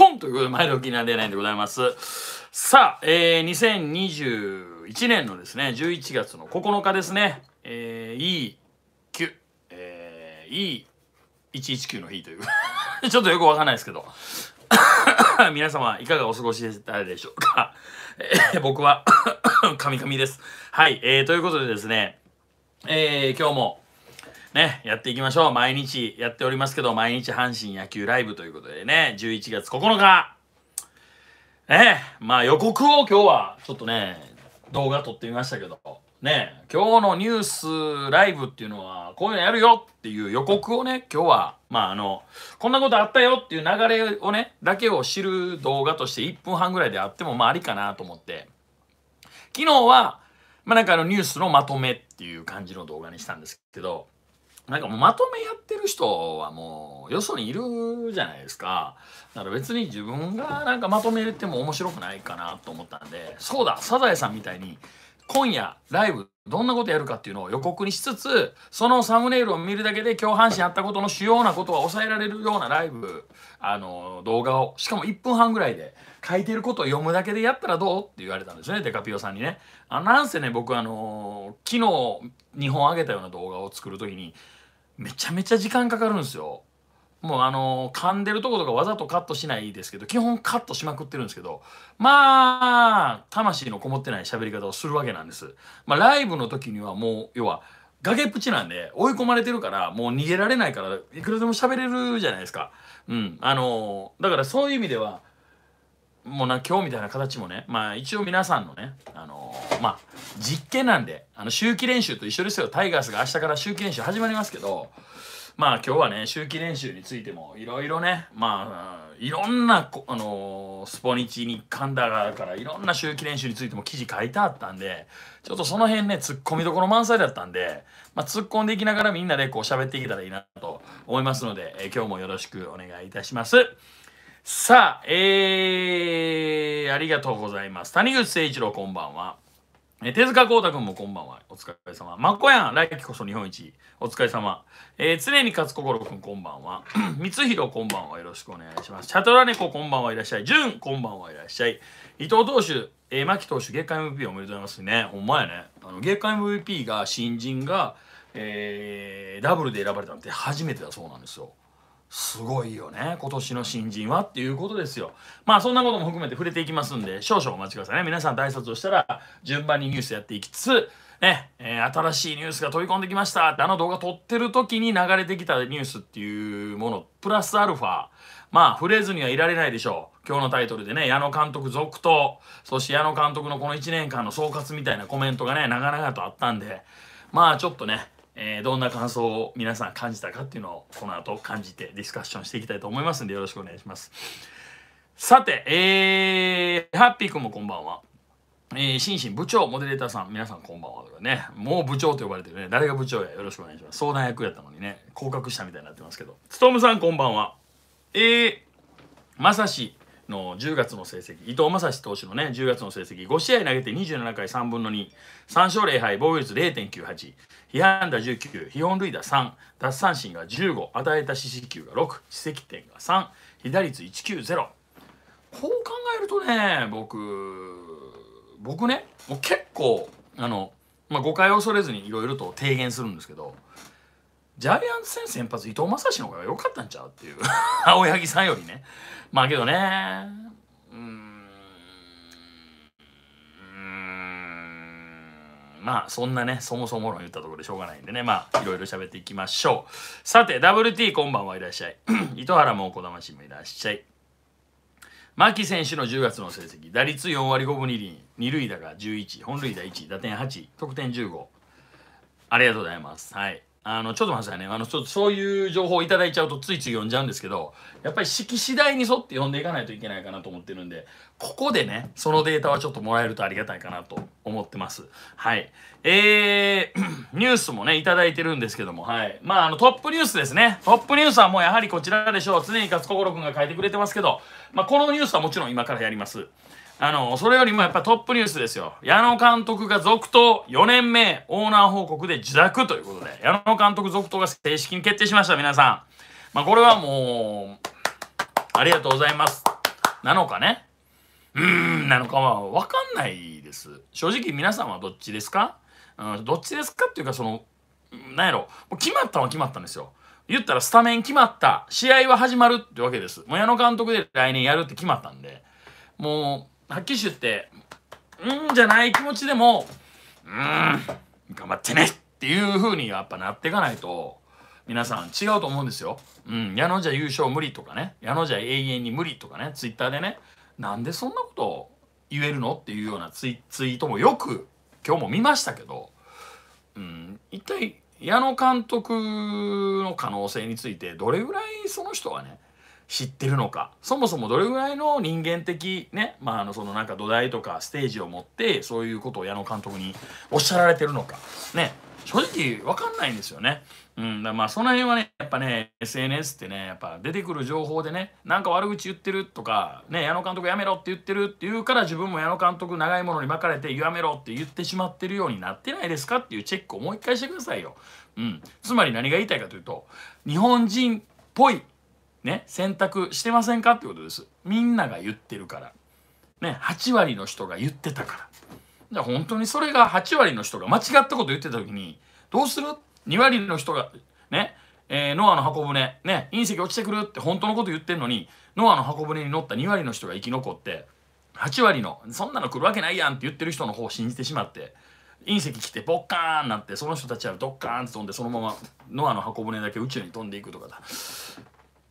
ポンということで、前のきなんでないんでございます。さあ、えー、2021年のですね、11月の9日ですね、えー、いい9、えー、E119 の日という ちょっとよくわかんないですけど、皆様いかがお過ごしでしたでしょうかえー、僕はカミカミです。はい、えー、ということでですね、えー、今日もね、やっていきましょう。毎日やっておりますけど、毎日阪神野球ライブということでね、11月9日。ね、まあ予告を今日はちょっとね、動画撮ってみましたけど、ね、今日のニュースライブっていうのは、こういうのやるよっていう予告をね、今日は、まああの、こんなことあったよっていう流れをね、だけを知る動画として1分半ぐらいであっても、まあありかなと思って、昨日は、まあなんかあのニュースのまとめっていう感じの動画にしたんですけど、なんかもうまとめやってる人はもうよそにいるじゃないですか。だから別に自分がなんかまとめれても面白くないかなと思ったんで、そうだ、サザエさんみたいに今夜ライブどんなことやるかっていうのを予告にしつつ、そのサムネイルを見るだけで共犯者やったことの主要なことは抑えられるようなライブ、あの動画を、しかも1分半ぐらいで書いてることを読むだけでやったらどうって言われたんですよね、デカピオさんにね。あなんせね、僕あの昨日2本上げたような動画を作る時に、めちゃめちゃ時間かかるんですよもうあの噛んでるとことかわざとカットしないですけど基本カットしまくってるんですけどまあ魂のこもってない喋り方をするわけなんです、まあ、ライブの時にはもう要は崖っぷちなんで追い込まれてるからもう逃げられないからいくらでも喋れるじゃないですかうんあのだからそういう意味ではもうな今日みたいな形もね、まあ一応皆さんのね、あのー、まあ実験なんで、あの周期練習と一緒ですよ。タイガースが明日から秋期練習始まりますけど、まあ今日はね、秋季練習についてもいろいろね、まあいろんな、あのー、スポニチに神田があるからいろんな秋季練習についても記事書いてあったんで、ちょっとその辺ね、突っ込みどころ満載だったんで、まあ突っ込んでいきながらみんなでこう喋っていけたらいいなと思いますので、えー、今日もよろしくお願いいたします。さあ、えー、ありがとうございます。谷口誠一郎、こんばんは。え手塚光太君もこんばんは。お疲れ様。まっこやん、来季こそ日本一。お疲れ様。えー、常に勝つ心君、こんばんは。光弘、こんばんは。よろしくお願いします。チャトラネコ、こんばんはいらっしゃい。潤、こんばんはいらっしゃい。伊藤投手、えー、牧投手、月間 MVP おめでとうございますね。ほんまやね。あの月間 MVP が、新人が、えー、ダブルで選ばれたのって初めてだそうなんですよ。すごいよね。今年の新人はっていうことですよ。まあそんなことも含めて触れていきますんで、少々お待ちくださいね。皆さん大卒をしたら順番にニュースやっていきつつ、ね、えー、新しいニュースが飛び込んできましたってあの動画撮ってる時に流れてきたニュースっていうもの、プラスアルファ、まあ触れずにはいられないでしょう。今日のタイトルでね、矢野監督続投、そして矢野監督のこの1年間の総括みたいなコメントがね、長々とあったんで、まあちょっとね、えー、どんな感想を皆さん感じたかっていうのをこの後感じてディスカッションしていきたいと思いますんでよろしくお願いします。さて、えー、ハッピーくんもこんばんは。えー、心身部長、モデレーターさん、皆さんこんばんは。ね、もう部長と呼ばれてるね。誰が部長やよろしくお願いします。相談役やったのにね、降格したみたいになってますけど。トームさんこんばんは。えー、まさし、の10月の成績、伊藤将司投手のね、10月の成績、5試合投げて27回3分の2、3勝0敗、防御率0.98、被安打19、被本塁打3、奪三振が15、与えた四死球が6、四責点が3、被打率190。こう考えるとね、僕、僕ね、もう結構、あの、まあ、誤解を恐れずにいろいろと提言するんですけど、ジャイアンツ戦先発伊藤将司の方が良かったんちゃうっていう 青柳さんよりねまあけどね、まあそんなね、そもそもの言ったところでしょうがないんでね、まあいろいろ喋っていきましょう。さて、WT こんばんはいらっしゃい。糸原もこだましもいらっしゃい。牧選手の10月の成績、打率4割5分2厘、2塁打が11、本塁打1、打点8、得点15。ありがとうございます。はい。あの、ちょっと待ってくださいね。あの、ちょっとそういう情報をいただいちゃうとついつい読んじゃうんですけど、やっぱり式次第に沿って読んでいかないといけないかなと思ってるんで、ここでね、そのデータはちょっともらえるとありがたいかなと思ってます。はい。えー、ニュースもね、いただいてるんですけども、はい。まあ、あの、トップニュースですね。トップニュースはもうやはりこちらでしょう。常に勝心くんが書いてくれてますけど、まあ、このニュースはもちろん今からやります。あの、それよりもやっぱトップニュースですよ。矢野監督が続投4年目、オーナー報告で自宅ということで、矢野監督続投が正式に決定しました、皆さん。まあ、これはもう、ありがとうございます。なのかね。うーん、なのかはわかんないです。正直皆さんはどっちですか、うん、どっちですかっていうか、その、なんやろ、もう決まったのは決まったんですよ。言ったらスタメン決まった、試合は始まるってわけです。もう矢野監督で来年やるって決まったんで、もう、発揮手ってうんじゃない気持ちでもうん頑張ってねっていう風にやっぱなっていかないと皆さん違うと思うんですよ。うん、矢野じゃ優勝無理とかね矢野じゃ永遠に無理とかねツイッターでねなんでそんなことを言えるのっていうようなツイートもよく今日も見ましたけど、うん、一体矢野監督の可能性についてどれぐらいその人はね知ってるのかそもそもどれぐらいの人間的ねまああのそのなんか土台とかステージを持ってそういうことを矢野監督におっしゃられてるのかね正直分かんないんですよね。うん、だまあその辺はねやっぱね SNS ってねやっぱ出てくる情報でねなんか悪口言ってるとか、ね、矢野監督やめろって言ってるって言うから自分も矢野監督長いものに巻かれてやめろって言ってしまってるようになってないですかっていうチェックをもう一回してくださいよ。うん、つまり何が言いたいかというと日本人っぽいね、選択してませんかってことです。みんなが言ってるから。ね、8割の人が言ってたから。じゃあ本当にそれが8割の人が間違ったこと言ってた時に、どうする ?2 割の人が、ね、えー、ノアの箱舟、ね、隕石落ちてくるって本当のこと言ってんのに、ノアの箱舟に乗った2割の人が生き残って、8割の、そんなの来るわけないやんって言ってる人の方を信じてしまって、隕石来てポッカーンなってその人たちはドッカーンって飛んでそのままノアの箱舟だけ宇宙に飛んでいくとかだ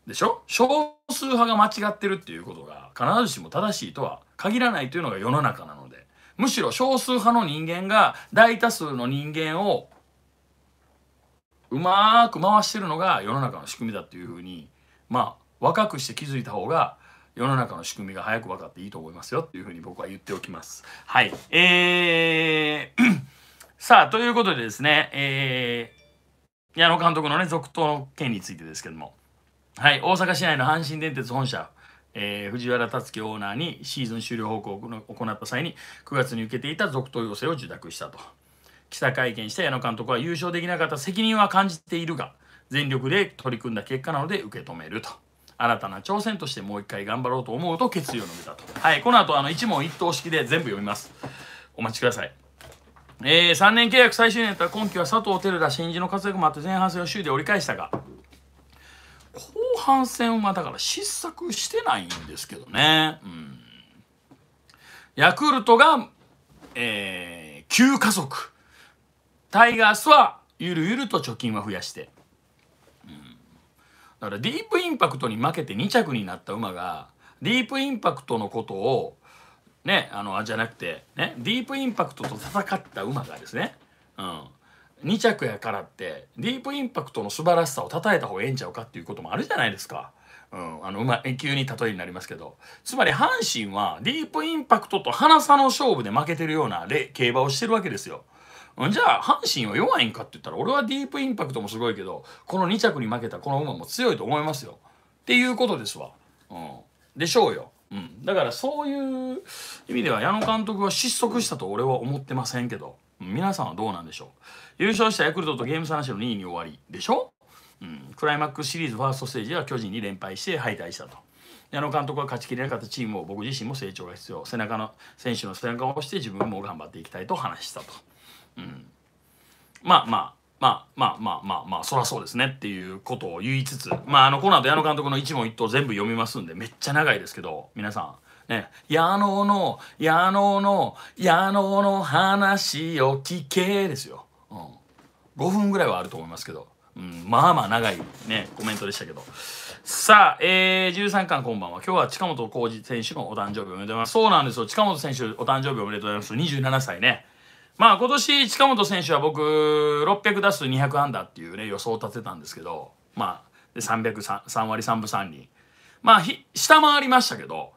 でしょ少数派が間違ってるっていうことが必ずしも正しいとは限らないというのが世の中なのでむしろ少数派の人間が大多数の人間をうまーく回してるのが世の中の仕組みだっていうふうにまあ若くして気づいた方が世の中の仕組みが早く分かっていいと思いますよっていうふうに僕は言っておきます。はい。えーさあ、ということでですね、えー、矢野監督のね、続投の件についてですけども。はい、大阪市内の阪神電鉄本社、えー、藤原達樹オーナーにシーズン終了報告を行った際に9月に受けていた続投要請を受諾したと記者会見した矢野監督は優勝できなかった責任は感じているが全力で取り組んだ結果なので受け止めると新たな挑戦としてもう一回頑張ろうと思うと決意を述べたとはいこの後あの一問一答式で全部読みますお待ちくださいえー、3年契約最終年だった今季は佐藤輝太、新人の活躍もあって前半戦を首位で折り返したが後半戦はだから失策してないんですけどね。うん、ヤクルトが、えー、急加速。タイガースはゆるゆると貯金は増やして。うん、だからディープインパクトに負けて2着になった馬が、ディープインパクトのことを、ね、あの、あじゃなくて、ね、ディープインパクトと戦った馬がですね、うん。2着やからってディープインパクトの素晴らしさを称えた方がええんちゃうかっていうこともあるじゃないですか。うん、あの、ま、急に例えになりますけど。つまり、阪神は、ディープインパクトと花差の勝負で負けてるような、で、競馬をしてるわけですよ。じゃあ、阪神は弱いんかって言ったら、俺はディープインパクトもすごいけど、この2着に負けたこの馬も強いと思いますよ。っていうことですわ。うん。でしょうよ。うん。だから、そういう意味では、矢野監督は失速したと俺は思ってませんけど、皆さんはどうなんでしょう。優勝したヤクルトとゲーム差なしの2位に終わりでしょ、うん、クライマックスシリーズファーストステージは巨人に連敗して敗退したと。矢野監督は勝ちきれなかったチームを僕自身も成長が必要背中の選手の背中を押して自分も頑張っていきたいと話したと、うん、まあまあまあまあまあまあまあそらそうですねっていうことを言いつつまああのこの後矢野監督の一問一答全部読みますんでめっちゃ長いですけど皆さんね、矢野の矢野の矢野の話を聞けですよ。うん、5分ぐらいはあると思いますけど、うん、まあまあ長いねコメントでしたけどさあ、えー、13巻こんばんは今日は近本浩二選手のお誕生日おめでとうございますそうなんですよ近本選手お誕生日おめでとうございます27歳ねまあ今年近本選手は僕600打数200安打っていうね予想を立てたんですけどまあで303 3割3分3厘まあ下回りましたけど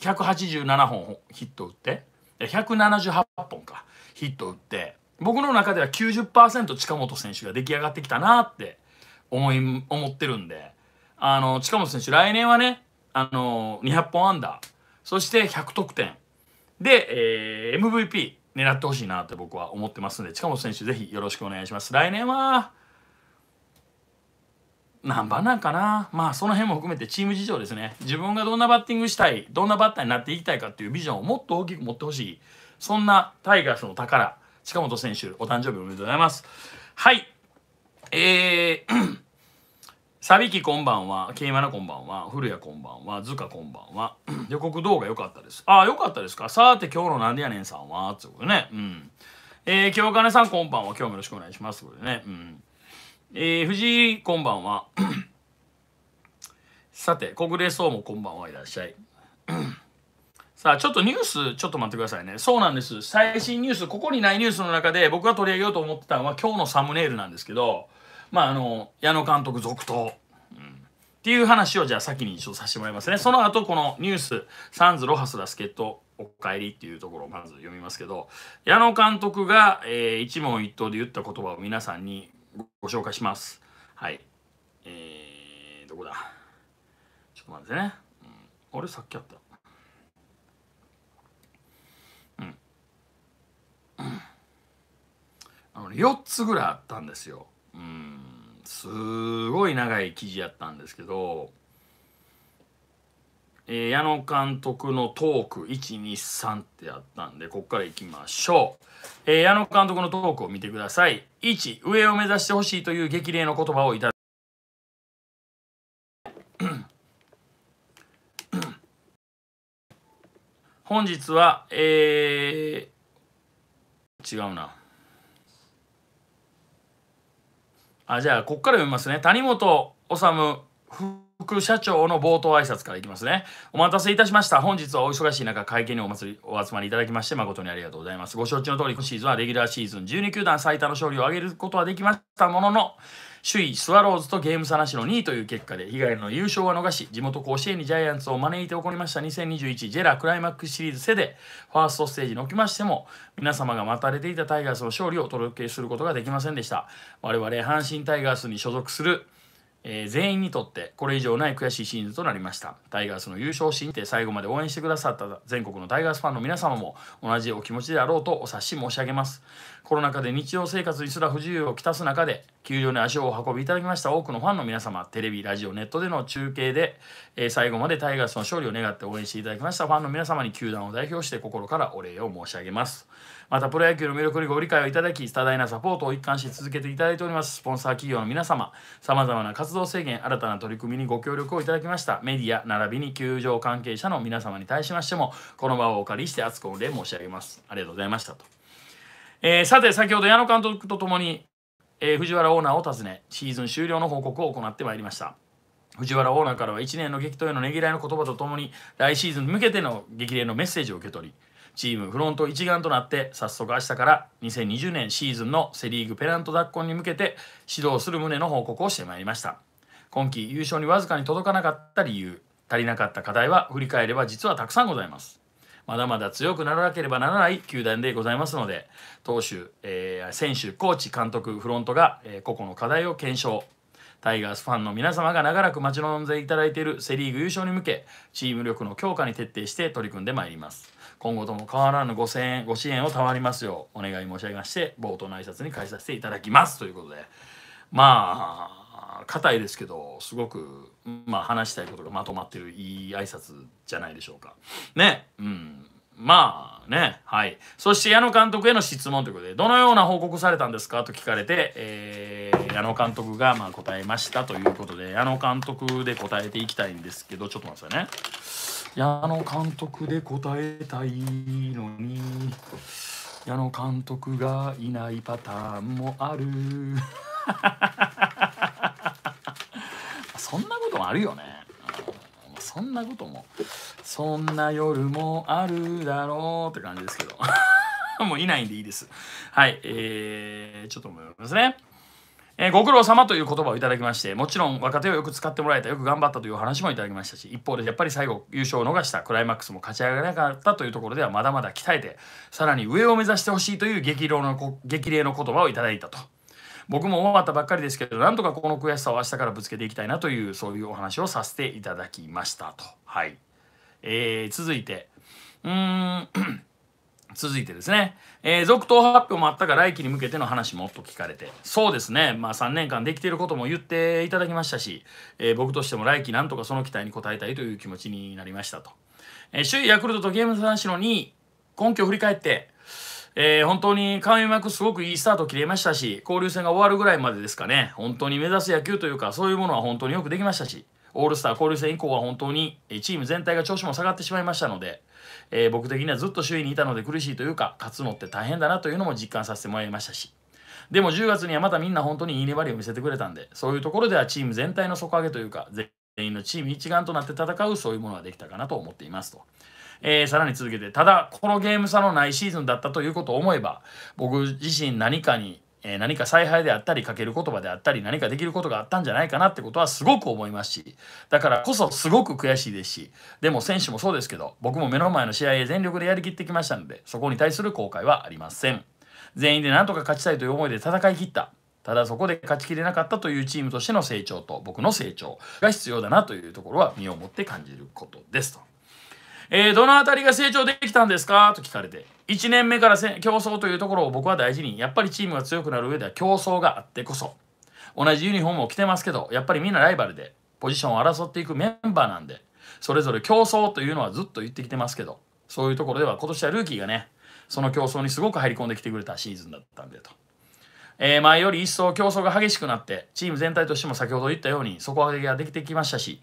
187本ヒット打って178本かヒット打って僕の中では90%近本選手が出来上がってきたなって思い思ってるんであの近本選手来年はねあの200本ダー、そして100得点で、えー、MVP 狙ってほしいなって僕は思ってますんで近本選手ぜひよろしくお願いします来年は何番なんかなまあその辺も含めてチーム事情ですね自分がどんなバッティングしたいどんなバッターになっていきたいかっていうビジョンをもっと大きく持ってほしいそんなタイガースの宝近本選手、お誕生日おめでとうございます。はい。えー、サビキこんばんは、ケイマナこんばんは、古谷こんばんは、ズカこんばんは。予告動画良かったです。ああ、良かったですか。さて、今日のなんでやねんさんは、つうことね。うん。えー、京金さんこんばんは、今日もよろしくお願いします。こね。うん。えー、藤井こんばんは。さて、小暮総もこんばんはいらっしゃい。さあ、ちょっとニュース、ちょっと待ってくださいね。そうなんです。最新ニュース、ここにないニュースの中で僕が取り上げようと思ってたのは今日のサムネイルなんですけど、まあ、あの、矢野監督続投。うん、っていう話をじゃあ先に一応させてもらいますね。その後このニュース、サンズ・ロハスラスケット、おかえりっていうところをまず読みますけど、矢野監督が、えー、一問一答で言った言葉を皆さんにご紹介します。はい。えー、どこだちょっと待ってね。うん、あれさっきあった。あの、4つぐらいあったんですよ。うん、すごい長い記事やったんですけど、えー、矢野監督のトーク123ってあったんで、こっからいきましょう。えー、矢野監督のトークを見てください。1、上を目指してほしいという激励の言葉をいただ 本日は、えー、違うなあじゃあこっから読みますね谷本治副社長の冒頭挨拶からいきますね。お待たせいたしました。本日はお忙しい中、会見にお祭りお集まりいただきまして誠にありがとうございます。ご承知の通り、今シーズンはレギュラーシーズン12球団最多の勝利を挙げることはできましたものの、首位スワローズとゲーム差なしの2位という結果で被害の優勝は逃し地元甲子園にジャイアンツを招いて行いました2021ジェラクライマックスシリーズ背でファーストステージにおきましても皆様が待たれていたタイガースの勝利をお届けすることができませんでした我々阪神タイガースに所属するえー、全員にとってこれ以上ない悔しいシーズンとなりましたタイガースの優勝を信じて最後まで応援してくださった全国のタイガースファンの皆様も同じお気持ちであろうとお察し申し上げますコロナ禍で日常生活にすら不自由をきたす中で球場に足をお運びいただきました多くのファンの皆様テレビラジオネットでの中継で、えー、最後までタイガースの勝利を願って応援していただきましたファンの皆様に球団を代表して心からお礼を申し上げますまたプロ野球の魅力にご理解をいただき多大なサポートを一貫し続けていただいておりますスポンサー企業の皆様さまざまな活動制限新たな取り組みにご協力をいただきましたメディア並びに球場関係者の皆様に対しましてもこの場をお借りして厚く御礼申し上げますありがとうございましたと、えー、さて先ほど矢野監督とともに、えー、藤原オーナーを訪ねシーズン終了の報告を行ってまいりました藤原オーナーからは1年の激闘へのねぎらいの言葉とともに来シーズンに向けての激励のメッセージを受け取りチームフロント一丸となって早速明日から2020年シーズンのセ・リーグペナント奪還に向けて指導する旨の報告をしてまいりました今季優勝にわずかに届かなかった理由足りなかった課題は振り返れば実はたくさんございますまだまだ強くならなければならない球団でございますので投手、えー、選手コーチ監督フロントが、えー、個々の課題を検証タイガースファンの皆様が長らく待ち望んでいただいているセ・リーグ優勝に向けチーム力の強化に徹底して取り組んでまいります今後とも変わらぬご支援ご支援を賜りますようお願い申し上げまして冒頭の挨拶に返させていただきますということでまあ硬いですけどすごく、まあ、話したいことがまとまってるいい挨拶じゃないでしょうか。ねうんまあね、はい。そして矢野監督への質問ということで、どのような報告されたんですかと聞かれて、えー、矢野監督がまあ答えましたということで、矢野監督で答えていきたいんですけど、ちょっと待ってくださいね。矢野監督で答えたいのに矢野監督がいないパターンもある そんなこともあるよねそんなこともそんな夜もあるだろうって感じですけど もういないんでいいですはいえー、ちょっと思いますねえー、ご苦労様という言葉をいただきまして、もちろん若手をよく使ってもらえた、よく頑張ったという話もいただきましたし、一方でやっぱり最後優勝を逃したクライマックスも勝ち上がれなかったというところではまだまだ鍛えて、さらに上を目指してほしいという激励のの言葉をいただいたと。僕も終わったばっかりですけど、なんとかこの悔しさを明日からぶつけていきたいなという、そういうお話をさせていただきましたと。はい。えー、続いて、うーん続いてですね、えー、続投発表もあったが来期に向けての話もっと聞かれてそうですねまあ3年間できていることも言っていただきましたし、えー、僕としても来期なんとかその期待に応えたいという気持ちになりましたと、えー、首位ヤクルトとゲーム男子の2位根拠を振り返ってえー、本当に開幕すごくいいスタート切れましたし交流戦が終わるぐらいまでですかね本当に目指す野球というかそういうものは本当によくできましたしオールスター交流戦以降は本当にチーム全体が調子も下がってしまいましたので、えー、僕的にはずっと周囲にいたので苦しいというか勝つのって大変だなというのも実感させてもらいましたしでも10月にはまたみんな本当にいい粘りを見せてくれたんでそういうところではチーム全体の底上げというか全員のチーム一丸となって戦うそういうものができたかなと思っていますと。えー、さらに続けてただこのゲーム差のないシーズンだったということを思えば僕自身何かにえ何か采配であったりかける言葉であったり何かできることがあったんじゃないかなってことはすごく思いますしだからこそすごく悔しいですしでも選手もそうですけど僕も目の前の試合へ全力でやりきってきましたのでそこに対する後悔はありません全員で何とか勝ちたいという思いで戦い切ったただそこで勝ちきれなかったというチームとしての成長と僕の成長が必要だなというところは身をもって感じることですと。えー、どの辺りが成長できたんですかと聞かれて1年目から競争というところを僕は大事にやっぱりチームが強くなる上では競争があってこそ同じユニフォームを着てますけどやっぱりみんなライバルでポジションを争っていくメンバーなんでそれぞれ競争というのはずっと言ってきてますけどそういうところでは今年はルーキーがねその競争にすごく入り込んできてくれたシーズンだったんでと。えー、前より一層競争が激しくなってチーム全体としても先ほど言ったように底上げができてきましたし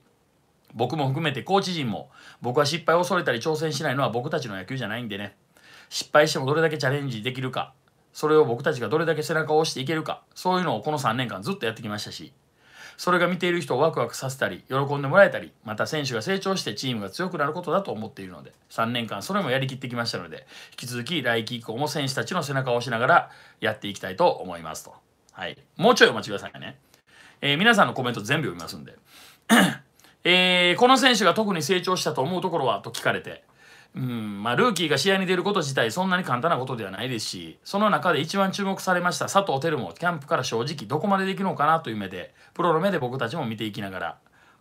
僕も含めてコーチ陣も僕は失敗を恐れたり挑戦しないのは僕たちの野球じゃないんでね失敗してもどれだけチャレンジできるかそれを僕たちがどれだけ背中を押していけるかそういうのをこの3年間ずっとやってきましたしそれが見ている人をワクワクさせたり喜んでもらえたりまた選手が成長してチームが強くなることだと思っているので3年間それもやりきってきましたので引き続き来季以降も選手たちの背中を押しながらやっていきたいと思いますと、はい、もうちょいお待ちくださいね、えー、皆さんのコメント全部読みますんで えー、この選手が特に成長したと思うところはと聞かれてうんまあ、ルーキーが試合に出ること自体そんなに簡単なことではないですしその中で一番注目されました佐藤輝もキャンプから正直どこまでできるのかなという目でプロの目で僕たちも見ていきながら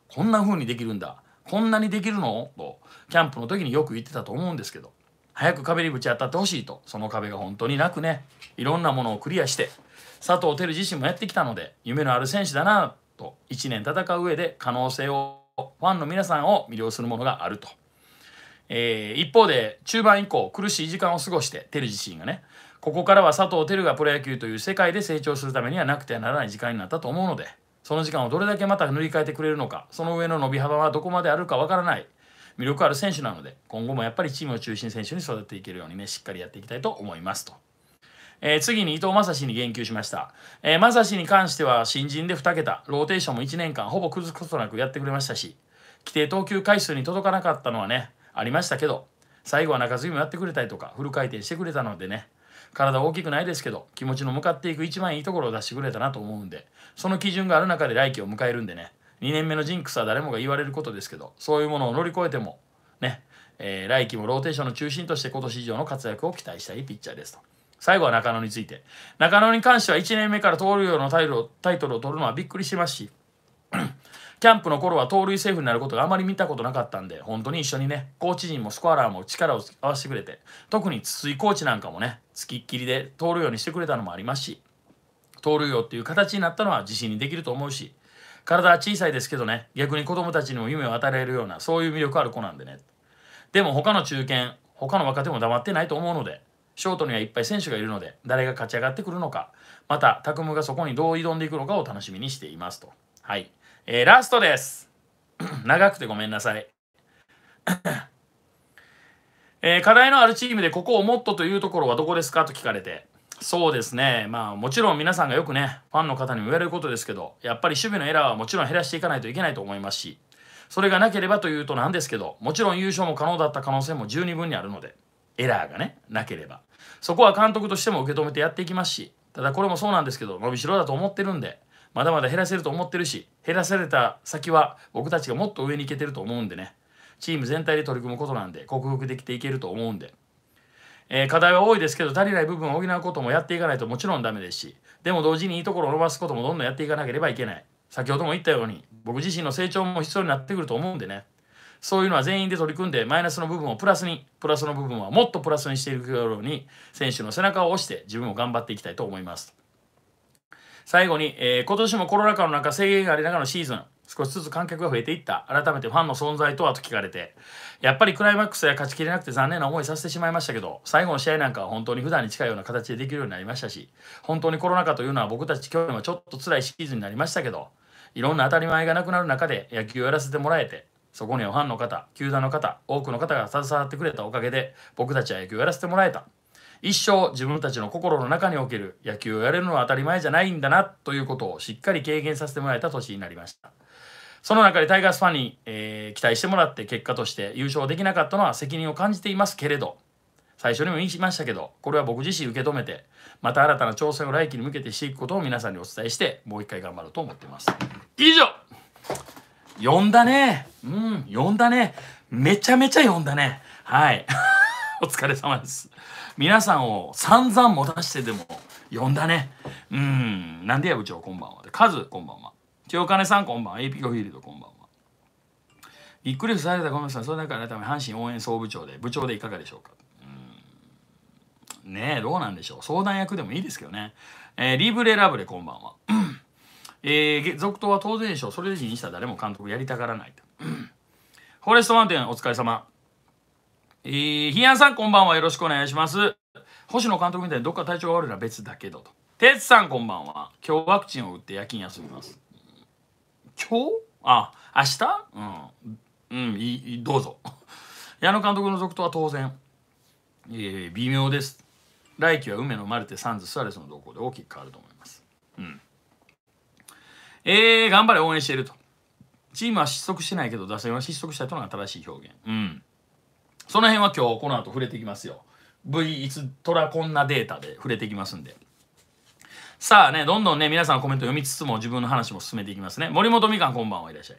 こんな風にできるんだこんなにできるのとキャンプの時によく言ってたと思うんですけど早く壁にぶち当たってほしいとその壁が本当になくねいろんなものをクリアして佐藤輝自身もやってきたので夢のある選手だなと1年戦う上で可能性をファンの皆さんを魅了するものがあると。えー、一方で中盤以降苦しい時間を過ごしてテル自身がねここからは佐藤輝がプロ野球という世界で成長するためにはなくてはならない時間になったと思うのでその時間をどれだけまた塗り替えてくれるのかその上の伸び幅はどこまであるかわからない魅力ある選手なので今後もやっぱりチームを中心選手に育てていけるようにねしっかりやっていきたいと思いますと。えー、次に伊藤正史に言及しました、えー、正史に関しては新人で2桁ローテーションも1年間ほぼ崩すことなくやってくれましたし規定投球回数に届かなかったのはねありましたけど最後は中継ぎもやってくれたりとかフル回転してくれたのでね体大きくないですけど気持ちの向かっていく一番いいところを出してくれたなと思うんでその基準がある中で来季を迎えるんでね2年目のジンクスは誰もが言われることですけどそういうものを乗り越えてもね、えー、来季もローテーションの中心として今年以上の活躍を期待したいピッチャーですと。最後は中野について中野に関しては1年目から投了のタイトルを取るのはびっくりしてますしキャンプの頃は盗塁セーフになることがあまり見たことなかったんで、本当に一緒にね、コーチ陣もスコアラーも力を合わせてくれて、特に筒井コーチなんかもね、付きっきりで盗塁王にしてくれたのもありますし、盗塁王っていう形になったのは自信にできると思うし、体は小さいですけどね、逆に子供たちにも夢を与えられるような、そういう魅力ある子なんでね。でも他の中堅、他の若手も黙ってないと思うので、ショートにはいっぱい選手がいるので、誰が勝ち上がってくるのか、また、拓夢がそこにどう挑んでいくのかを楽しみにしていますと。はい。えー、ラストです 長くてごめんなさい えー、課題のあるチームでここをもっとというところはどこですかと聞かれてそうですねまあもちろん皆さんがよくねファンの方にも言われることですけどやっぱり守備のエラーはもちろん減らしていかないといけないと思いますしそれがなければというとなんですけどもちろん優勝も可能だった可能性も十二分にあるのでエラーがねなければそこは監督としても受け止めてやっていきますしただこれもそうなんですけど伸びしろだと思ってるんでまだまだ減らせると思ってるし減らされた先は僕たちがもっと上に行けてると思うんでねチーム全体で取り組むことなんで克服できていけると思うんで、えー、課題は多いですけど足りない部分を補うこともやっていかないともちろんダメですしでも同時にいいところを伸ばすこともどんどんやっていかなければいけない先ほども言ったように僕自身の成長も必要になってくると思うんでねそういうのは全員で取り組んでマイナスの部分をプラスにプラスの部分はもっとプラスにしていくように選手の背中を押して自分も頑張っていきたいと思います。最後に、えー、今年もコロナ禍の中制限がありながらのシーズン少しずつ観客が増えていった改めてファンの存在とはと聞かれてやっぱりクライマックスや勝ちきれなくて残念な思いさせてしまいましたけど最後の試合なんかは本当に普段に近いような形でできるようになりましたし本当にコロナ禍というのは僕たち去年はちょっと辛いシーズンになりましたけどいろんな当たり前がなくなる中で野球をやらせてもらえてそこにはファンの方球団の方多くの方が携わってくれたおかげで僕たちは野球をやらせてもらえた一生自分たちの心の中における野球をやれるのは当たり前じゃないんだなということをしっかり経験させてもらえた年になりました。その中でタイガースファンに、えー、期待してもらって結果として優勝できなかったのは責任を感じていますけれど最初にも言いましたけどこれは僕自身受け止めてまた新たな挑戦を来季に向けてしていくことを皆さんにお伝えしてもう一回頑張ろうと思っています以上読んだねうん読んだねめちゃめちゃ読んだねはい お疲れ様です皆さんを散々持たしてでも呼んだね。うん。なんでや部長、こんばんは。カズ、こんばんは。清金さん、こんばんは。AP フィールド、こんばんは。びっくりされたごめんなさい。その中で改め、阪神応援総部長で、部長でいかがでしょうか。うん。ねえ、どうなんでしょう。相談役でもいいですけどね。えー、リブレラブレ、こんばんは。えー、続投は当然でしょう。それでにしたら誰も監督やりたがらないと。フォレストマウンテン、お疲れ様。えー、ひやんさん、こんばんは。よろしくお願いします。星野監督みたいにどっか体調が悪いのは別だけどと。てつさん、こんばんは。今日ワクチンを打って夜勤休みます。今日あ、明日うん。うん、いい、どうぞ。矢野監督の続投は当然、えー、微妙です。来季は梅野、マルテ、サンズ、スアレスの動向で大きく変わると思います。うん。えー、頑張れ、応援していると。チームは失速してないけど、打線は失速したというのが正しい表現。うん。その辺は今日この後触れていきますよ V いつトラコンなデータで触れていきますんでさあねどんどんね皆さんコメント読みつつも自分の話も進めていきますね森本みかんこんばんはいらっしゃい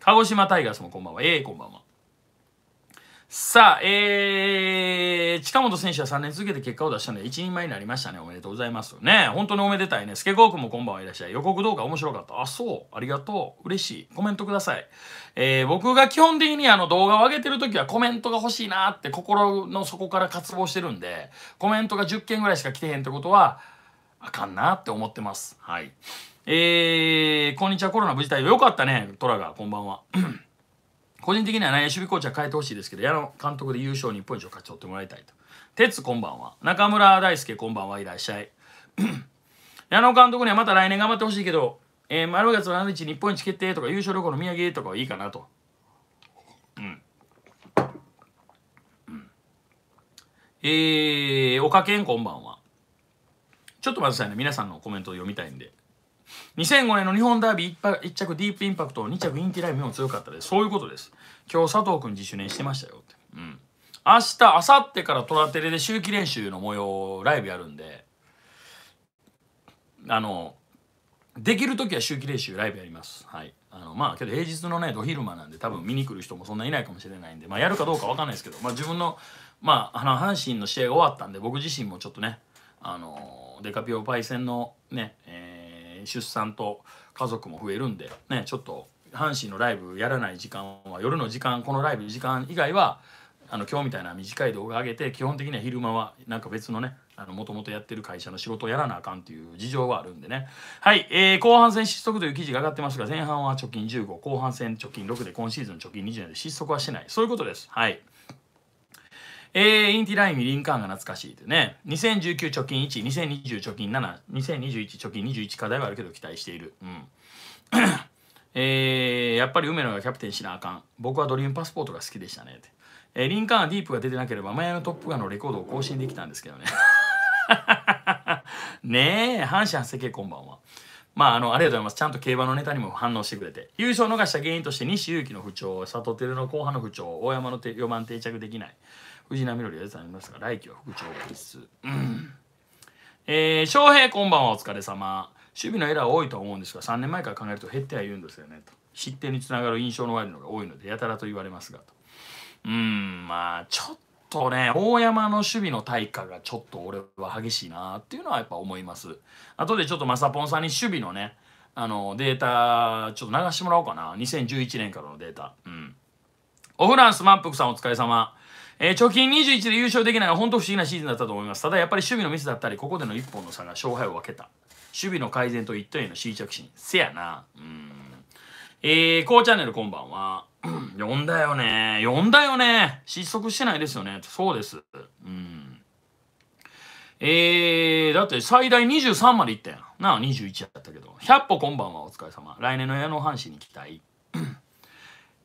鹿児島タイガースもこんばんはええー、こんばんはさあ、えー、近本選手は3年続けて結果を出したので、一人前になりましたね。おめでとうございます。ね本当におめでたいね。スケゴー君もこんばんはいらっしゃい。予告動画面白かった。あ、そう。ありがとう。嬉しい。コメントください。えー、僕が基本的にあの動画を上げてるときはコメントが欲しいなって心の底から渇望してるんで、コメントが10件ぐらいしか来てへんってことは、あかんなって思ってます。はい。えー、こんにちは、コロナ無事態応。よかったね、トラが。こんばんは。個人的にはね、守備コーチは変えてほしいですけど、矢野監督で優勝日本一を勝ち取ってもらいたいと。鉄こんばんは。中村大輔こんばんはいらっしゃい。矢野監督にはまた来年頑張ってほしいけど、えー、丸月の7日日本一決定とか優勝旅行の土産」とかはいいかなと。うん。えー、おかけんこんばんは。ちょっと待ってくださいね。皆さんのコメントを読みたいんで。2005年の日本ダービー 1, 着ディープインパクト2着インティライミも強かったですそういうことです今日佐藤君自主練してましたよってうん明日明後日からトラテレで秋季練習の模様ライブやるんであのできる時は秋季練習ライブやりますはいあのまあけど平日のねど昼間なんで多分見に来る人もそんないないかもしれないんでまあやるかどうか分かんないですけどまあ自分のまああの阪神の試合が終わったんで僕自身もちょっとねあのデカピオパイセンのね、え出産と家族も増えるんでねちょっと阪神のライブやらない時間は夜の時間このライブ時間以外はあの今日みたいな短い動画上げて基本的には昼間はなんか別のねもともとやってる会社の仕事をやらなあかんっていう事情はあるんでねはい、えー、後半戦失速という記事が上がってますが前半は貯金15後半戦貯金6で今シーズン貯金20で失速はしてないそういうことですはい。えー、インティライミリンカーンが懐かしいてね。2019貯金1、2020貯金7、2021貯金21課題はあるけど期待している。うん。えー、やっぱり梅野がキャプテンしなあかん。僕はドリームパスポートが好きでしたね。えー、リンカーンディープが出てなければ、前のトップガンのレコードを更新できたんですけどね。ねえ、阪神発生こんばんは。まあ、あの、ありがとうございます。ちゃんと競馬のネタにも反応してくれて。優勝を逃した原因として、西勇輝の不調、佐藤輝の後半の不調、大山の4番定着できない。藤波より出てありますが来季は副長です、うんえー、翔平こんばんはお疲れ様守備のエラー多いと思うんですが3年前から考えると減ってはいるんですよねと失点につながる印象の悪いのが多いのでやたらと言われますがとうんまあちょっとね大山の守備の対価がちょっと俺は激しいなっていうのはやっぱ思います後でちょっとまさぽんさんに守備のねあのデータちょっと流してもらおうかな2011年からのデータうんオフランス万福さんお疲れ様えー、貯金21で優勝できないのは本当不思議なシーズンだったと思います。ただやっぱり守備のミスだったり、ここでの1本の差が勝敗を分けた。守備の改善と一点への執着心。せやな。うん。えー、こうチャンネルこんばんは。読 んだよね。読んだよね。失速してないですよね。そうです。うん。えー、だって最大23までいったやん。なあ、21やったけど。100歩こんばんは、お疲れ様。来年の矢野阪神に期待。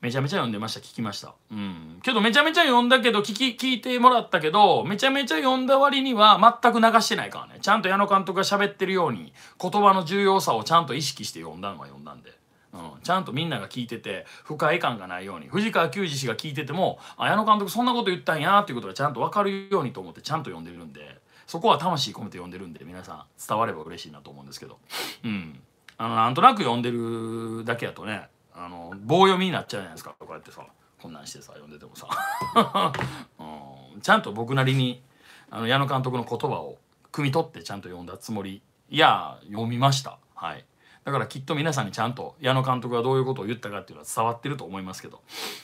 めちゃめちゃ読んでました聞きましたうんけどめちゃめちゃ読んだけど聞き聞いてもらったけどめちゃめちゃ読んだ割には全く流してないからねちゃんと矢野監督が喋ってるように言葉の重要さをちゃんと意識して読んだのは読んだんで、うん、ちゃんとみんなが聞いてて不快感がないように藤川球児氏が聞いててもあ矢野監督そんなこと言ったんやっていうことがちゃんと分かるようにと思ってちゃんと読んでるんでそこは魂込めて読んでるんで皆さん伝われば嬉しいなと思うんですけどうんあのなんとなく読んでるだけやとねあの棒読みになっちゃうじゃないですかこうやってさこんなんしてさ読んでてもさ、うん、ちゃんと僕なりにあの矢野監督の言葉を汲み取ってちゃんと読んだつもりいや読みましたはいだからきっと皆さんにちゃんと矢野監督がどういうことを言ったかっていうのは伝わってると思いますけど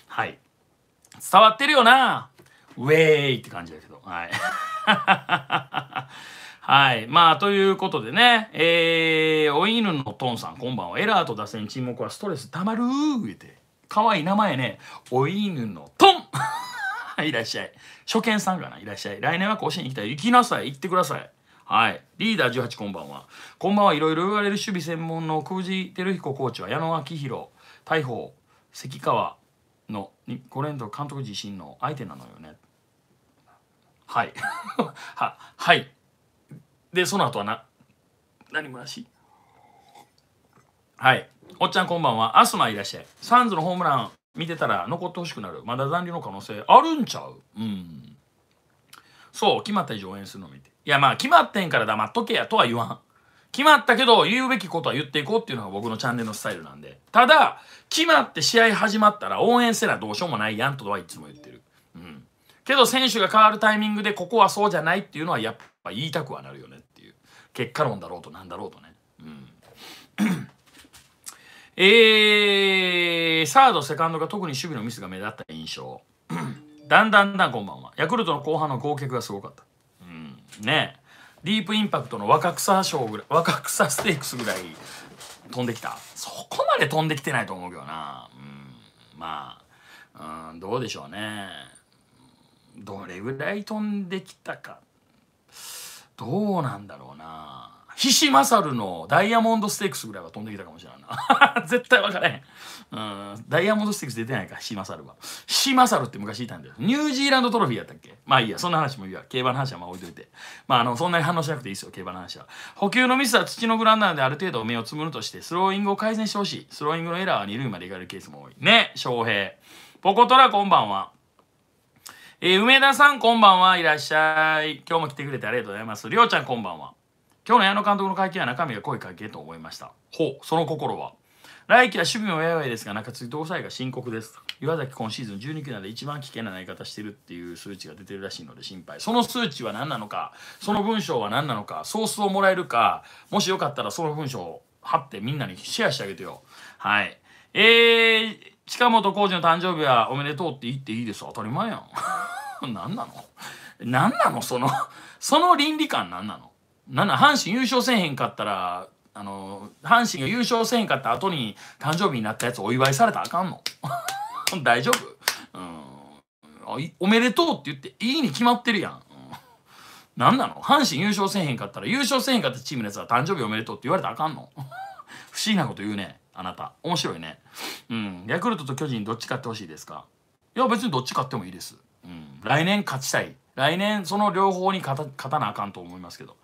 はい伝わってるよなウェーイって感じだけどはい はい。まあ、ということでね、えー、お犬のトンさん、こんばんは。エラーと打線沈黙はストレスたまるー言うて。かわいい名前ね。お犬のトン いらっしゃい。初見さんかないらっしゃい。来年は甲子園行きたい。行きなさい。行ってください。はい。リーダー18、こんばんは。こんばんはいろいろ言われる守備専門の久慈照彦コーチは矢野明宏、大鵬、関川の五連続監督自身の相手なのよね。はい。は、はい。でその後はな何もなしはいおっちゃんこんばんはアスマいらっしゃいサンズのホームラン見てたら残ってほしくなるまだ残留の可能性あるんちゃううんそう決まった以上応援するの見ていやまあ決まってんから黙っとけやとは言わん決まったけど言うべきことは言っていこうっていうのが僕のチャンネルのスタイルなんでただ決まって試合始まったら応援せなどうしようもないやんとはいつも言ってるうんけど選手が変わるタイミングでここはそうじゃないっていうのはやっぱ言いたくはなるよね結果論だろうとなんだろうとね。うんえー、サード、セカンドが特に守備のミスが目立った印象。だんだんだんこんばんは。ヤクルトの後半の合格がすごかった。うん、ねディープインパクトの若草賞ぐらい、若草ステークスぐらい飛んできた。そこまで飛んできてないと思うけどな。うん、まあ、うん、どうでしょうね。どれぐらい飛んできたか。どうなんだろうな菱勝のダイヤモンドステークスぐらいは飛んできたかもしれんな 絶対分からへんうんダイヤモンドステークス出てないか菱勝は菱勝って昔いたんだよニュージーランドトロフィーやったっけまあいいやそんな話もいいわ競馬の話はまあ置いといてまああのそんなに反応しなくていいですよ競馬の話は補給のミスは土のグランダーである程度目をつむるとしてスローイングを改善してほしいスローイングのエラーは二塁までいかれるケースも多いね翔平ポコトラこんばんはえー、梅田さん、こんばんは。いらっしゃい。今日も来てくれてありがとうございます。りょうちゃん、こんばんは。今日の矢野監督の会見は中身が濃い会見と思いました。ほう、その心は。来季は守備もややいですが、中継ぎ同災が深刻です。岩崎今シーズン12球団で一番危険な投げ方してるっていう数値が出てるらしいので心配。その数値は何なのか、その文章は何なのか、ソースをもらえるか、もしよかったらその文章を貼ってみんなにシェアしてあげてよ。はい。えー、近本浩二の誕生日はおめでとうって言っていいです当たり前やん 何なの何なのそのその倫理観何なの何な阪神優勝せえへんかったらあの阪神が優勝せえへんかった後に誕生日になったやつお祝いされたらあかんの 大丈夫うんおめでとうって言っていいに決まってるやん何なの阪神優勝せえへんかったら優勝せえへんかったチームのやつは誕生日おめでとうって言われたらあかんの 不思議なこと言うね。あなた面白いねうんヤクルトと巨人どっち買ってほしいですかいや別にどっち買ってもいいです、うん、来年勝ちたい来年その両方に勝たなあかんと思いますけど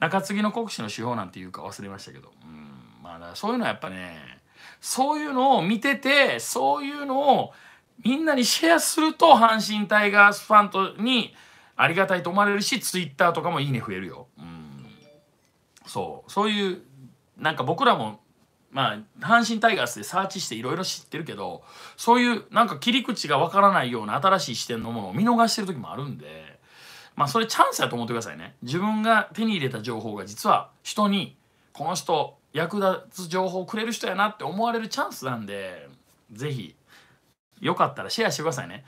中継ぎの国士の手法なんていうか忘れましたけどうんまあそういうのはやっぱねそういうのを見ててそういうのをみんなにシェアすると阪神タイガースファンとにありがたいと思われるしツイッターとかもいいね増えるよ。うんそうそういうなんか僕らもまあ、阪神タイガースでサーチしていろいろ知ってるけど、そういうなんか切り口がわからないような新しい視点のものを見逃してる時もあるんで、まあそれチャンスだと思ってくださいね。自分が手に入れた情報が実は人に、この人役立つ情報をくれる人やなって思われるチャンスなんで、是非よかったらシェアしてくださいね。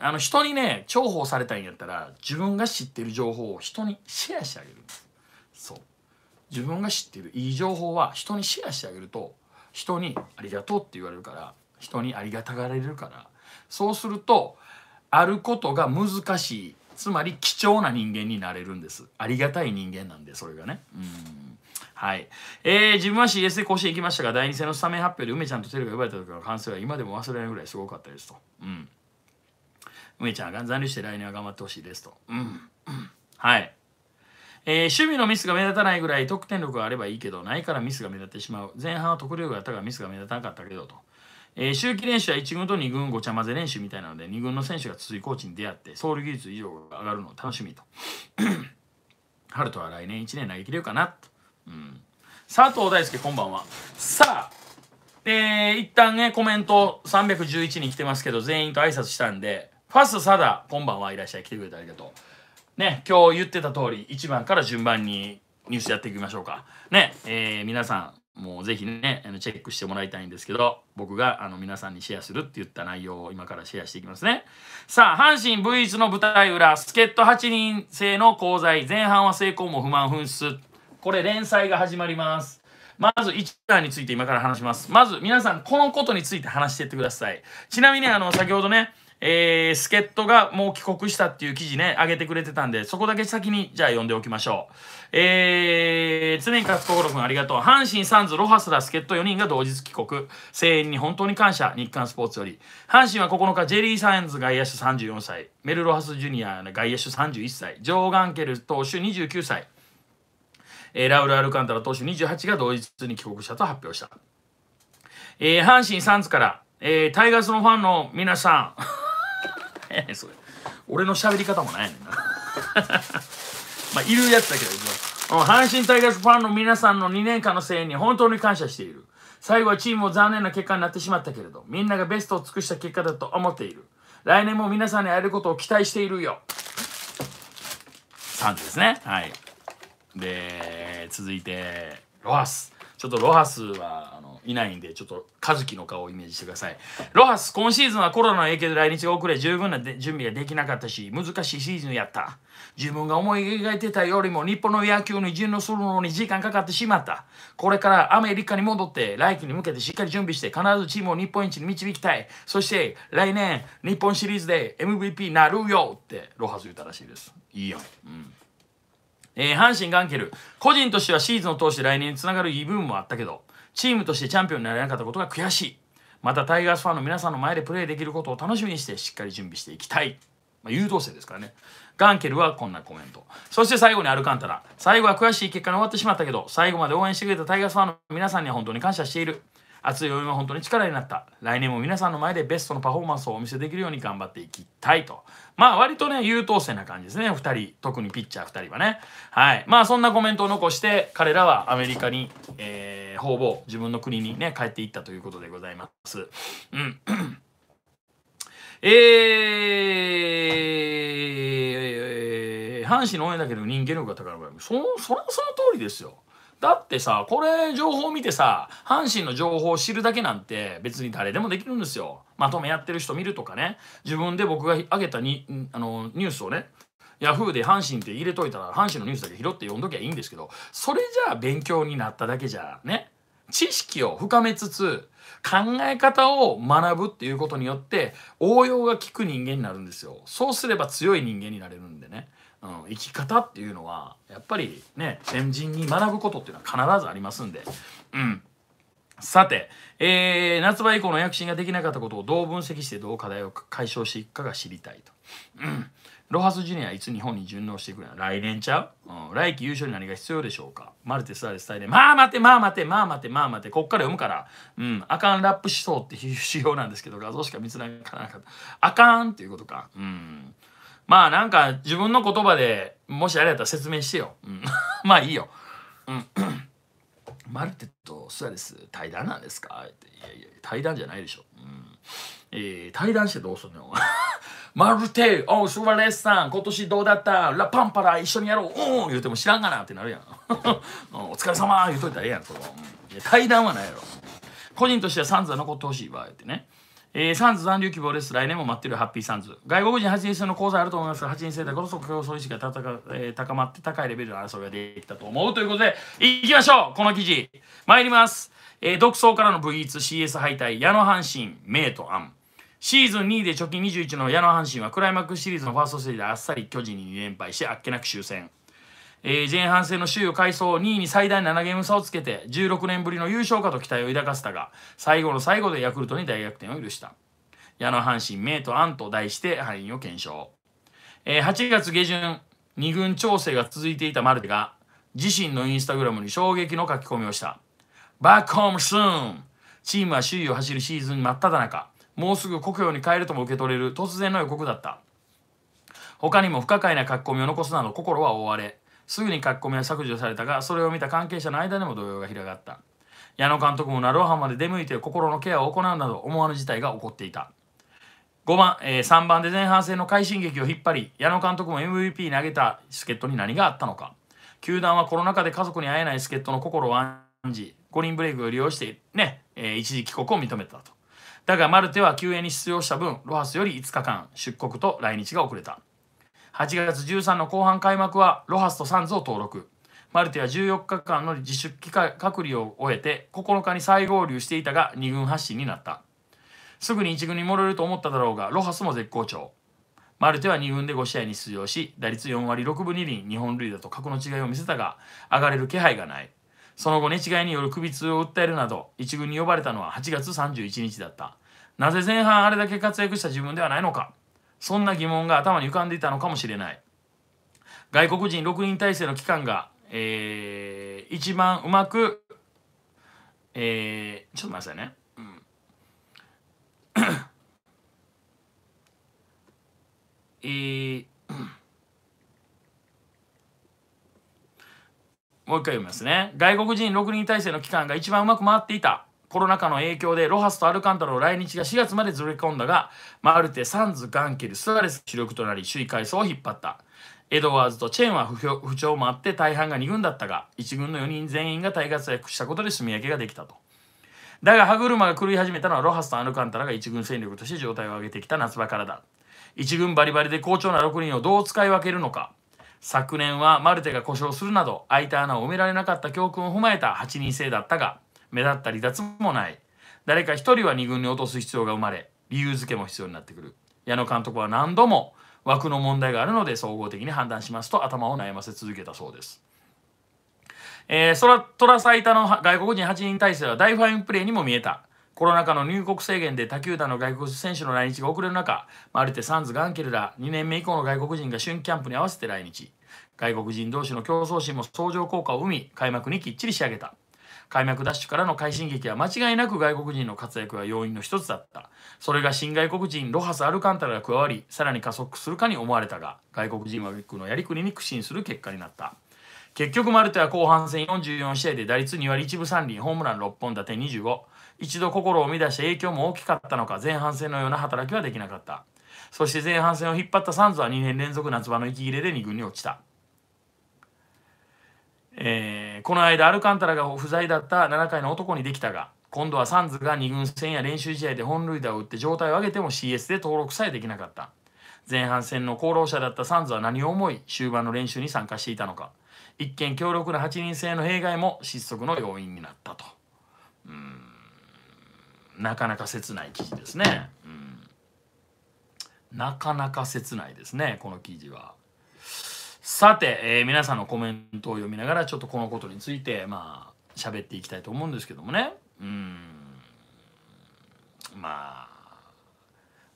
あの人にね、重宝されたいんやったら、自分が知ってる情報を人にシェアしてあげるんです。自分が知ってるいい情報は人にシェアしてあげると人にありがとうって言われるから人にありがたがられるからそうするとあることが難しいつまり貴重な人間になれるんですありがたい人間なんでそれがねうんはい、えー、自分は CS で甲子園行きましたが第2戦のスタメン発表で梅ちゃんとテレビが呼ばれた時の感想は今でも忘れないぐらいすごかったですと、うん、梅ちゃんが残留して来年は頑張ってほしいですと、うん、はいえー、守備のミスが目立たないぐらい得点力があればいいけど、ないからミスが目立ってしまう。前半は得力があったがミスが目立たなかったけどと。えー、周期練習は1軍と2軍ごちゃ混ぜ練習みたいなので、2軍の選手が筒井コーチに出会って、ソウル技術以上が上がるのを楽しみと。春とは来年1年投げ切れるかなと。うん、佐藤大輔、こんばんは。さあ、えー、一旦ね、コメント311人来てますけど、全員と挨拶したんで、ファースサダ、こんばんはいらっしゃい。来てくれてありがとう。ね、今日言ってた通り、1番から順番にニュースやっていきましょうか。ね、えー、皆さん、もうぜひね、チェックしてもらいたいんですけど、僕があの皆さんにシェアするって言った内容を今からシェアしていきますね。さあ、阪神 V1 の舞台裏、助っ人8人制の功罪、前半は成功も不満紛失。これ、連載が始まります。まず1番について今から話します。まず皆さん、このことについて話していってください。ちなみに、あの、先ほどね、えー、助っ人がもう帰国したっていう記事ね、上げてくれてたんで、そこだけ先に、じゃあ読んでおきましょう。えー、常に勝心君ありがとう。阪神、サンズ、ロハスら助っ人4人が同日帰国。声援に本当に感謝、日刊スポーツより。阪神は9日、ジェリー・サインズ外野手34歳、メル・ロハス・ジュニア外野手31歳、ジョー・ガンケル投手29歳、えー、ラウル・アルカンタラ投手28が同日に帰国したと発表した。えー、阪神、サンズから、えー、タイガースのファンの皆さん、やねんそれ俺の喋り方もないねんな まあいるやつだけど阪神タイガースファンの皆さんの2年間の声援に本当に感謝している最後はチームも残念な結果になってしまったけれどみんながベストを尽くした結果だと思っている来年も皆さんに会えることを期待しているよ3時ですねはいで続いてロハスちょっとロハスはいないんでちょっとズキの顔をイメージしてくださいロハス今シーズンはコロナの影響で来日が遅れ十分な準備ができなかったし難しいシーズンやった自分が思い描いてたよりも日本の野球に順応するのに時間かかってしまったこれからアメリカに戻って来季に向けてしっかり準備して必ずチームを日本一に導きたいそして来年日本シリーズで MVP なるよってロハス言ったらしいですいいやん、うんえー、阪神ガンケル個人としてはシーズンを通して来年につながる言い分もあったけどチームとしてチャンピオンになれなかったことが悔しいまたタイガースファンの皆さんの前でプレーできることを楽しみにしてしっかり準備していきたい、まあ、優等生ですからねガンケルはこんなコメントそして最後にアルカンタラ最後は悔しい結果に終わってしまったけど最後まで応援してくれたタイガースファンの皆さんには本当に感謝している熱い応援は本当に力になった来年も皆さんの前でベストのパフォーマンスをお見せできるように頑張っていきたいとまあ割とね、優等生な感じですね、2人、特にピッチャー2人はね。はい。まあそんなコメントを残して、彼らはアメリカに、えー、方々、自分の国にね、帰っていったということでございます。うん。えー、阪神の応援だけど人間力が高い。その、その、その通りですよ。だってさ、これ情報見てさ、阪神の情報を知るだけなんて別に誰でもできるんですよ。まとめやってる人見るとかね、自分で僕が上げたにあのニュースをね、ヤフーで阪神って入れといたら阪神のニュースだけ拾って読んどきゃいいんですけど、それじゃあ勉強になっただけじゃね、知識を深めつつ考え方を学ぶっていうことによって応用が効く人間になるんですよ。そうすれば強い人間になれるんでね。うん、生き方っていうのはやっぱりね先人に学ぶことっていうのは必ずありますんで。うんさて、えー、夏場以降の躍進ができなかったことをどう分析してどう課題を解消していくかが知りたいと。うん、ロハスジュニアいつ日本に順応していくの来年ちゃう、うん、来季優勝に何が必要でしょうかマルテスアレスタイで、まあ待てまあ待てまあ待てまあ待て、こっから読むから、うん、あかんラップ思想っていう 仕様なんですけど、画像しか見つながらなかった。あかんっていうことか。うん。まあなんか自分の言葉でもしあれやったら説明してよ。うん、まあいいよ。うん。マルテとスアレス対談なんですかいやいや対談じゃないでしょ。うんえー、対談してどうすんのマルテ、おスアレスさん、今年どうだったラパンパラ一緒にやろう。うん言うても知らんがなってなるやん。お疲れ様言うといたらええやん、そこ。対談はないやろ。個人としては散々残ってほしいわ、ってね。えー、サンズ残留希望です。来年も待ってるハッピーサンズ。外国人8人制の講座あると思いますが、8人制でこそ競争意識が高,、えー、高まって高いレベルの争いができたと思うということで、いきましょうこの記事参ります、えー、独走からのブイーツ CS 敗退、矢野阪神、名とン。シーズン2位で貯金21の矢野阪神はクライマックスシリーズのファーストステージであっさり巨人に2連敗してあっけなく終戦。えー、前半戦の首位を回走2位に最大7ゲーム差をつけて16年ぶりの優勝かと期待を抱かせたが最後の最後でヤクルトに大逆転を許した矢野阪神名と案と題して敗因を検証、えー、8月下旬2軍調整が続いていたマルテが自身のインスタグラムに衝撃の書き込みをしたバックホームスーンチームは首位を走るシーズン真っ只中もうすぐ故郷に帰るとも受け取れる突然の予告だった他にも不可解な書き込みを残すなど心は覆われすぐに書き込みは削除されたがそれを見た関係者の間でも動揺が広がった矢野監督もロハンまで出向いて心のケアを行うなど思わぬ事態が起こっていた5番、えー、3番で前半戦の快進撃を引っ張り矢野監督も MVP 投げた助っ人に何があったのか球団はコロナ禍で家族に会えない助っ人の心を案じ五輪ブレイクを利用してね、えー、一時帰国を認めたとだがマルテは救援に出場した分ロハスより5日間出国と来日が遅れた8月13の後半開幕はロハスとサンズを登録マルテは14日間の自主期間隔離を終えて9日に再合流していたが2軍発進になったすぐに1軍に戻れると思っただろうがロハスも絶好調マルテは2軍で5試合に出場し打率4割6分2厘日本塁打と格の違いを見せたが上がれる気配がないその後寝違いによる首痛を訴えるなど1軍に呼ばれたのは8月31日だったなぜ前半あれだけ活躍した自分ではないのかそんな疑問が頭に浮かんでいたのかもしれない外国人6人体制の機関が、えー、一番うまく、えー、ちょっと待ってくださいね、えー、もう一回読みますね外国人6人体制の機関が一番うまく回っていたコロナ禍の影響でロハスとアルカンタラの来日が4月までずれ込んだが、マルテ、サンズ、ガンケル、スアレス主力となり、首位階層を引っ張った。エドワーズとチェーンは不調もあって大半が2軍だったが、1軍の4人全員が大活躍したことで炭焼けができたと。だが歯車が狂い始めたのはロハスとアルカンタラが1軍戦力として状態を上げてきた夏場からだ。1軍バリバリで好調な6人をどう使い分けるのか。昨年はマルテが故障するなど空いた穴を埋められなかった教訓を踏まえた8人制だったが、目立った離脱もない誰か一人は2軍に落とす必要が生まれ理由付けも必要になってくる矢野監督は何度も枠の問題があるので総合的に判断しますと頭を悩ませ続けたそうです。えー、そらトラ最多の外国人8人体制は大ファインプレーにも見えた。コロナ禍の入国制限で他球団の外国選手の来日が遅れる中、マルテ、サンズ、ガンケルら2年目以降の外国人が春キャンプに合わせて来日。外国人同士の競争心も相乗効果を生み、開幕にきっちり仕上げた。開幕ダッシュからの快進撃は間違いなく外国人の活躍が要因の一つだった。それが新外国人ロハス・アルカンタラが加わり、さらに加速するかに思われたが、外国人はックのやりくりに苦心する結果になった。結局マルテは後半戦44試合で打率2割1分3厘ホームラン6本立て25一度心を乱した影響も大きかったのか前半戦のような働きはできなかったそして前半戦を引っ張ったサンズは2年連続夏場の息切れで2軍に落ちたえー、この間アルカンタラが不在だった7回の男にできたが今度はサンズが2軍戦や練習試合で本塁打を打って状態を上げても CS で登録さえできなかった前半戦の功労者だったサンズは何を思い終盤の練習に参加していたのか一見強力な8人制の弊害も失速の要因になったとうんなかなか切ない記事ですねうんなかなか切ないですねこの記事は。さて、えー、皆さんのコメントを読みながらちょっとこのことについてまあ喋っていきたいと思うんですけどもねうんまあ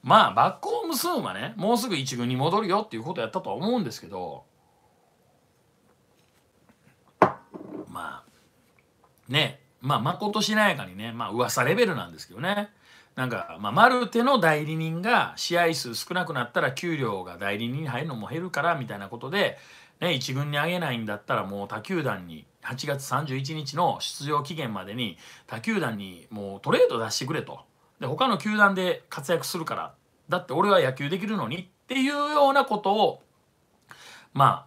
まあバックホームスーンはねもうすぐ1軍に戻るよっていうことやったとは思うんですけどまあねまあまことしなやかにねまあ噂レベルなんですけどねなんか、まあ、マルテの代理人が試合数少なくなったら給料が代理人に入るのも減るからみたいなことで、ね、1軍に上げないんだったらもう他球団に8月31日の出場期限までに他球団にもうトレード出してくれとで他の球団で活躍するからだって俺は野球できるのにっていうようなことをまあ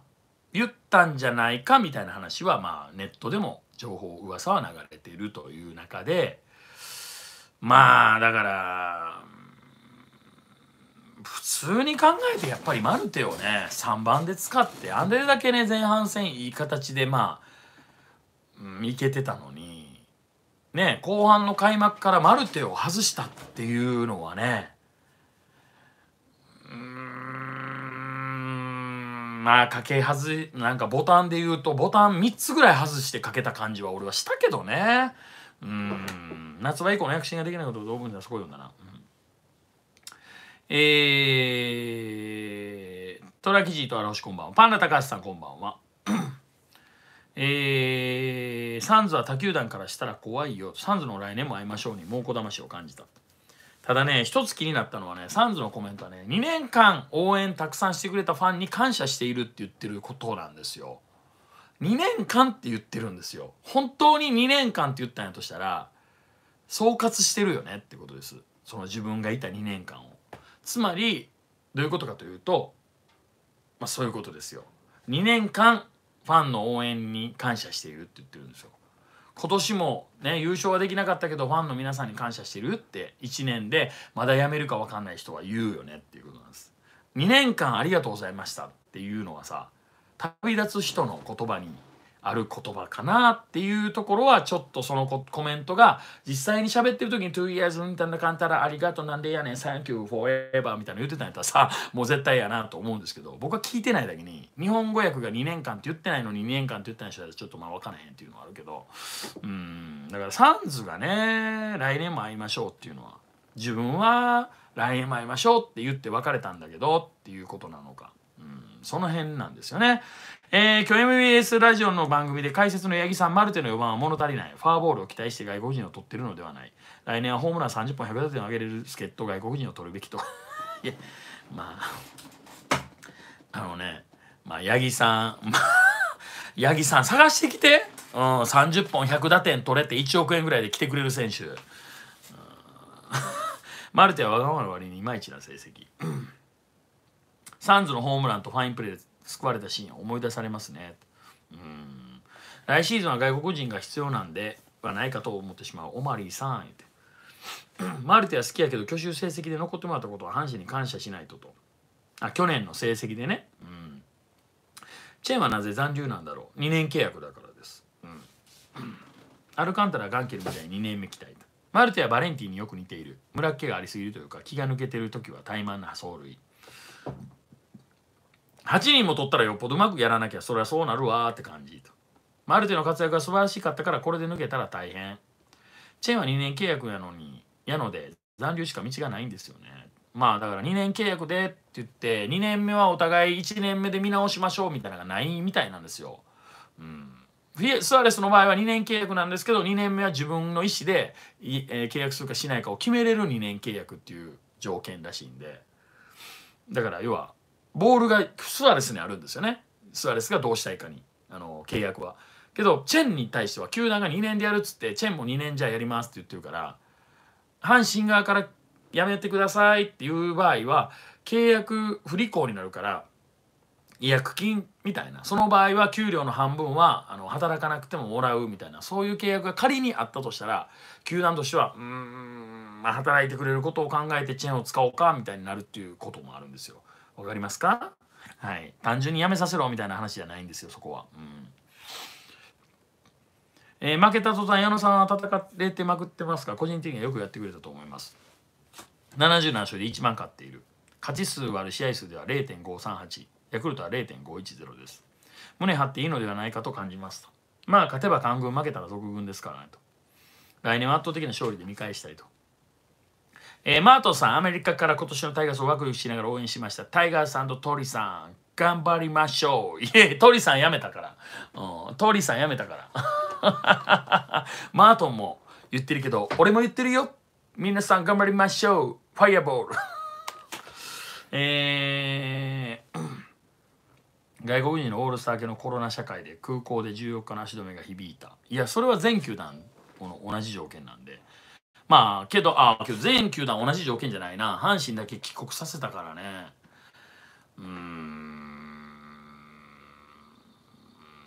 言ったんじゃないかみたいな話はまあネットでも情報噂は流れているという中で。まあだから普通に考えてやっぱりマルテをね3番で使ってあれだけね前半戦いい形でまあ、うん、いけてたのにね後半の開幕からマルテを外したっていうのはねうんまあかけ外なんかボタンで言うとボタン3つぐらい外してかけた感じは俺はしたけどね。うん夏場以降の躍進ができないことを当分ではすごいよんだな、うん、えー、トラキジーとあらほこんばんはパンダ高橋さんこんばんはえー、サンズは他球団からしたら怖いよサンズの来年も会いましょうに猛虎魂を感じたただね一つ気になったのはねサンズのコメントはね2年間応援たくさんしてくれたファンに感謝しているって言ってることなんですよ2年間って言ってるんですよ本当に2年間って言ったんやとしたら総括してるよねってことですその自分がいた2年間をつまりどういうことかというとまあそういうことですよ2年間ファンの応援に感謝しているって言ってるんですよ今年もね優勝はできなかったけどファンの皆さんに感謝してるって1年でまだ辞めるか分かんない人は言うよねっていうことなんです2年間ありがとうございましたっていうのはさ旅立つ人の言葉にある言葉かなっていうところはちょっとそのコメントが実際に喋ってる時に Two years みたいな感じたらありがとうなんでやねん Thank you forever みたいな言ってたんやったらさもう絶対やなと思うんですけど僕は聞いてないだけに日本語訳が2年間って言ってないのに2年間って言ってない人はちょっとまあ分からへんっていうのはあるけどうんだからサンズがね来年も会いましょうっていうのは自分は来年も会いましょうって言って別れたんだけどっていうことなのかその辺なんですよね。えー、今日 MBS ラジオの番組で解説の八木さん、マルテの4番は物足りない。ファーボールを期待して外国人を取ってるのではない。来年はホームラン30本100打点を上げれる助っ人外国人を取るべきと。いや、まあ、あのね、まあ、八木さん、まあ、八木さん探してきて、うん、30本100打点取れて1億円ぐらいで来てくれる選手。うん、マルテはわがままの割にいまいちな成績。サンズのホームランとファインプレーで救われたシーンを思い出されますねうん来シーズンは外国人が必要なんではないかと思ってしまうオマリーさんって マルテは好きやけど去就成績で残ってもらったことは阪神に感謝しないととあ去年の成績でねうんチェーンはなぜ残留なんだろう2年契約だからですうんアルカンタラガンケルみたいに2年目期待マルテはバレンティンによく似ている村っ気がありすぎるというか気が抜けてる時は怠慢な走塁8人も取ったらよっぽどうまくやらなきゃそりゃそうなるわって感じと。ルテあの活躍が素晴らしかったからこれで抜けたら大変。チェーンは2年契約やのに、やので残留しか道がないんですよね。まあだから2年契約でって言って2年目はお互い1年目で見直しましょうみたいなのがないみたいなんですよ。うん、スアレスの場合は2年契約なんですけど2年目は自分の意思で、えー、契約するかしないかを決めれる2年契約っていう条件らしいんでだから要はボールがスアレスにあるんですよね。スアレスがどうしたいかに、あの、契約は。けど、チェンに対しては、球団が2年でやるっつって、チェンも2年じゃやりますって言ってるから、阪神側からやめてくださいっていう場合は、契約不履行になるから、違約金みたいなその場合は給料の半分はあの働かなくてももらうみたいなそういう契約が仮にあったとしたら球団としてはうん、まあ、働いてくれることを考えてチェーンを使おうかみたいになるっていうこともあるんですよ。わかりますかはい。単純にやめさせろみたいな話じゃないんですよ、そこは。うんえー、負けた途端矢野さんは戦っれてまくってますが個人的にはよくやってくれたと思います77勝で1万勝っている勝ち数割る試合数では0.538ヤクルトは0.510です胸張っていいのではないかと感じますとまあ勝てば官軍負けたら続軍ですからねと来年は圧倒的な勝利で見返したいとえー、マートさん、アメリカから今年のタイガースをワクワクしながら応援しました。タイガースさんとトリさん、頑張りましょう。いえ、トリさんやめたから。うん、トリさんやめたから。マートンも言ってるけど、俺も言ってるよ。皆さん頑張りましょう。ファイアボール。えー、外国人のオールスター系のコロナ社会で空港で14日の足止めが響いた。いや、それは全球団この同じ条件なんで。まあ、けど、あけど全球団同じ条件じゃないな。阪神だけ帰国させたからね。うーん。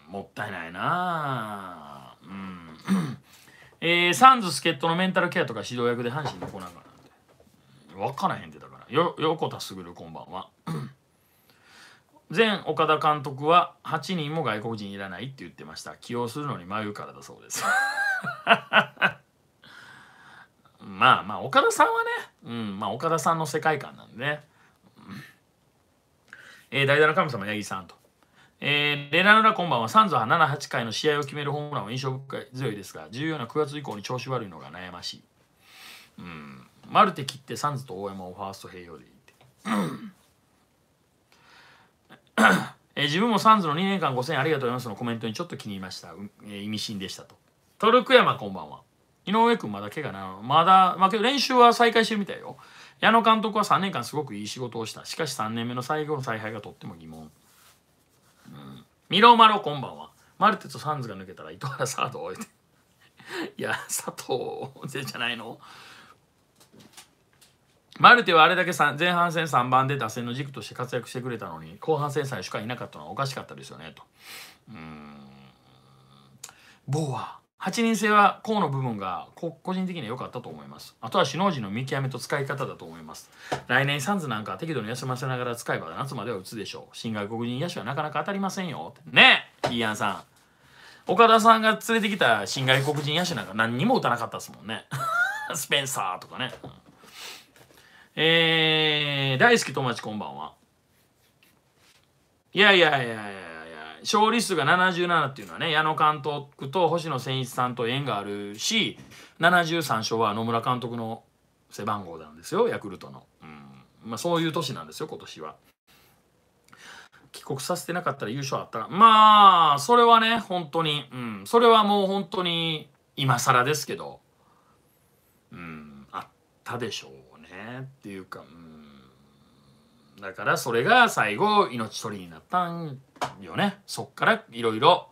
もったいないな。うん。えー、サンズ助っ人のメンタルケアとか指導役で阪神の子なんかなんて。分からへんでだから。よ、横田卓、こんばんは。前岡田監督は8人も外国人いらないって言ってました。起用するのに迷うからだそうです。まあまあ岡田さんはね、うんまあ、岡田さんの世界観なんでね、えー、代打の神様八木さんと。えー、レナルラばんは3は7、8回の試合を決めるホームランは印象強いですが、重要な9月以降に調子悪いのが悩ましい。うん、マルテ切ってサンズと大山をファースト併用でいって。えー、自分もサンズの2年間5000円ありがとうございますのコメントにちょっと気に入りました。えー、意味深でしたと。トルクヤマ、こんばんは。井上君まだ怪我なのまだ、まあ、練習は再開してるみたいよ矢野監督は3年間すごくいい仕事をしたしかし3年目の最後の采配がとっても疑問、うん、ミロマロこんばんはマルテとサンズが抜けたら糸原サードを終えて いや佐藤でじゃないのマルテはあれだけ前半戦3番で打線の軸として活躍してくれたのに後半戦最初からいなかったのはおかしかったですよねとうんボア8人制は甲の部分が個人的には良かったと思います。あとは首脳陣の見極めと使い方だと思います。来年サンズなんか適度に休ませながら使えば夏までは打つでしょう。新外国人野手はなかなか当たりませんよ。ねえ、イーアンさん。岡田さんが連れてきた新外国人野手なんか何にも打たなかったですもんね。スペンサーとかね。えー、大好き友達こんばんは。いやいやいやいや。勝利数が77っていうのはね矢野監督と星野千一さんと縁があるし73勝は野村監督の背番号なんですよヤクルトの、うんまあ、そういう年なんですよ今年は。帰国させてなかったら優勝あったらまあそれはね本当に、うん、それはもう本当に今更ですけど、うん、あったでしょうねっていうか、うんだからそれが最後命取りになったんよねそっからいろいろ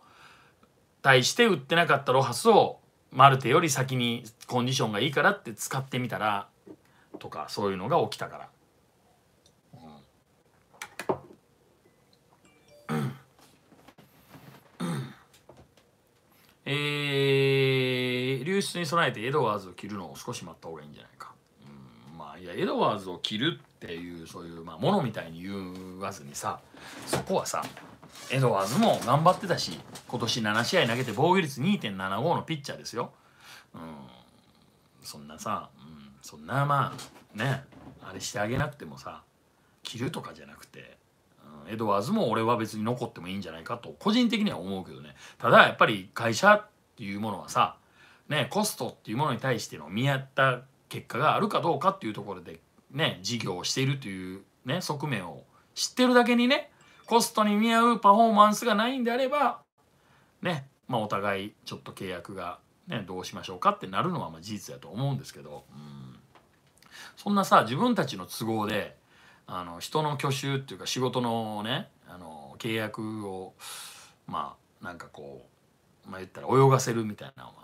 対して売ってなかったロハスをマルテより先にコンディションがいいからって使ってみたらとかそういうのが起きたから。えー、流出に備えてエドワーズを着るのを少し待った方がいいんじゃないか。うん、まあいやエドワーズを着るっていうそういうまあものみたいに言わずにさそこはさエドワーズも頑張ってたし今年7試合投げて防御率2.75のピッチャーですよ。うん、そんなさ、うん、そんなまあねあれしてあげなくてもさ着るとかじゃなくて、うん、エドワーズも俺は別に残ってもいいんじゃないかと個人的には思うけどねただやっぱり会社っていうものはさねコストっていうものに対しての見合った結果があるかどうかっていうところでね、事業をしているというね、側面を知ってるだけにね、コストに見合うパフォーマンスがないんであれば、ね、まあお互いちょっと契約がね、どうしましょうかってなるのはま事実やと思うんですけど、うん、そんなさ、自分たちの都合で、あの人の去就っていうか仕事のねあの契約をまあなんかこう、まあ、言ったら泳がせるみたいなのは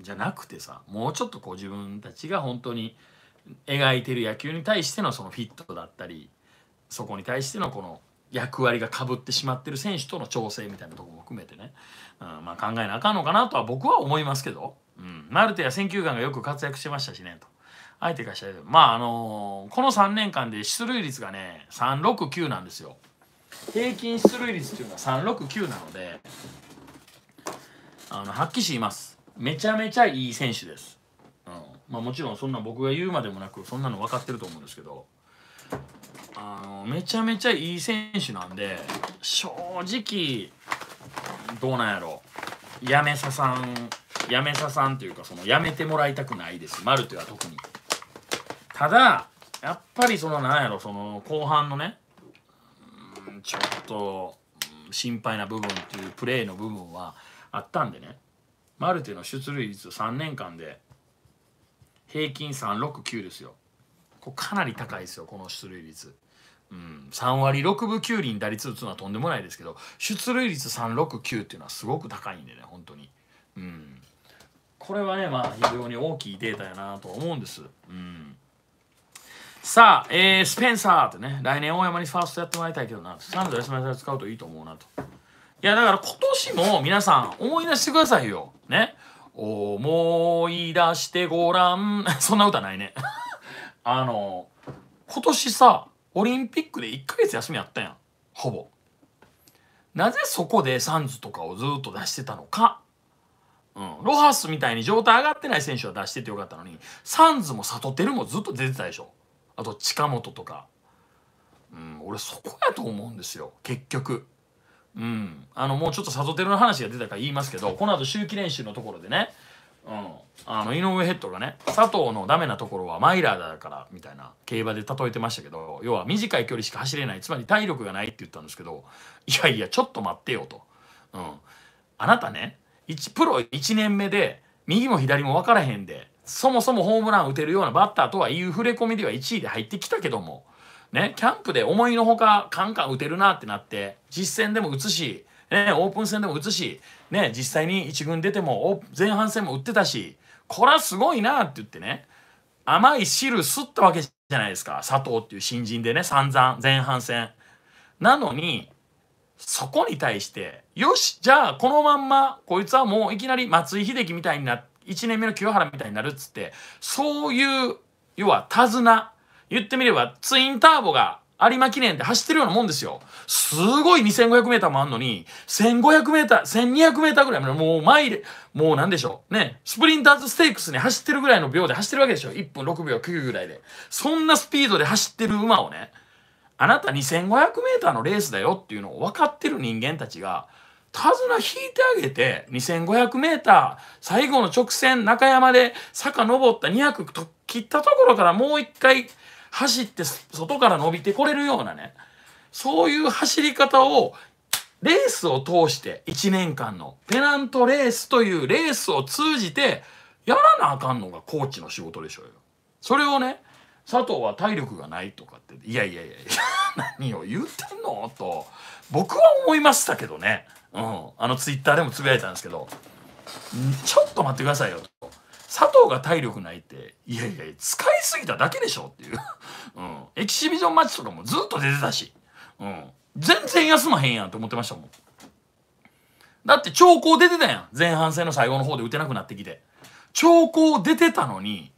じゃなくてさもうちょっとこう自分たちが本当に描いてる野球に対してのそのフィットだったりそこに対してのこの役割がかぶってしまってる選手との調整みたいなとこも含めてね、うん、まあ、考えなあかんのかなとは僕は思いますけど、うん、マルテや選球眼がよく活躍してましたしねと相手からしたらまああのー、この3年間で出塁率がね369なんですよ平均出塁率っていうのは369なのであのはっきりしいますめちゃめちゃいい選手ですまあ、もちろんそんな僕が言うまでもなくそんなの分かってると思うんですけどあのめちゃめちゃいい選手なんで正直どうなんやろやめささんやめささんというかそのやめてもらいたくないですマルテは特にただやっぱりそのなんやろその後半のねちょっと心配な部分っていうプレーの部分はあったんでねマルテの出塁率3年間で平均369ですよこかなり高いですよこの出塁率。うん、3割6分9厘打率打つのはとんでもないですけど出塁率369っていうのはすごく高いんでね本当にうんこれはねまあ非常に大きいデータやなと思うんですうんさあ、えー、スペンサーってね来年大山にファーストやってもらいたいけどなサンドンサー使うといいと思うなといやだから今年も皆さん思い出してくださいよね思い出してごらん そんな歌ないね あの今年さオリンピックで1ヶ月休みあったやんほぼなぜそこでサンズとかをずっと出してたのかうん、ロハスみたいに状態上がってない選手は出しててよかったのにサンズもサトテルもずっと出てたでしょあと近本とか、うん、俺そこやと思うんですよ結局うん、あのもうちょっとサドテルの話が出たから言いますけどこの後周期練習のところでね、うん、あの井上ヘッドがね佐藤のダメなところはマイラーだからみたいな競馬で例えてましたけど要は短い距離しか走れないつまり体力がないって言ったんですけどいやいやちょっと待ってよと、うん、あなたねプロ1年目で右も左も分からへんでそもそもホームラン打てるようなバッターとはいう触れ込みでは1位で入ってきたけどもね、キャンプで思いのほかカンカン打てるなってなって実戦でも打つし、ね、オープン戦でも打つし、ね、実際に1軍出ても前半戦も打ってたしこらすごいなって言ってね甘い汁吸ったわけじゃないですか佐藤っていう新人でね散々前半戦。なのにそこに対してよしじゃあこのまんまこいつはもういきなり松井秀喜みたいにな1年目の清原みたいになるっつってそういう要は手綱言ってみればツインターボが有馬記念で走ってるようなもんですよ。すごい2 5 0 0ーもあんのに、1 5 0 0ー、1 2 0 0ーぐらい、もう前で、もうなんでしょう。ね、スプリンターズステークスに走ってるぐらいの秒で走ってるわけでしょ。1分6秒9ぐらいで。そんなスピードで走ってる馬をね、あなた2 5 0 0ーのレースだよっていうのを分かってる人間たちが、手綱引いてあげて、2 5 0 0ー、最後の直線、中山で坂登った200切ったところからもう一回、走って外から伸びてこれるようなね、そういう走り方をレースを通して1年間のペナントレースというレースを通じてやらなあかんのがコーチの仕事でしょうよ。それをね、佐藤は体力がないとかって、いやいやいやいや、何を言ってんのと、僕は思いましたけどね。うん。あのツイッターでもつぶやいたんですけど、ちょっと待ってくださいよ。佐藤が体力ないっていやいや使いすぎただけでしょっていう、うん、エキシビジョンマッチとかもずっと出てたし、うん、全然休まへんやんって思ってましたもんだって兆候出てたやん前半戦の最後の方で打てなくなってきて兆候出てたのに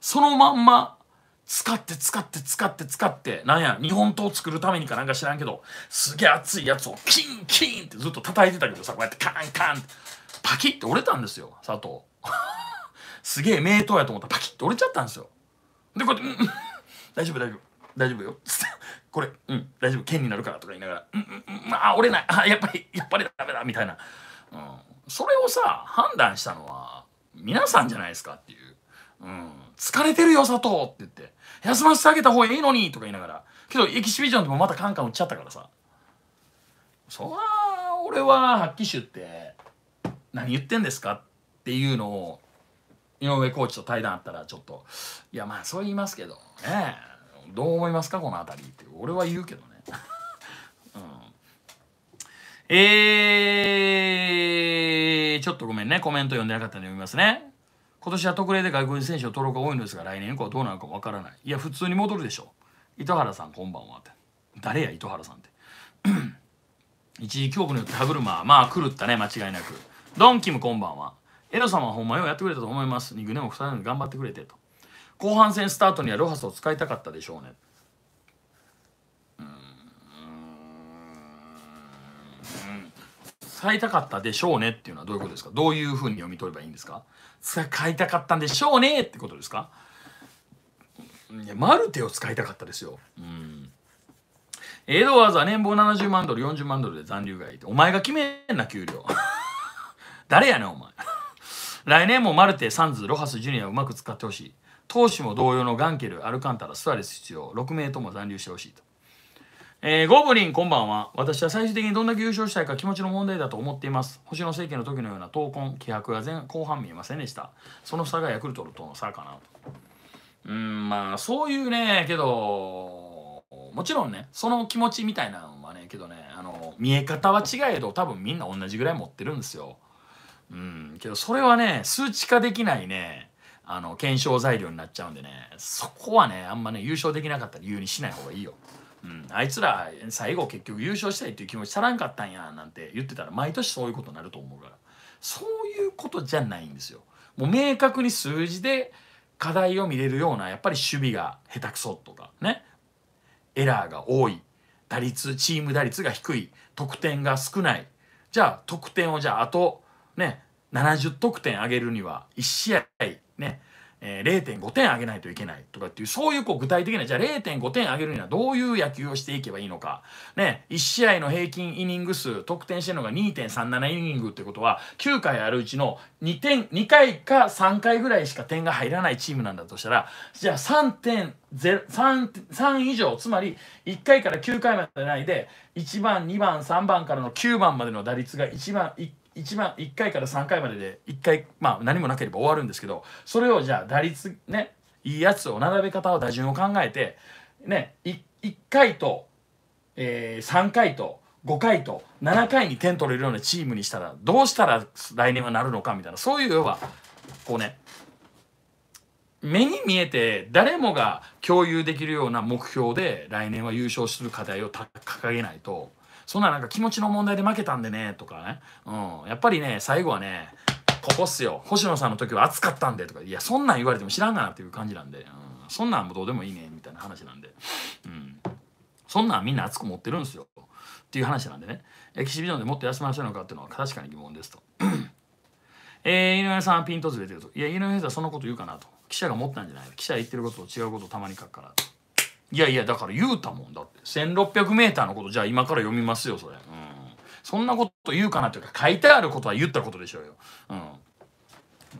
そのまんま使って使って使って使ってなんや日本刀作るためにかなんか知らんけどすげえ熱いやつをキンキンってずっと叩いてたけどさこうやってカンカンってパキッて折れたんですよ佐藤 すげえ名刀やと思ったらパキッて折れちゃったんですよでこうやって「うん、大丈夫大丈夫大丈夫よ」これうん大丈夫剣になるから」とか言いながら「うんうんうんあ折れないあやっぱりやっぱりダメだ」みたいな、うん、それをさ判断したのは皆さんじゃないですかっていう。うん、疲れてるよ佐藤って言って休ませてあげた方がいいのにとか言いながらけどエキシビジョンでもまたカンカン打っちゃったからさそら俺は発揮手って何言ってんですかっていうのを井上コーチと対談あったらちょっといやまあそう言いますけどねどう思いますかこの辺りって俺は言うけどね、うん、えー、ちょっとごめんねコメント読んでなかったんで読みますね今年は特例で外国人選手の登録が多いのですが来年以降はどうなるかわからないいや普通に戻るでしょう糸原さんこんばんはって誰や糸原さんって 一時恐怖によって歯車まあ狂ったね間違いなくドンキムこんばんはエロ様はほんまよやってくれたと思います2年も2人で頑張ってくれてと後半戦スタートにはロハスを使いたかったでしょうねうん。使いたかったでしょうねっていうのはどういうことですかどういうふうに読み取ればいいんですか使いたかったんでしょうねってことですかいやマルテを使いたかったですよ。うん。エドワーズは年俸70万ドル、40万ドルで残留がって、お前が決めんな、給料。誰やねん、お前。来年もマルテ、サンズ、ロハス、ジュニアをうまく使ってほしい。投手も同様のガンケル、アルカンタラ、スアレス必要。6名とも残留してほしいと。えー、ゴブリン、こんばんは。私は最終的にどんだけ優勝したいか気持ちの問題だと思っています。星野政権の時のような闘魂、気迫が前後半見えませんでした。その差がヤクルトとの差かなと。うん、まあ、そういうね、けど、もちろんね、その気持ちみたいなのはね、けどね、あの、見え方は違えど、多分みんな同じぐらい持ってるんですよ。うん、けどそれはね、数値化できないね、あの、検証材料になっちゃうんでね、そこはね、あんまね、優勝できなかった理由にしない方がいいよ。うん、あいつら最後結局優勝したいっていう気持ちさらんかったんやなんて言ってたら毎年そういうことになると思うからそういうことじゃないんですよ。もう明確に数字で課題を見れるようなやっぱり守備が下手くそとかねエラーが多い打率チーム打率が低い得点が少ないじゃあ得点をじゃああとね、70得点上げるには1試合ね、えー、0.5点上げないといけないとかっていう、そういうこう具体的な、じゃあ0.5点上げるにはどういう野球をしていけばいいのか。ね、1試合の平均イニング数、得点してるのが2.37イニングってことは、9回あるうちの2点、2回か3回ぐらいしか点が入らないチームなんだとしたら、じゃあ3.0、3, 3以上、つまり1回から9回までないで、1番、2番、3番からの9番までの打率が1番、1 1番1回から3回までで1回、まあ、何もなければ終わるんですけどそれをじゃあ打率ねいいやつを並べ方を打順を考えて、ね、1, 1回と、えー、3回と5回と7回に点取れるようなチームにしたらどうしたら来年はなるのかみたいなそういう要はこうね目に見えて誰もが共有できるような目標で来年は優勝する課題を掲げないとそんななんか気持ちの問題で負けたんでね、とかね。うん。やっぱりね、最後はね、ここっすよ。星野さんの時は暑かったんで、とか。いや、そんなん言われても知らんがなっていう感じなんで、うん、そんなんもどうでもいいね、みたいな話なんで。うん。そんなんみんな熱く持ってるんですよ。っていう話なんでね。エキシビジョンでもっと休ませるのかっていうのは確かに疑問ですと。えー、井上さんはピンとずれてると。いや、井上さんはそんなこと言うかなと。記者が持ったんじゃない記者言ってることと違うことをたまに書くからと。いやいやだから言うたもんだって1 6 0 0ーのことじゃあ今から読みますよそれ、うん、そんなこと言うかなというか書いてあることは言ったことでしょうよ、う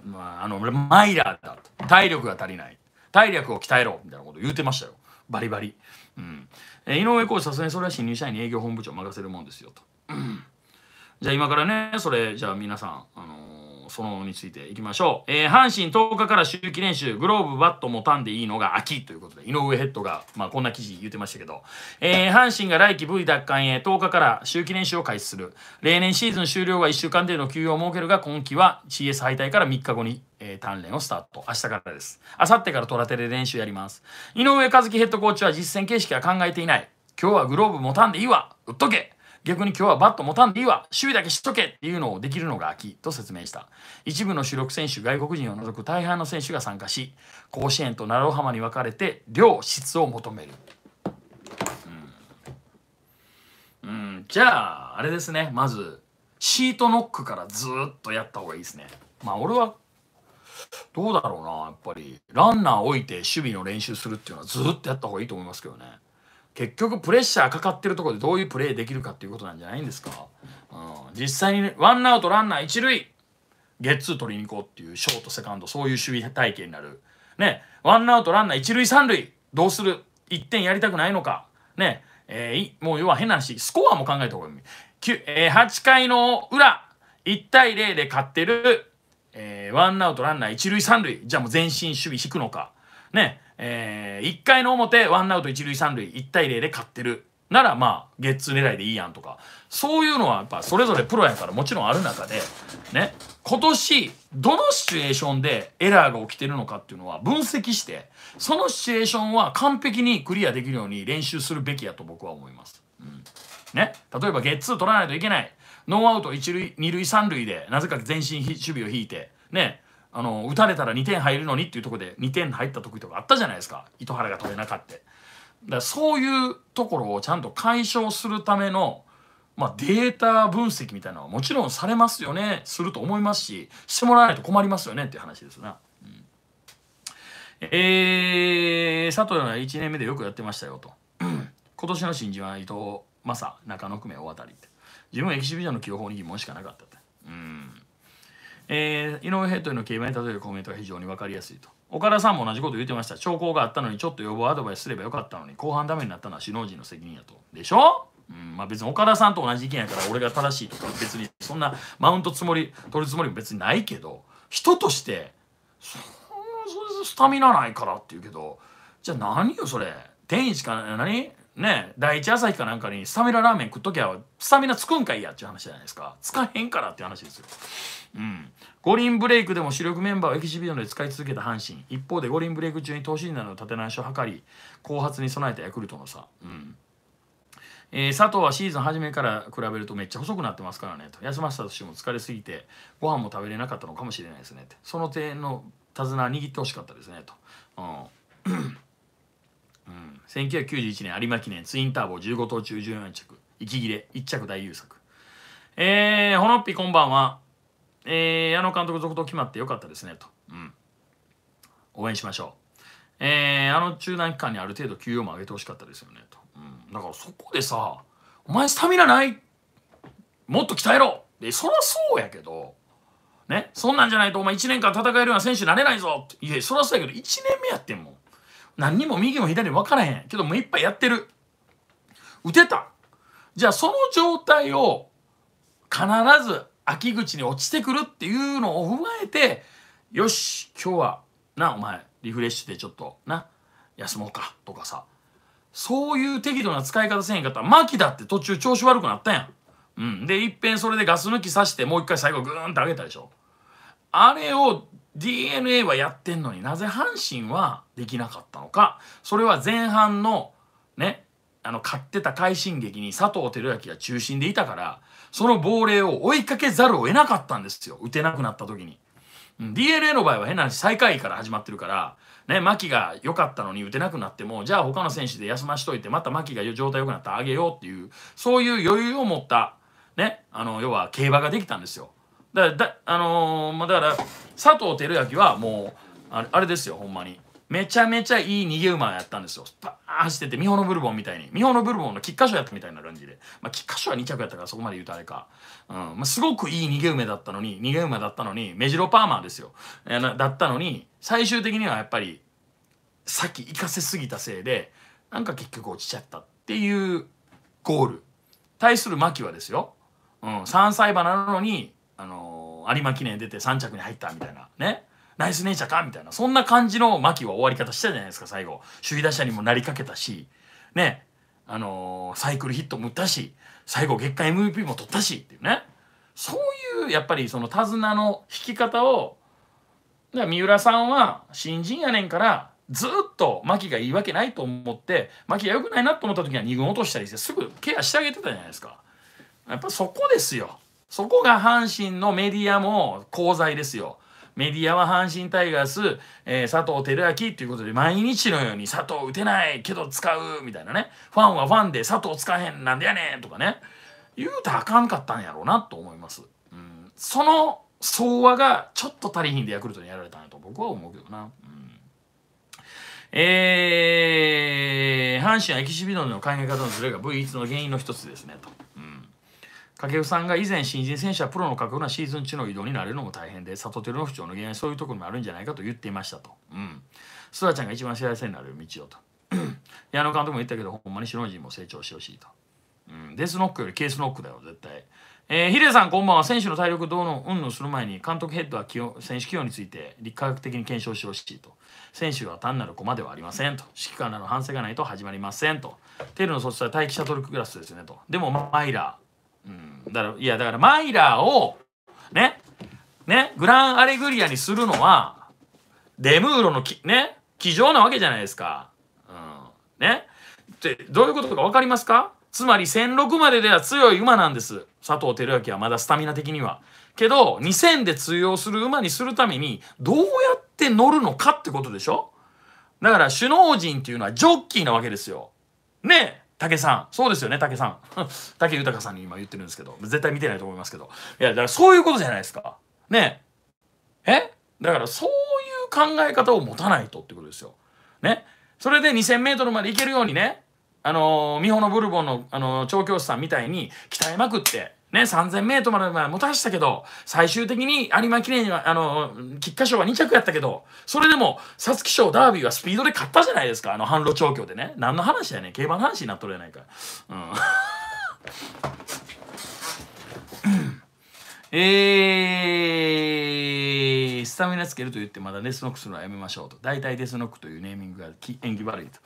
ん、まああのマイラーだ体力が足りない体力を鍛えろみたいなこと言うてましたよバリバリ、うん井上浩二さすがにそれは新入社員に営業本部長任せるもんですよと、うん、じゃあ今からねそれじゃあ皆さんあのそのについていきましょう。えー、阪神10日から秋季練習、グローブ、バット持たんでいいのが秋ということで、井上ヘッドが、まあ、こんな記事言ってましたけど、えー、阪神が来季 V 奪還へ10日から秋季練習を開始する。例年シーズン終了は1週間程度の休養を設けるが、今季は CS 敗退から3日後にえー、鍛錬をスタート。明日からです。明後日からトラテレ練習やります。井上和樹ヘッドコーチは実践形式は考えていない。今日はグローブ持たんでいいわ。打っとけ。逆に今日はバット持たんでいいわ守備だけしとけっていうのをできるのが秋と説明した一部の主力選手外国人を除く大半の選手が参加し甲子園と奈良浜に分かれて両質を求めるうん、うん、じゃああれですねまずシートノックからずっとやった方がいいですねまあ俺はどうだろうなやっぱりランナー置いて守備の練習するっていうのはずっとやった方がいいと思いますけどね結局プレッシャーかかってるとこでどういうプレーできるかっていうことなんじゃないんですか、うん、実際に、ワンアウトランナー一塁ゲッツー取りに行こうっていうショートセカンドそういう守備体系になるねワンアウトランナー一塁三塁どうする1点やりたくないのかねえー、もう要は変な話スコアも考えた方がいい、え8回の裏1対0で勝ってる、えー、ワンアウトランナー一塁三塁じゃあもう前進守備引くのかねえー、1回の表ワンアウト一塁三塁1対0で勝ってるならまあゲッツー狙いでいいやんとかそういうのはやっぱそれぞれプロやからもちろんある中でね今年どのシチュエーションでエラーが起きてるのかっていうのは分析してそのシチュエーションは完璧にクリアできるように練習するべきやと僕は思います。うん、ね、例えばゲッツー取らないといけないノーアウト一塁二塁三塁でなぜか前進守備を引いてねあの打たれたら2点入るのにっていうとこで2点入った時とかあったじゃないですか糸原が取れなかった。だからそういうところをちゃんと解消するための、まあ、データ分析みたいなのはもちろんされますよねすると思いますししてもらわないと困りますよねっていう話ですな。うん、えー、佐藤は1年目でよくやってましたよと。今年の新人は伊藤正中野久米大当たりって。自分はエキシビジョンの起用法に疑問しかなかったって。うんえー、井上ヘッドの競馬に例えるコメントが非常に分かりやすいと。岡田さんも同じこと言ってました。兆候があったのにちょっと予防アドバイスすればよかったのに後半ダメになったのは首脳陣の責任やと。でしょうんまあ、別に岡田さんと同じ意見やから俺が正しいとか別にそんなマウントつもり取るつもりも別にないけど人としてそんなスタミナないからって言うけどじゃあ何よそれ天一か何ね第一朝日かなんかにスタミナラーメン食っときゃスタミナつくんかいやっていう話じゃないですかつかへんからって話ですようん、五輪ブレイクでも主力メンバーをエキシビジョンで使い続けた阪神一方で五輪ブレイク中に投資になる立て直しを図り後発に備えたヤクルトの差、うんえー、佐藤はシーズン初めから比べるとめっちゃ細くなってますからねと休ませたとしても疲れすぎてご飯も食べれなかったのかもしれないですねってその点の手綱握ってほしかったですねと。うんうん、1991年有馬記念ツインターボ15投中14着息切れ1着大優作えー、ほのっぴこんばんはえー、あの監督続投決まってよかったですねと、うん、応援しましょう、えー、あの中断期間にある程度給与も上げてほしかったですよねと、うん、だからそこでさお前スタミナないもっと鍛えろでそりゃそうやけどねそんなんじゃないとお前1年間戦えるような選手になれないぞいやそりゃそうやけど1年目やってんもん何にも右も左も分からへんけどもういっぱいやってる打てたじゃあその状態を必ず秋口に落ちてくるっていうのを踏まえてよし今日はなお前リフレッシュでちょっとな休もうかとかさそういう適度な使い方せんかったら牧だって途中調子悪くなったやん。うん、でいっぺんそれでガス抜きさしてもう一回最後グーンって上げたでしょ。あれを DNA はやってんのになぜ阪神はできなかったのかそれは前半のねあの勝ってた快進撃に佐藤輝明が中心でいたからその亡霊を追いかけざるを得なかったんですよ。打てなくなった時に。うん、DNA の場合は変な話、最下位から始まってるから、ね、牧が良かったのに打てなくなっても、じゃあ他の選手で休ましといて、また牧が状態良くなったらあげようっていう、そういう余裕を持った、ね、あの、要は競馬ができたんですよ。だから、だあのー、まあ、だから、佐藤輝明はもう、あれあれですよ、ほんまに。めちゃめちゃいい逃げ馬やったんですよ。バーン走ってて、ミホのブルボンみたいに。ミホのブルボンの菊花賞やったみたいな感じで。まあ、菊花賞は2着やったからそこまで言うとあれか。うん。まあ、すごくいい逃げ馬だったのに、逃げ馬だったのに、目白パーマーですよ。えだったのに、最終的にはやっぱり、さっき行かせすぎたせいで、なんか結局落ちちゃったっていうゴール。対する牧はですよ。うん。3歳馬なのに、あのー、有馬記念出て3着に入ったみたいな。ね。ナイス姉ちかみたいな、そんな感じの牧は終わり方したじゃないですか、最後。首位打者にもなりかけたし、ね、あのー、サイクルヒットも打ったし、最後月間 MVP も取ったしっていうね。そういう、やっぱりその手綱の引き方を、だ三浦さんは新人やねんから、ずっと牧がいいわけないと思って、牧が良くないなと思った時には2軍落としたりして、すぐケアしてあげてたじゃないですか。やっぱそこですよ。そこが阪神のメディアも功罪ですよ。メディアは阪神タイガース、えー、佐藤輝明ということで、毎日のように佐藤打てないけど使うみたいなね、ファンはファンで佐藤使えへんなんでやねんとかね、言うたらあかんかったんやろうなと思います。うん、その総和がちょっと足りひんでヤクルトにやられたんやと僕は思うけどな。うんえー、阪神はエキシビドンの考え方のズレが V1 の原因の一つですねと。掛布さんが以前新人選手はプロの過酷なシーズン中の移動になれるのも大変で里ルの不調の原因そういうところもあるんじゃないかと言っていましたと。うん。スラちゃんが一番幸せになれる道をと。矢 野監督も言ったけどほんまに首脳陣も成長してほしいと。うん。デスノックよりケースノックだよ絶対。えー、ヒデさんこんばんは選手の体力どうのうんぬする前に監督ヘッドは起用選手起用について立科学的に検証してほしいと選手は単なる駒ではありませんと指揮官らど反省がないと始まりませんとテルの卒は待機シャトルクラスですねとでもマイラーうん、だからいやだからマイラーをねねグランアレグリアにするのはデムーロのきね気丈なわけじゃないですか。うん、ねってどういうことか分かりますかつまり1006まででは強い馬なんです佐藤輝明はまだスタミナ的には。けど2000で通用する馬にするためにどうやって乗るのかってことでしょだから首脳陣っていうのはジョッキーなわけですよ。ね竹さん。そうですよね、竹さん。武 豊さんに今言ってるんですけど、絶対見てないと思いますけど。いや、だからそういうことじゃないですか。ねえ。だからそういう考え方を持たないとってことですよ。ね。それで2000メートルまで行けるようにね、あのー、美穂のブルボンの、あのー、調教師さんみたいに鍛えまくって、ね、3000メートルまで持もたしたけど、最終的に有馬記念は、あの、菊花賞は2着やったけど、それでも、皐月賞ダービーはスピードで勝ったじゃないですか、あの、販路調教でね。何の話やね競馬の話になっとるやないか。うん。えー、スタミナつけると言ってまだデスノックするのはやめましょうと。大体デスノックというネーミングが演技悪いと。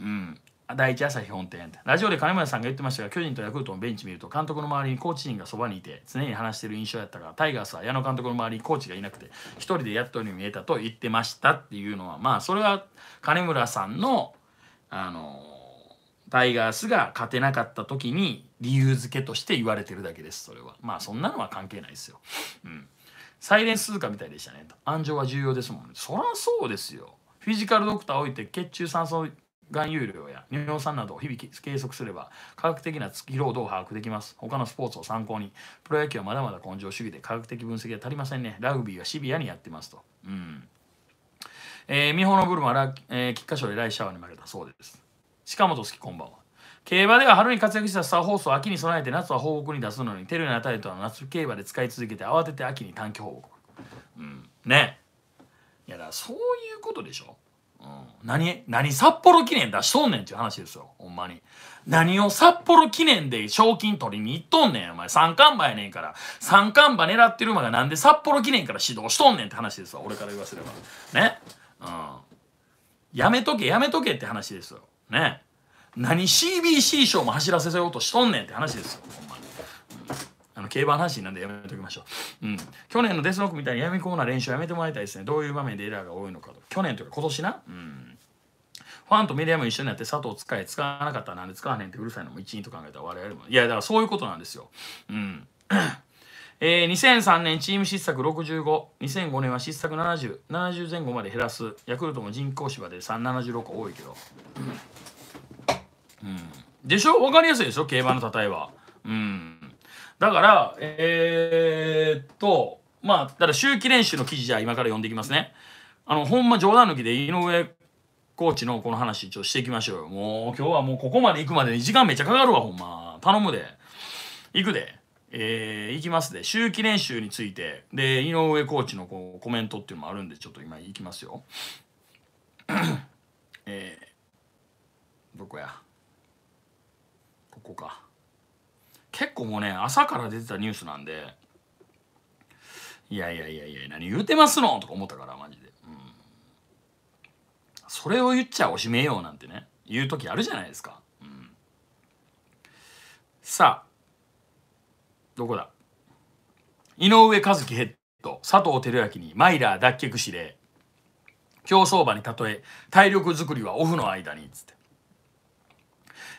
うん。第一朝日本店ラジオで金村さんが言ってましたが巨人とヤクルトのベンチ見ると監督の周りにコーチ陣がそばにいて常に話してる印象やったがタイガースは矢野監督の周りにコーチがいなくて一人でやっとるように見えたと言ってましたっていうのはまあそれは金村さんのあのタイガースが勝てなかった時に理由付けとして言われてるだけですそれはまあそんなのは関係ないですようんサイレンス通貨みたいでしたねと安城は重要ですもんねそらそうですよフィジカルドクター置いて血中酸素含有量や尿酸などを日々計測すれば科学的な疲労度を把握できます他のスポーツを参考にプロ野球はまだまだ根性主義で科学的分析が足りませんねラグビーはシビアにやってますとうんえー、美穂のブルマラ、え菊花賞で来シャワーに負けたそうですも本好きこんばんは競馬では春に活躍したスターホースを秋に備えて夏は放牧に出すのにテルにタえたトは夏競馬で使い続けて慌てて秋に短期放牧うんねいやだそういうことでしょ何、何札幌記念出しとんねんっていう話ですよ。ほんまに。何を札幌記念で賞金取りに行っとんねん。お前三冠馬やねんから。三冠馬狙ってる馬がなんで札幌記念から指導しとんねんって話ですわ。俺から言わせれば。ね。うん。やめとけ、やめとけって話ですよ。ね。何 CBC 賞も走らせようとしとんねんって話ですよ。あの競馬の話なんでやめときましょう。うん。去年のデスノックみたいにやみこもな練習やめてもらいたいですね。どういう場面でエラーが多いのかと。去年というか今年な。うん。ファンとメディアも一緒になって佐藤使え、使わなかったらなんで使わへんってうるさいのも一員と考えたら我々も。いや、だからそういうことなんですよ。うん。えー、2003年チーム失策65、2005年は失策70、70前後まで減らす。ヤクルトも人工芝で376個多いけど。うん。でしょ分かりやすいでしょ競馬の例えは。うん。だから、えー、っと、まあ、だから周期練習の記事じゃ今から読んでいきますね。あの、ほんま冗談抜きで井上コーチのこの話ちょっとしていきましょうよ。もう今日はもうここまで行くまでに時間めっちゃかかるわ、ほんま。頼むで。行くで。えー、行きますで。周期練習について、で、井上コーチのこうコメントっていうのもあるんで、ちょっと今行きますよ。えー、どこやここか。結構もうね朝から出てたニュースなんでいやいやいやいや何言うてますのとか思ったからマジで、うん、それを言っちゃおしめようなんてね言う時あるじゃないですか、うん、さあどこだ井上和樹ヘッド佐藤輝明にマイラー脱却指令競走馬に例え体力づくりはオフの間にっつって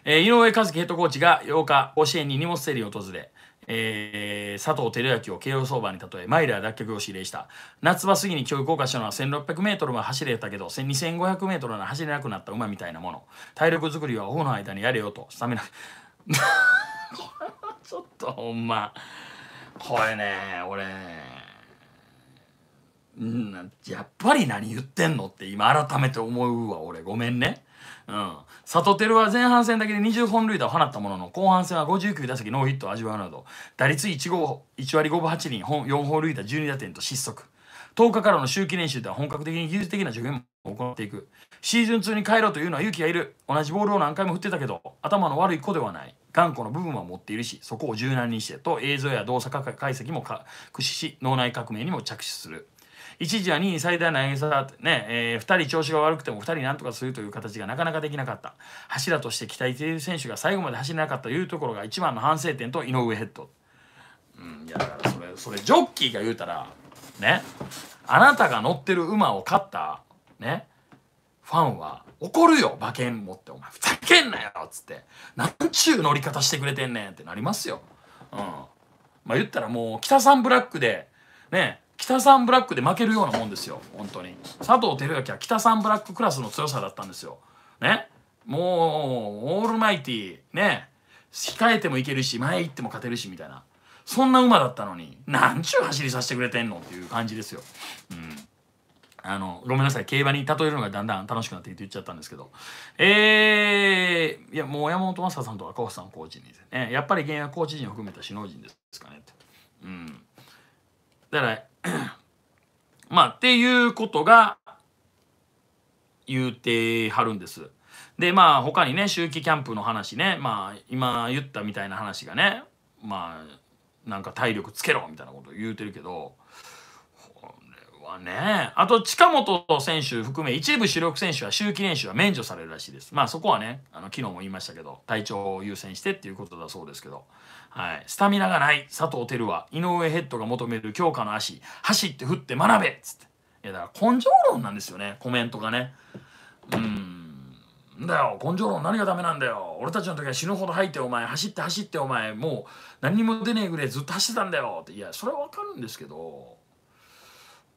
えー、井上和樹ヘッドコーチが8日、甲子園に荷物整理を訪れ、えー、佐藤輝明を慶応相場に例えマイラー脱却を指令した夏場過ぎに教育降下したのは 1600m は走れたけど 2500m ルは走れなくなった馬みたいなもの体力作りはオフの間にやれよとスタミナ ちょっとほんまこれね俺うんやっぱり何言ってんのって今改めて思うわ俺ごめんねうん佐テルは前半戦だけで20本塁打を放ったものの後半戦は59打席ノーヒットを味わうなど打率 1, 号1割5分8厘本4本塁打12打点と失速10日からの周期練習では本格的に技術的な助言も行っていくシーズン2に帰ろうというのは勇気がいる同じボールを何回も振ってたけど頭の悪い子ではない頑固な部分は持っているしそこを柔軟にしてと映像や動作解析も駆使し脳内革命にも着手する一時は2位最大の八沢ね、えー、2人調子が悪くても2人なんとかするという形がなかなかできなかった柱として期待している選手が最後まで走れなかったというところが一番の反省点と井上ヘッドうんいやだからそれそれジョッキーが言うたらねあなたが乗ってる馬を勝ったねファンは怒るよ馬券持ってお前ふざけんなよっつってなんちゅう乗り方してくれてんねんってなりますようんまあ言ったらもう北三ブラックでね北三ブラックで負けるようなもんですよ本当に佐藤輝明は北三ブラッククラスの強さだったんですよねもうオールマイティね控えてもいけるし前行っても勝てるしみたいなそんな馬だったのになんちゅう走りさせてくれてんのっていう感じですようんあのごめんなさい競馬に例えるのがだんだん楽しくなっていて言っちゃったんですけどえー、いやもう山本昌さんと赤星さんコーチにですねやっぱり現役コーチ陣を含めた首脳陣ですかねってうんだから まあ、っていうことが言うてはるんです。で、まあ、他にね、秋季キャンプの話ね、まあ、今言ったみたいな話がね、まあ、なんか体力つけろみたいなことを言うてるけど、これはね、あと、近本選手含め一部主力選手は秋季練習は免除されるらしいです。まあ、そこはね、あの、昨日も言いましたけど、体調を優先してっていうことだそうですけど、はい、スタミナがない佐藤輝は井上ヘッドが求める強化の足走って振って学べっつっていやだから根性論なんですよねコメントがねうんだよ根性論何がダメなんだよ俺たちの時は死ぬほど吐いてお前走って走ってお前もう何にも出ねえぐらいずっと走ってたんだよっていやそれはわかるんですけど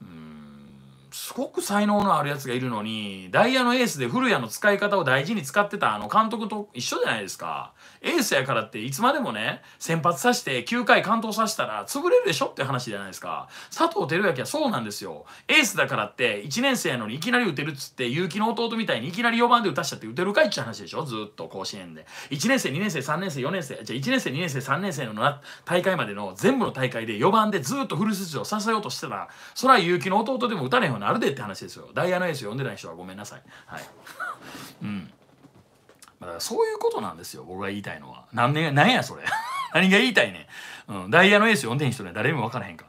うんすごく才能のあるやつがいるのにダイヤのエースで古谷の使い方を大事に使ってたあの監督と一緒じゃないですかエースやからっていつまでもね、先発させて9回完投させたら潰れるでしょって話じゃないですか。佐藤輝明はそうなんですよ。エースだからって1年生やのにいきなり打てるっつって、結城の弟みたいにいきなり4番で打たしちゃって打てるかいって話でしょずっと甲子園で。1年生、2年生、3年生、4年生、じゃあ1年生、2年生、3年生の大会までの全部の大会で4番でずっとフル出場させようとしてたら、そら結城の弟でも打たれへんようになるでって話ですよ。ダイヤのエース呼んでない人はごめんなさい。はい。うん。だからそういうことなんですよ僕が言いたいのは何年、何やそれ 何が言いたいね、うん、ダイヤのエース読んでん人ね誰も分からへんか、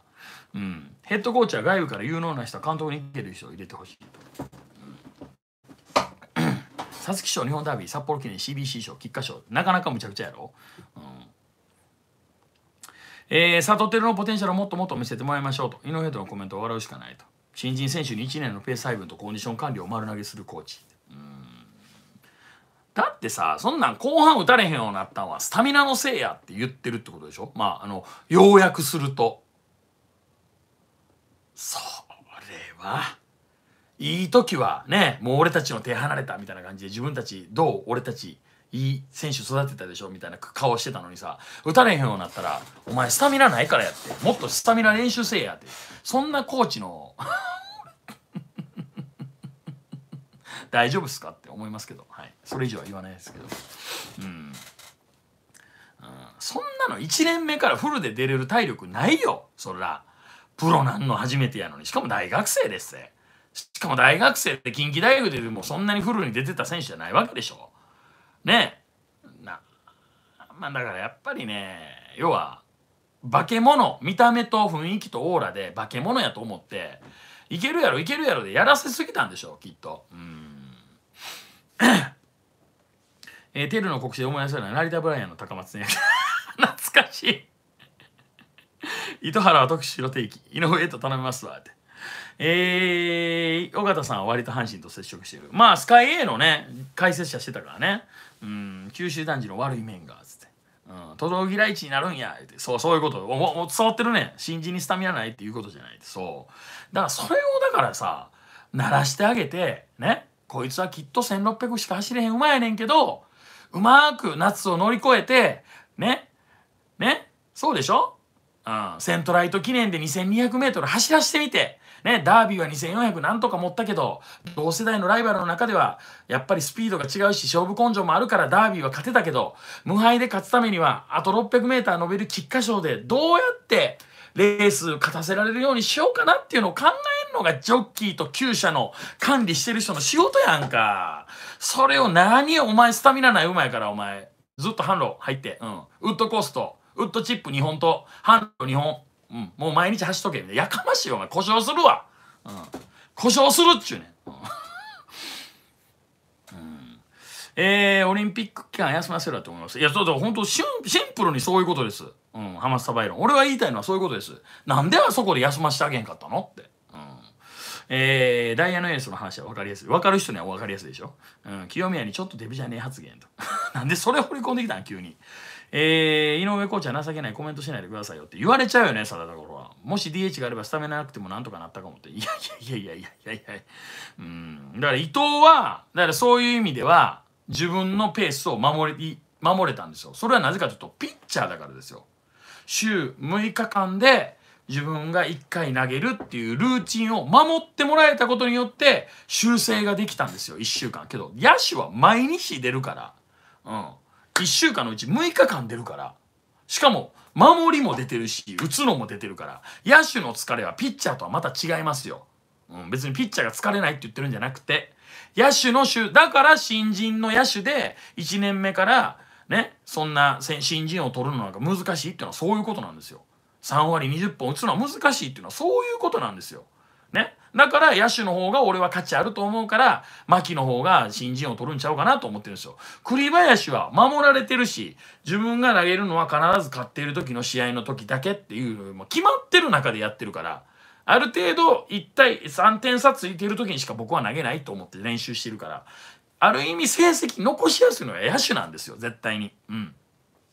うん、ヘッドコーチは外部から有能な人は監督に行ける人を入れてほしいと皐月賞日本ダービー札幌記念 CBC 賞菊花賞なかなかむちゃくちゃやろ、うんえー、サトテルのポテンシャルをもっともっと見せてもらいましょうとイノヘッドのコメントを笑うしかないと新人選手に1年のペース配分とコンディション管理を丸投げするコーチだってさそんなん後半打たれへんようになったんはスタミナのせいやって言ってるってことでしょまああの要約するとそれはいい時はねもう俺たちの手離れたみたいな感じで自分たちどう俺たちいい選手育てたでしょみたいな顔してたのにさ打たれへんようになったらお前スタミナないからやってもっとスタミナ練習せえやってそんなコーチの大丈夫っすかって思いますけど、はい、それ以上は言わないですけど、うん、うん、そんなの1年目からフルで出れる体力ないよそらプロなんの初めてやのにしかも大学生ですしかも大学生って近畿大学でもそんなにフルに出てた選手じゃないわけでしょねえなまあだからやっぱりね要は化け物見た目と雰囲気とオーラで化け物やと思っていけるやろいけるやろでやらせすぎたんでしょうきっとうん えー、テルの告知で思い出せなのは成田ブライアンの高松ね 懐かしい糸原は特殊の定期井上と頼みますわってえー、尾形さんは割と阪神と接触してるまあスカイ A のね解説者してたからねうん九州男児の悪い面がつって「とどぎらいちになるんや」ってそうそういうことも伝わってるね新人にスタミナないっていうことじゃないそうだからそれをだからさ鳴らしてあげてねこいつはきっと1600しか走れへん馬やねんけど、うまく夏を乗り越えて、ね、ね、そうでしょうん、セントライト記念で 2200m 走らしてみて、ね、ダービーは2400なんとか持ったけど、同世代のライバルの中では、やっぱりスピードが違うし、勝負根性もあるからダービーは勝てたけど、無敗で勝つためには、あと 600m 伸びる菊花賞で、どうやってレース勝たせられるようにしようかなっていうのを考えのがジョッキーと厩舎の管理してる人の仕事やんか。それを何お前スタミナない馬やからお前。ずっと販路入って。うん。ウッドコースト、ウッドチップ日本と、販路日本。うん。もう毎日走っとけ。やかましいよお前。故障するわ。うん。故障するっちゅうねん。えー、オリンピック期間休ませろだと思います。いや、そうだ、本当シンプルにそういうことです。うん、ハマスタバイロン。俺が言いたいのはそういうことです。なんであそこで休ませてあげんかったのって。えー、ダイヤのエースの話は分かりやすい。分かる人には分かりやすいでしょ。うん、清宮にちょっとデビじゃねえ発言と。なんでそれ掘り込んできたん急に。えー、井上コーチは情けないコメントしないでくださいよって言われちゃうよね、さだところは。もし DH があればスタメンなくてもなんとかなったかもって。いやいやいやいやいやいやいや。うん。だから伊藤は、だからそういう意味では自分のペースを守り、守れたんですよ。それはなぜかというと、ピッチャーだからですよ。週6日間で自分が1回投げるっていうルーチンを守ってもらえたことによって修正ができたんですよ1週間けど野手は毎日出るから、うん、1週間のうち6日間出るからしかも守りも出てるし打つのも出てるから野手の疲れはピッチャーとはまた違いますよ、うん、別にピッチャーが疲れないって言ってるんじゃなくて野手の手だから新人の野手で1年目からねそんな新人を取るのなんか難しいっていうのはそういうことなんですよ3割20本打つのは難しいっていうのはそういうことなんですよ。ね。だから野手の方が俺は価値あると思うから、牧の方が新人を取るんちゃうかなと思ってるんですよ。栗林は守られてるし、自分が投げるのは必ず勝っている時の試合の時だけっていう、も決まってる中でやってるから、ある程度1対3点差ついてる時にしか僕は投げないと思って練習してるから、ある意味成績残しやすいのは野手なんですよ、絶対に。うん。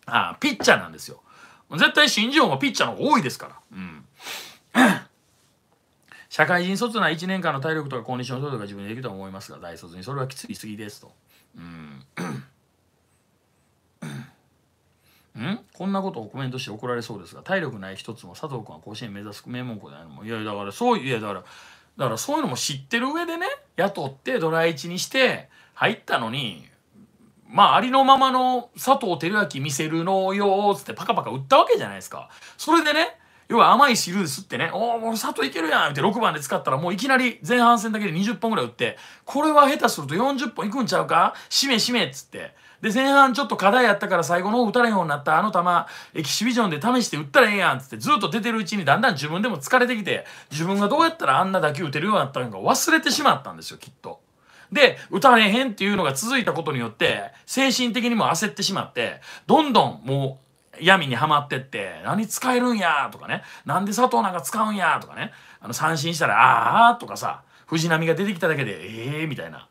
ああ、ピッチャーなんですよ。絶対新人王がピッチャーの方が多いですから。うん社会人卒な1年間の体力とかコンディションとか自分でできると思いますが大卒にそれはきついすぎですと。うんんこんなことをコメントして怒られそうですが体力ない一つも佐藤君は甲子園目指す名門校であるもいやだからそういやだからだからそういうのも知ってる上でね雇ってドラ1にして入ったのにまあ、ありのままの佐藤輝明見せるのよ、つってパカパカ売ったわけじゃないですか。それでね、要は甘い汁ですってね、おお、もう佐藤いけるやんって6番で使ったらもういきなり前半戦だけで20本ぐらい打って、これは下手すると40本いくんちゃうかしめしめっつって。で、前半ちょっと課題やったから最後の打たれへんようになったあの球、エキシビジョンで試して打ったらええやんつってずっと出てるうちにだんだん自分でも疲れてきて、自分がどうやったらあんな打球打てるようになったのか忘れてしまったんですよ、きっと。で、打たれへんっていうのが続いたことによって、精神的にも焦ってしまって、どんどんもう、闇にはまってって、何使えるんやとかね、なんで佐藤なんか使うんやとかね、あの、三振したら、あーとかさ、藤波が出てきただけで、ええー、みたいな。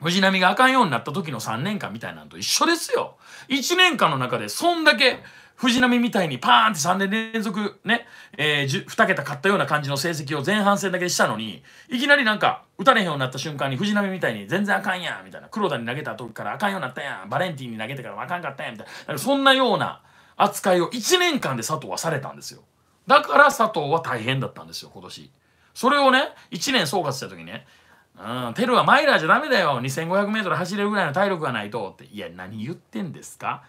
藤波があかんようになった時の3年間みたいなのと一緒ですよ。1年間の中でそんだけ藤波みたいにパーンって3年連続ね、えー、2桁勝ったような感じの成績を前半戦だけしたのに、いきなりなんか打たれへんようになった瞬間に藤波みたいに全然あかんやん、みたいな。黒田に投げた時からあかんようになったやん。バレンティンに投げてからあかんかったやん、みたいな。そんなような扱いを1年間で佐藤はされたんですよ。だから佐藤は大変だったんですよ、今年。それをね、1年総括した時にね、うん、テルはマイラーじゃダメだよ。2500m 走れるぐらいの体力がないと。って、いや、何言ってんですか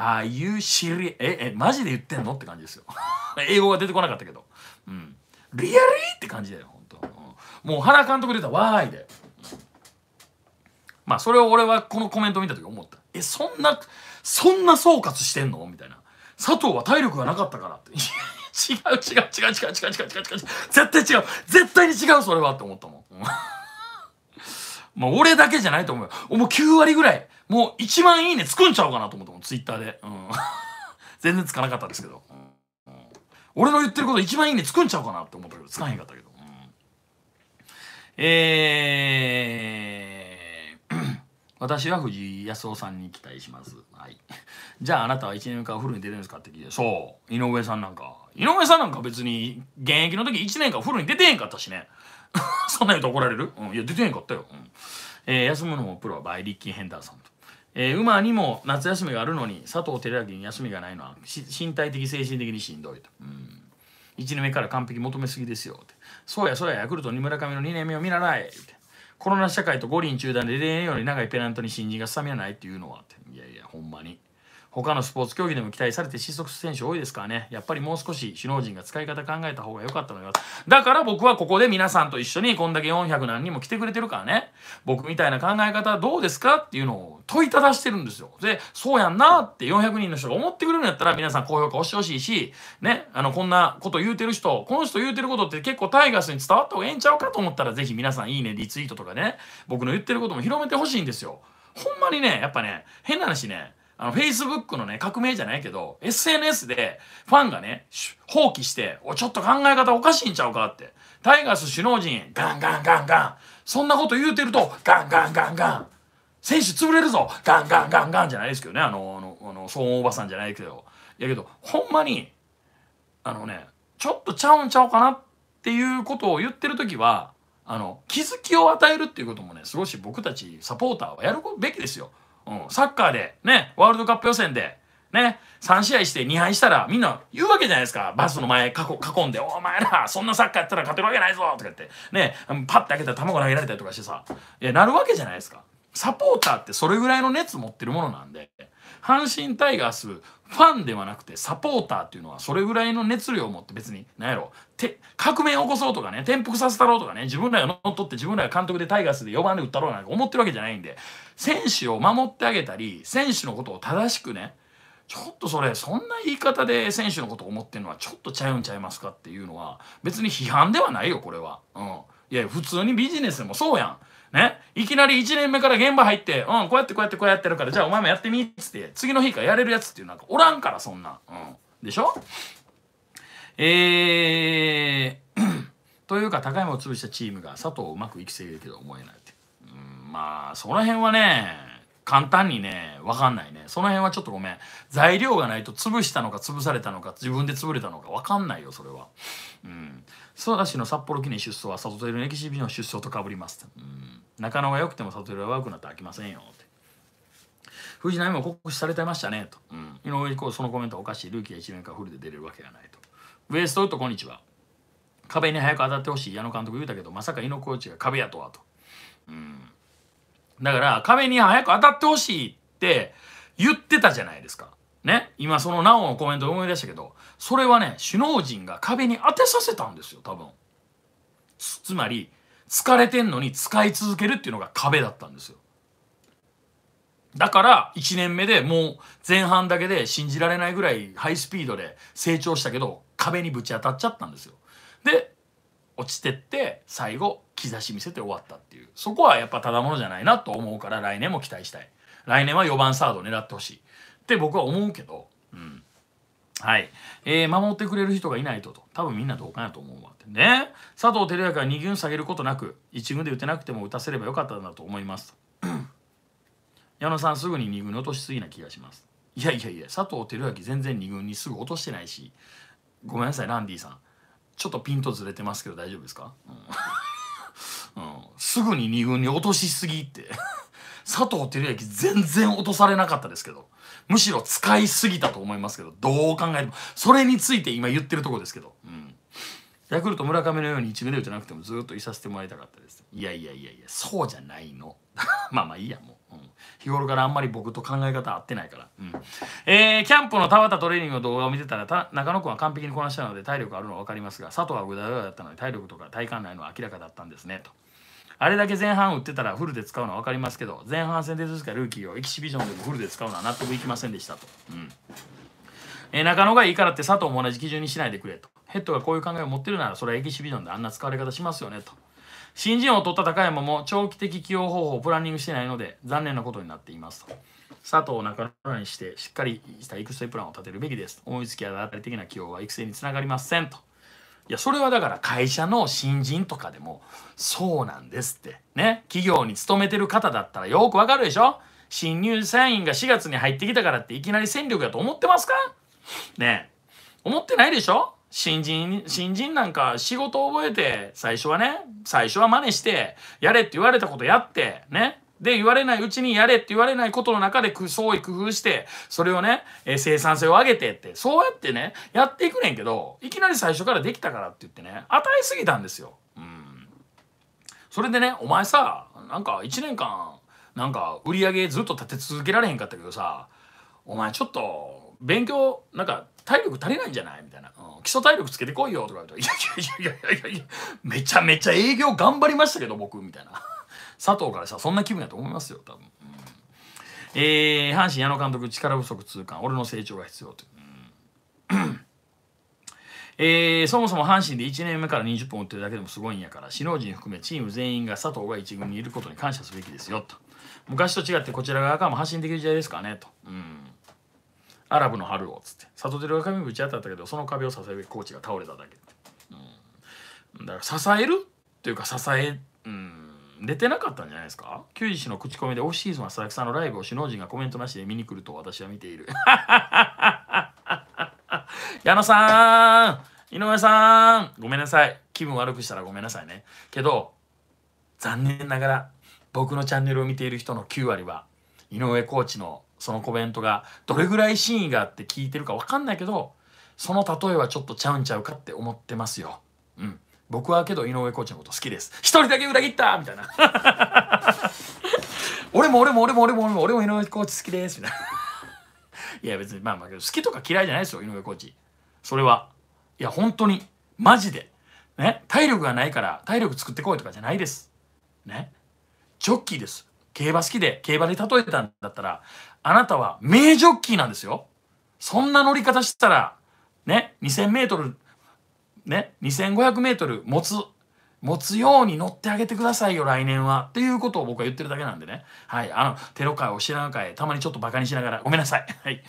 ああいうシリえ、え、マジで言ってんのって感じですよ。英語が出てこなかったけど。うん。リアリーって感じだよ、本当、うん、もう原監督出たわーいで。まあ、それを俺はこのコメント見た時思った。え、そんな、そんな総括してんのみたいな。佐藤は体力がなかったからって。違う違う違う違う違う違う違う違う。絶対違う。絶対に違う、それはって思ったもん。まあ、俺だけじゃないと思うよ。もう9割ぐらい。もう1万いいねつくんちゃうかなと思ってもツイッターで、うん、全然つかなかったですけど、うん、俺の言ってること1万いいねつくんちゃうかなって思ったけどつかへんかったけど、うん、えー 私は藤井康夫さんに期待します。はい。じゃああなたは1年間フルに出るんですかって聞いて、そう。井上さんなんか。井上さんなんか別に現役の時1年間フルに出てへんかったしね。そんな言うと怒られるうん。いや、出てへんかったよ。うん、えー、休むのもプロはバイリッキー・ヘンダーソンと。えー、馬にも夏休みがあるのに佐藤輝明に休みがないのは身体的精神的にしんどいと。うん1年目から完璧求めすぎですよって。そうやそうや、ヤクルトに村上の2年目を見習えって。コロナ社会と五輪中断で例年より長いペナントに新人がスタミナないっていうのはって。いやいや、ほんまに。他のスポーツ競技でも期待されて失速する選手多いですからね。やっぱりもう少し首脳陣が使い方考えた方が良かったのよ。だから僕はここで皆さんと一緒にこんだけ400何人も来てくれてるからね。僕みたいな考え方どうですかっていうのを問いただしてるんですよ。で、そうやんなって400人の人が思ってくれるんやったら皆さん高評価押してほしいし、ね、あの、こんなこと言うてる人、この人言うてることって結構タイガースに伝わった方がええんちゃうかと思ったらぜひ皆さんいいね、リツイートとかね、僕の言ってることも広めてほしいんですよ。ほんまにね、やっぱね、変な話ね、あの、Facebook のね、革命じゃないけど、SNS でファンがね、放棄して、お、ちょっと考え方おかしいんちゃうかって。タイガース首脳陣、ガンガンガンガン。そんなこと言うてると、ガンガンガンガン。選手潰れるぞガンガンガンガンじゃないですけどね、あの、あの、あの騒音おばさんじゃないけど。やけど、ほんまに、あのね、ちょっとちゃうんちゃうかなっていうことを言ってる時は、あの、気づきを与えるっていうこともね、少し僕たちサポーターはやるべきですよ。うん、サッカーで、ね、ワールドカップ予選で、ね、3試合して2敗したらみんな言うわけじゃないですか。バスの前囲んで、お前ら、そんなサッカーやったら勝てるわけないぞとか言って、ね、パッて開けたら卵投げられたりとかしてさ、いや、なるわけじゃないですか。サポーターってそれぐらいの熱持ってるものなんで、阪神タイガース、ファンではなくてサポーターっていうのはそれぐらいの熱量を持って別に、なんやろ、て革命を起こそうとかね、転覆させたろうとかね、自分らが乗っ取って自分らが監督でタイガースで4番で打ったろうなんて思ってるわけじゃないんで、選手を守ってあげたり選手のことを正しくねちょっとそれそんな言い方で選手のことを思ってるのはちょっとちゃうんちゃいますかっていうのは別に批判ではないよこれは。うん、いや普通にビジネスでもそうやん。ね、いきなり1年目から現場入って「うんこうやってこうやってこうやってるからじゃあお前もやってみ」っつって次の日からやれるやつっていうなんかおらんからそんな、うん、でしょえー、というか高山を潰したチームが佐藤をうまくいきせいるけど思えないまあ、その辺はね、簡単にね、わかんないね。その辺はちょっとごめん。材料がないと潰したのか潰されたのか、自分で潰れたのかわかんないよ、それは。うん。諏訪田の札幌記念出走は、里照のエキシビの出走とかぶります。うん。中野が良くても里照は悪くなって飽きませんよ。って「藤波も酷使されてましたねと、うん、井上こうそのコメントおかしいルーキーは1年間フルで出れるわけがないとウエストウッドこんにちは壁に早く当たってほしい矢野監督言うたけどまさか井野コーチが壁やとはと、うん、だから壁に早く当たってほしいって言ってたじゃないですか。ね。今そのナオのコメントで思い出したけど、それはね、首脳陣が壁に当てさせたんですよ、多分。つまり、疲れてんのに使い続けるっていうのが壁だったんですよ。だから1年目でもう前半だけで信じられないぐらいハイスピードで成長したけど壁にぶち当たっちゃったんですよ。で落ちてって最後兆し見せて終わったっていうそこはやっぱただものじゃないなと思うから来年も期待したい来年は4番サード狙ってほしいって僕は思うけどうんはい、えー、守ってくれる人がいないとと多分みんな同感やと思うわってね佐藤輝明は2軍下げることなく1軍で打てなくても打たせればよかったんだと思います 矢野さんすぐに2軍に落としすぎな気がしますいやいやいや佐藤輝明全然2軍にすぐ落としてないしごめんなさいランディさんちょっとピンとずれてますけど大丈夫ですか、うんうん、すぐに2軍に落としすぎって 佐藤輝明全然落とされなかったですけどむしろ使いすぎたと思いますけどどう考えてもそれについて今言ってるとこですけど、うん、ヤクルト村上のように1ミルじゃなくてもずっといさせてもらいたかったですいやいやいやいやそうじゃないの まあまあいいやもう日頃からあんまり僕と考え方合ってないから、うんえー、キャンプの田畑トレーニングの動画を見てたらた中野くんは完璧にこなしたので体力あるのは分かりますが佐藤はぐだぐだだったので体力とか体幹内のは明らかだったんですねと。あれだけ前半打ってたらフルで使うのは分かりますけど前半戦でずつかルーキーをエキシビジョンでもフルで使うのは納得いきませんでしたと。うんえー、中野がいいからって佐藤も同じ基準にしないでくれと。ヘッドがこういう考えを持ってるならそれはエキシビジョンであんな使われ方しますよねと。新人を取った高山も長期的起用方法をプランニングしてないので残念なことになっていますと。佐藤を仲間にしてしっかりした育成プランを立てるべきです。思いつきや当たり的な起用は育成につながりませんと。いや、それはだから会社の新人とかでもそうなんですって。ね。企業に勤めてる方だったらよくわかるでしょ新入社員が4月に入ってきたからっていきなり戦力だと思ってますかね思ってないでしょ新人、新人なんか仕事覚えて、最初はね、最初は真似して、やれって言われたことやって、ね。で、言われないうちにやれって言われないことの中で創意工夫して、それをね、えー、生産性を上げてって、そうやってね、やっていくねんけど、いきなり最初からできたからって言ってね、与えすぎたんですよ。うん。それでね、お前さ、なんか1年間、なんか売り上げずっと立て続けられへんかったけどさ、お前ちょっと勉強、なんか体力足りないんじゃないみたいな。基礎体力つけてこいよ」とか言うと「いやいやいやいやいやいやめちゃめちゃ営業頑張りましたけど僕」みたいな 佐藤からしたらそんな気分やと思いますよ多分、えー、阪神矢野監督力不足痛感俺の成長が必要と、うんえー、そもそも阪神で1年目から20本打ってるだけでもすごいんやから首脳陣含めチーム全員が佐藤が1軍にいることに感謝すべきですよと昔と違ってこちら側からも発信できる時代ですかねと、うんアラブの春を」つって里照が壁ぶち当たったけどその壁を支えるコーチが倒れただけ、うん、だから支えるっていうか支えうん出てなかったんじゃないですか球児氏の口コミでオフシーズンは佐々木さんのライブを首脳陣がコメントなしで見に来ると私は見ている 矢野さん井上さんごめんなさい気分悪くしたらごめんなさいねけど残念ながら僕のチャンネルを見ている人の9割は井上コーチのそのコメントがどれぐらい真意があって聞いてるか分かんないけどその例えはちょっとちゃうんちゃうかって思ってますよ。うん。僕はけど井上コーチのこと好きです。一人だけ裏切ったみたいな。俺も俺も俺も俺も俺も俺も井上コーチ好きですみたいな。いや別にまあまあけど好きとか嫌いじゃないですよ井上コーチ。それは。いや本当にマジで。ね。体力がないから体力作ってこいとかじゃないです。ね。ジョッキーです。競馬好きで競馬で例えたんだったらあなたは名ジョッキーなんですよ。そんな乗り方したら、ね、2000メートル、ね、2500メートル持つ、持つように乗ってあげてくださいよ、来年は。っていうことを僕は言ってるだけなんでね。はい。あの、テロ界を知らん会、たまにちょっとバカにしながら、ごめんなさい。はい。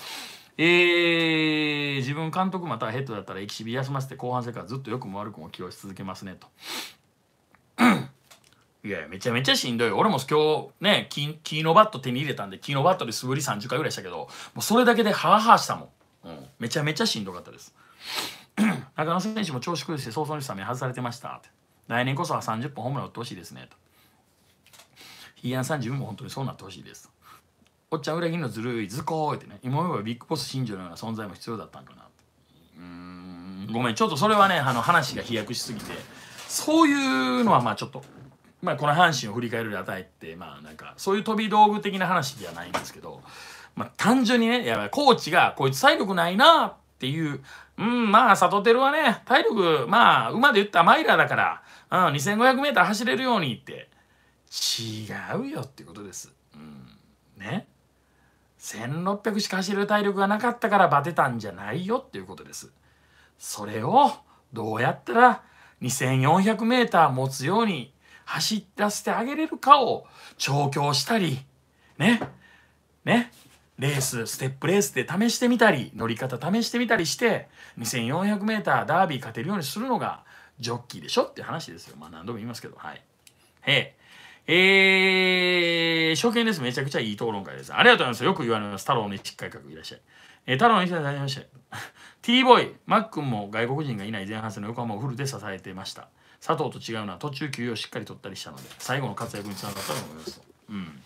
えー、自分監督またはヘッドだったらエキシビ休ませて後半戦からずっと良くも悪くも起用し続けますねと。いやめちゃめちゃしんどい俺も今日ねキーノバット手に入れたんでキーノバットで素振り30回ぐらいしたけどもうそれだけでハーハーしたもん、うん、めちゃめちゃしんどかったです 中野選手も調子崩して早々にスタメン外されてました来年こそは30本ホームラン打ってほしいですねとヒーアンさん自分も本当にそうなってほしいですおっちゃん裏切りのずるい図工ってね今思えばビッグボス新庄のような存在も必要だったんかなうんごめんちょっとそれはねあの話が飛躍しすぎてそういうのはまあちょっとまあ、この阪神を振り返る値って、まあ、なんか、そういう飛び道具的な話ではないんですけど、まあ、単純にね、やばい、コーチが、こいつ体力ないなっていう、うん、まあ、テルはね、体力、まあ、馬で言ったマイラーだから、うん、2500メーター走れるようにって、違うよっていうことです。うん、ね。1600しか走れる体力がなかったからバテたんじゃないよっていうことです。それを、どうやったら、2400メーター持つように走らせてあげれるかを調教したり、ね、ね、レース、ステップレースで試してみたり、乗り方試してみたりして、2 4 0 0ーダービー勝てるようにするのがジョッキーでしょって話ですよ。まあ何度も言いますけど、はい。へえー、初見です。めちゃくちゃいい討論会です。ありがとうございます。よく言われます。太郎の一改革いらっしゃい。えー、太郎の一改いらっしゃい。T ボーイ、マックンも外国人がいない前半戦の横浜をフルで支えてました。佐藤と違うのは途中休養しっかり取ったりしたので最後の活躍につながったと思いますうん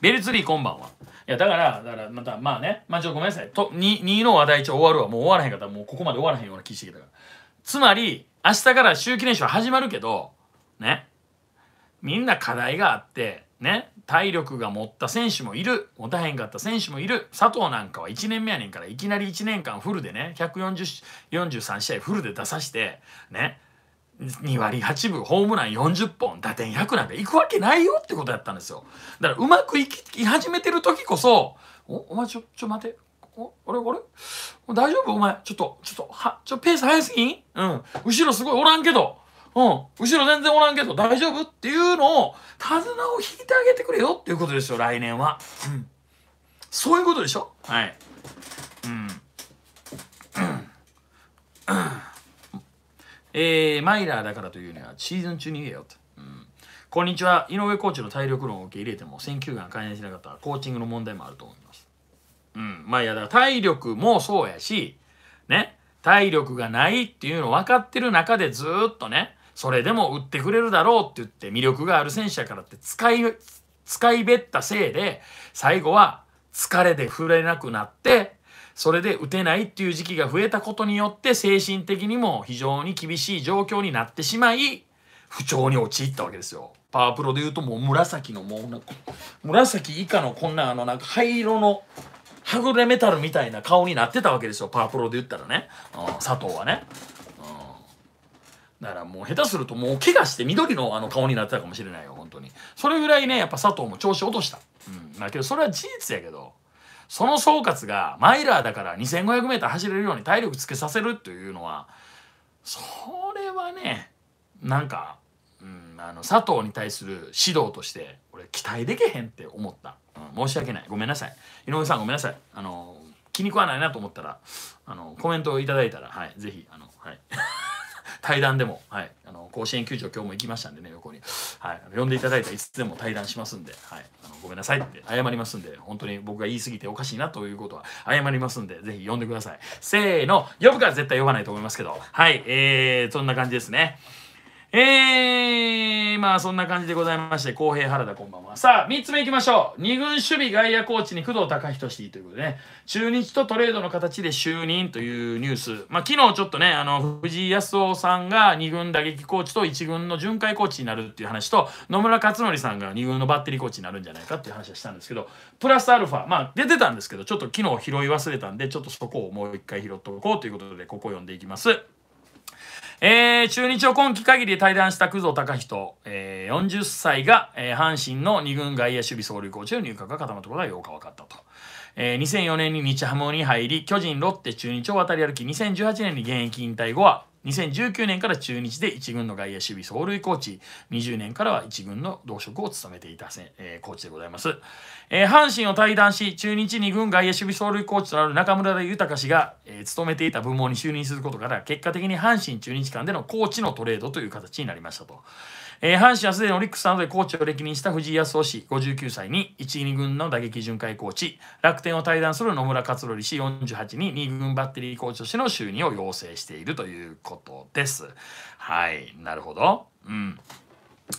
ベルツリーこんばんは。いや、だから、だから、また、まあね、まあちょっとごめんなさい。と 2, の話題一応終わるわ。もう終わらへんかったら、もうここまで終わらへんような気してきたから。つまり、明日から秋季練習は始まるけど、ね、みんな課題があって、ね、体力が持った選手もいる、持たへんかった選手もいる、佐藤なんかは1年目やねんから、いきなり1年間フルでね、143試合フルで出さして、ね、2割8分ホームラン40本打点100なんか行くわけないよってことやったんですよだからうまくいき始めてる時こそ「おお前ちょちょ待ておあれあれ大丈夫お前ちょっとちょっとはちょペース早すぎんうん後ろすごいおらんけどうん後ろ全然おらんけど大丈夫?」っていうのを手綱を引いてあげてくれよっていうことですよ来年は、うん、そういうことでしょはいうんうん、うんえー、マイラーだからというにはシーズン中に言えよと。うんこんにちは。井上コーチの体力論を受け入れても選球眼改善しなかったらコーチングの問題もあると思います。うん。まあいや、だから体力もそうやし、ね、体力がないっていうの分かってる中でずっとね、それでも打ってくれるだろうって言って魅力がある選手やからって使い、使いべったせいで、最後は疲れで触れなくなって、それで打てないっていう時期が増えたことによって精神的にも非常に厳しい状況になってしまい不調に陥ったわけですよ。パワープロで言うともう紫のもうなんか紫以下のこんなあのなんか灰色のはぐれメタルみたいな顔になってたわけですよパワープロで言ったらね、うん、佐藤はね、うん、だからもう下手するともう怪我して緑のあの顔になってたかもしれないよ本当にそれぐらいねやっぱ佐藤も調子落とした、うん、だけどそれは事実やけどその総括がマイラーだから 2500m 走れるように体力つけさせるというのはそれはねなんか、うん、あの佐藤に対する指導として俺期待できへんって思った、うん、申し訳ないごめんなさい井上さんごめんなさいあの気に食わないなと思ったらあのコメントを頂いたらはい是非あのはい。対談でも、はい、あの甲子園球場今日も行きましたんでね横に、はい、呼んでいただいたらいつでも対談しますんで、はい、あのごめんなさいって謝りますんで本当に僕が言い過ぎておかしいなということは謝りますんでぜひ呼んでくださいせーの呼ぶか絶対呼ばないと思いますけどはいえー、そんな感じですねえー、まあそんな感じでございまして、公平原田こんばんは。さあ、3つ目いきましょう。2軍守備外野コーチに工藤隆仁氏ということでね、中日とトレードの形で就任というニュース。まあ昨日ちょっとね、あの、藤井康夫さんが2軍打撃コーチと1軍の巡回コーチになるっていう話と、野村克則さんが2軍のバッテリーコーチになるんじゃないかっていう話はしたんですけど、プラスアルファ、まあ出てたんですけど、ちょっと昨日拾い忘れたんで、ちょっとそこをもう一回拾っとこうということで、ここを読んでいきます。えー、中日を今季限り対退団した工藤隆人、えー、40歳が、えー、阪神の2軍外野守備走塁コーチの入閣が固まったことがうか分かったと。えー、2004年に日ハムに入り、巨人、ロッテ、中日を渡り歩き、2018年に現役引退後は、2019年から中日で1軍の外野守備走塁コーチ、20年からは1軍の同職を務めていた、えー、コーチでございます。えー、阪神を退団し、中日2軍外野守備走塁コーチとなる中村豊氏が、えー、務めていた部門に就任することから、結果的に阪神中日間でのコーチのトレードという形になりましたと。えー、阪神はすでにオリックスなどでコーチを歴任した藤井康雄氏59歳に1、2軍の打撃巡回コーチ楽天を退団する野村克典氏48に2軍バッテリーコーチとしての就任を要請しているということです。はいなるほど。うん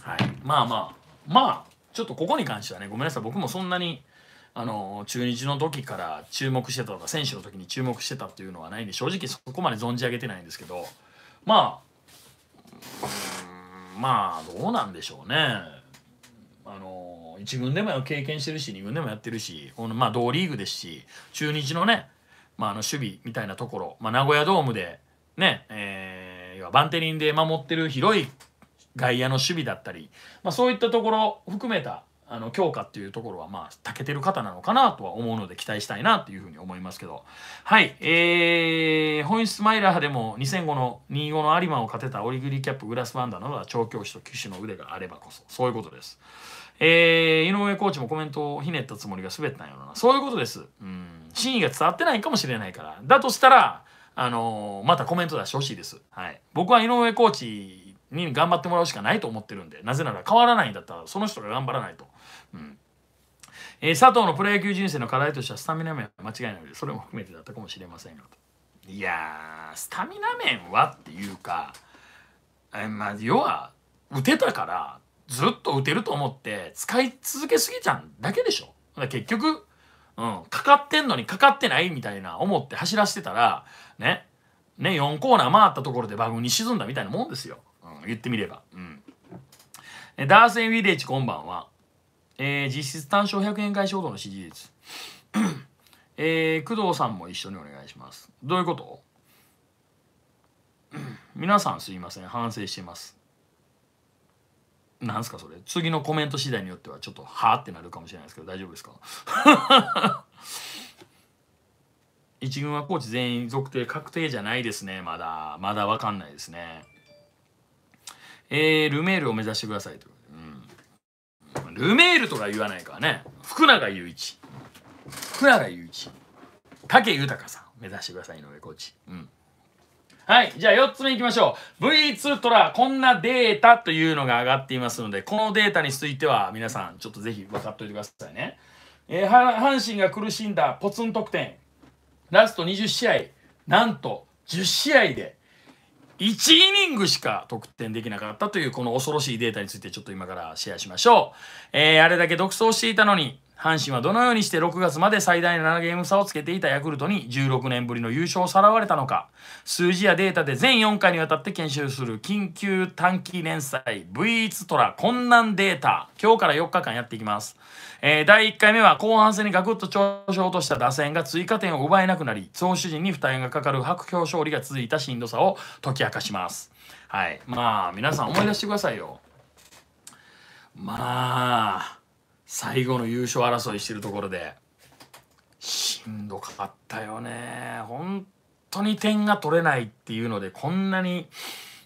はい、まあまあまあちょっとここに関してはねごめんなさい僕もそんなに。あの中日の時から注目してたとか選手の時に注目してたっていうのはないんで正直そこまで存じ上げてないんですけどまあまあどうなんでしょうねあの1軍でも経験してるし2軍でもやってるしこのまあ同リーグですし中日のね、まあ、あの守備みたいなところ、まあ、名古屋ドームでね、えー、バンテリンで守ってる広い外野の守備だったり、まあ、そういったところ含めたあの強化っていうところはまあ長けてる方なのかなとは思うので期待したいなというふうに思いますけどはいえー、本質マイラーでも2005の25の有馬を勝てたオリグリキャップグラスバンダーなどは調教師と騎手の腕があればこそそういうことです。えー、井上コーチもコメントをひねったつもりが滑ったんやろな。そういうことです。うん。真意が伝わってないかもしれないから。だとしたら、あのー、またコメント出してほしいです。はい。僕は井上コーチに頑張ってもらうしかないと思ってるんで、なぜなら変わらないんだったら、その人が頑張らないと。えー、佐藤のプロ野球人生の課題としてはスタミナ面は間違いないのでそれも含めてだったかもしれませんがいやスタミナ面はっていうか、えー、まあ要は打てたからずっと打てると思って使い続けすぎちゃうだけでしょ結局、うん、かかってんのにかかってないみたいな思って走らせてたらねね4コーナー回ったところでバグに沈んだみたいなもんですよ、うん、言ってみれば、うん、ダーセン・ウィレッジこんばんはえー、実質単勝100円返しほどの支持率。えー、工藤さんも一緒にお願いします。どういうこと 皆さんすいません。反省してます。なんすかそれ。次のコメント次第によってはちょっとはあってなるかもしれないですけど、大丈夫ですか 一軍はコーチ全員続定確定じゃないですね。まだ。まだわかんないですね。えー、ルメールを目指してくださいと。ルメールとか言わないからね福永祐一福永祐一武豊さん目指してください井上コーチうんはい。じゃあ4つ目いきましょう。V2 トラ、こんなデータというのが上がっていますので、このデータについては皆さん、ちょっとぜひ分かっておいてくださいね。えー、阪神が苦しんだポツン得点。ラスト20試合、なんと10試合で1イニングしか得点できなかったというこの恐ろしいデータについてちょっと今からシェアしましょう。えー、あれだけ独走していたのに、阪神はどのようにして6月まで最大7ゲーム差をつけていたヤクルトに16年ぶりの優勝をさらわれたのか数字やデータで全4回にわたって研修する緊急短期連載 V ツトラ困難データ今日から4日間やっていきます、えー、第1回目は後半戦にガクッと調子を落とした打線が追加点を奪えなくなり投手陣に負担がかかる白氷勝利が続いたしんどさを解き明かしますはいまあ皆さん思い出してくださいよまあ最後の優勝争いしてるところでしんどかったよね本当に点が取れないっていうのでこんなに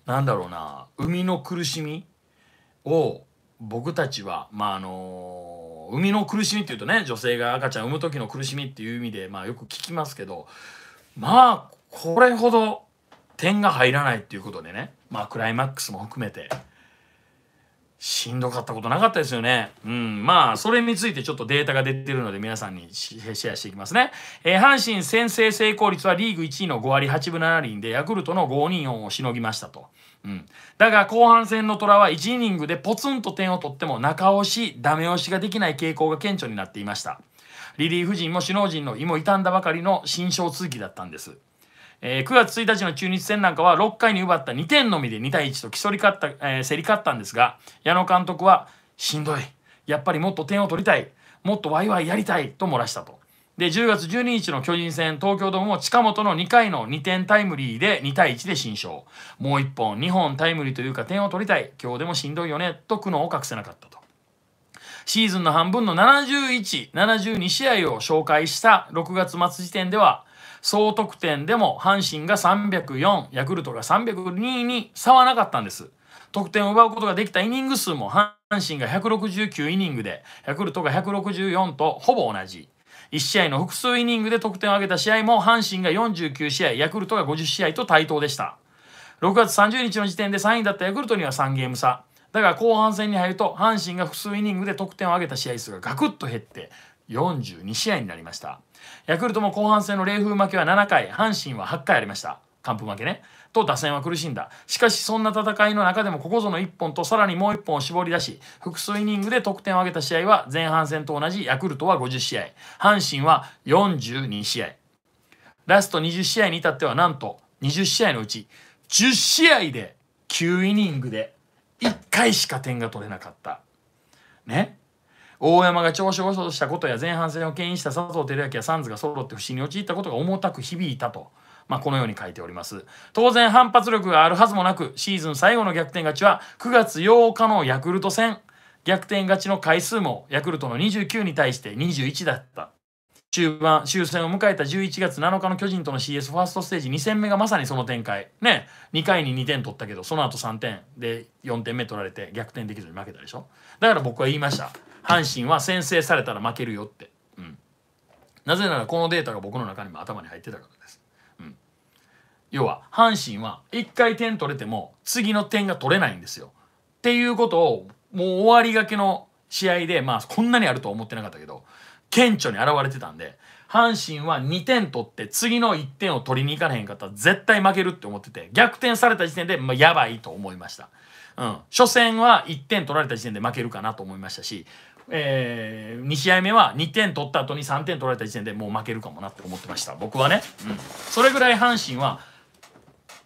なんだろうな生みの苦しみを僕たちはまああの生みの苦しみっていうとね女性が赤ちゃん産む時の苦しみっていう意味で、まあ、よく聞きますけどまあこれほど点が入らないっていうことでねまあクライマックスも含めてしんどかったことなかったですよね。うん。まあ、それについてちょっとデータが出てるので皆さんにシェアしていきますね。えー、阪神先制成功率はリーグ1位の5割8分7厘で、ヤクルトの5 2 4をしのぎましたと。うん。だが、後半戦の虎は1イニングでポツンと点を取っても中押し、ダメ押しができない傾向が顕著になっていました。リリーフ陣も首脳陣の胃も傷んだばかりの新章続きだったんです。えー、9月1日の中日戦なんかは6回に奪った2点のみで2対1と競り勝った、えー、競り勝ったんですが矢野監督はしんどいやっぱりもっと点を取りたいもっとワイワイやりたいと漏らしたと。で10月12日の巨人戦東京ドームも近本の2回の2点タイムリーで2対1で新勝もう1本2本タイムリーというか点を取りたい今日でもしんどいよねと苦悩を隠せなかったと。シーズンの半分の7172試合を紹介した6月末時点では総得点でも阪神が304ヤクルトが302に差はなかったんです得点を奪うことができたイニング数も阪神が169イニングでヤクルトが164とほぼ同じ1試合の複数イニングで得点を挙げた試合も阪神が49試合ヤクルトが50試合と対等でした6月30日の時点で3位だったヤクルトには3ゲーム差だが後半戦に入ると阪神が複数イニングで得点を挙げた試合数がガクッと減って42試合になりましたヤクルトも後半戦の冷風負けは7回阪神は8回ありました完封負けねと打線は苦しんだしかしそんな戦いの中でもここぞの1本とさらにもう1本を絞り出し複数イニングで得点を挙げた試合は前半戦と同じヤクルトは50試合阪神は42試合ラスト20試合に至ってはなんと20試合のうち10試合で9イニングで1回しか点が取れなかった。ね。大山が調子をそしたことや前半戦を牽引した佐藤輝明やサンズが揃って不審に陥ったことが重たく響いたと。まあ、このように書いております当然反発力があるはずもなくシーズン最後の逆転勝ちは9月8日のヤクルト戦逆転勝ちの回数もヤクルトの29に対して21だった終盤終戦を迎えた11月7日の巨人との CS ファーストステージ2戦目がまさにその展開ね2回に2点取ったけどその後3点で4点目取られて逆転できずに負けたでしょだから僕は言いました阪神は先制されたら負けるよって、うん、なぜならこのデータが僕の中にも頭に入ってたからです、うん、要は阪神は1回点取れても次の点が取れないんですよっていうことをもう終わりがけの試合でまあこんなにあるとは思ってなかったけど顕著に現れてたんで阪神は2点取って次の1点を取りに行かれへんかったら絶対負けるって思ってて逆転された時点で、まあ、やばいと思いました。うん、初戦は1点取られた時点で負けるかなと思いましたしえー、2試合目は2点取った後に3点取られた時点でもう負けるかもなって思ってました僕はね、うん、それぐらい阪神は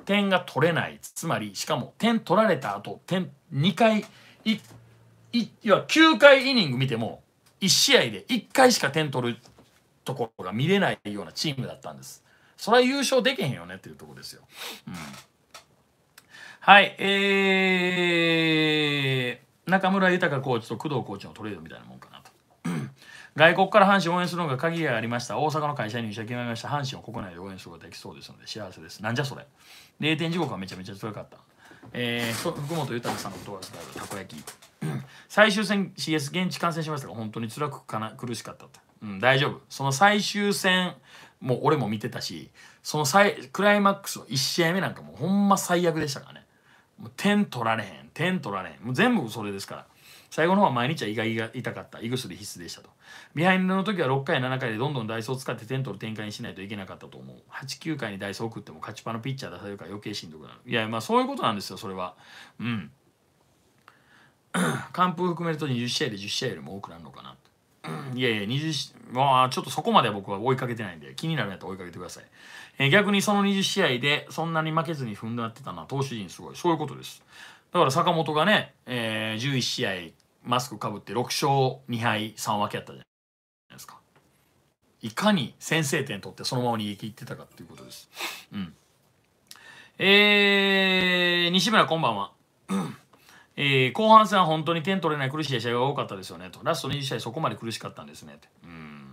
点が取れないつまりしかも点取られた後点2回いいいは9回イニング見ても1試合で1回しか点取るところが見れないようなチームだったんですそれは優勝できへんよねっていうとこですよ、うん、はいえー中村豊コーチと工藤コーチのトレードみたいなもんかなと 外国から阪神応援するのが鍵がありました大阪の会社に入社決まりました阪神を国内で応援することができそうですので幸せですなんじゃそれ0点時刻はめちゃめちゃ強かったえー、福本豊さんのことがたこ焼き最終戦 CS 現地観戦しましたが本当に辛くかな苦しかったうん、大丈夫その最終戦もう俺も見てたしそのクライマックスの1試合目なんかもうほんま最悪でしたからねもう点取られへん点取られへんもう全部それですから最後の方は毎日は胃が胃が痛かった胃薬必須でしたとビハインドの時は6回7回でどんどんダイソーを使って点取る展開にしないといけなかったと思う89回にダイソー送っても勝ちパのピッチャー出されるから余計しんどくなるいやまあそういうことなんですよそれはうん 完封含めると20試合で10試合よりも多くなるのかないやいや20まあちょっとそこまで僕は追いかけてないんで気になるやったら追いかけてくださいえー、逆にその20試合でそんなに負けずに踏んだってたのは投手陣すごい。そういうことです。だから坂本がね、えー、11試合マスクかぶって6勝2敗3分けやったじゃないですか。いかに先制点取ってそのまま逃げ切ってたかっていうことです。うん。えー、西村こんばんは。えー、後半戦は本当に点取れない苦しい試合が多かったですよねと。ラスト20試合そこまで苦しかったんですねって。うん。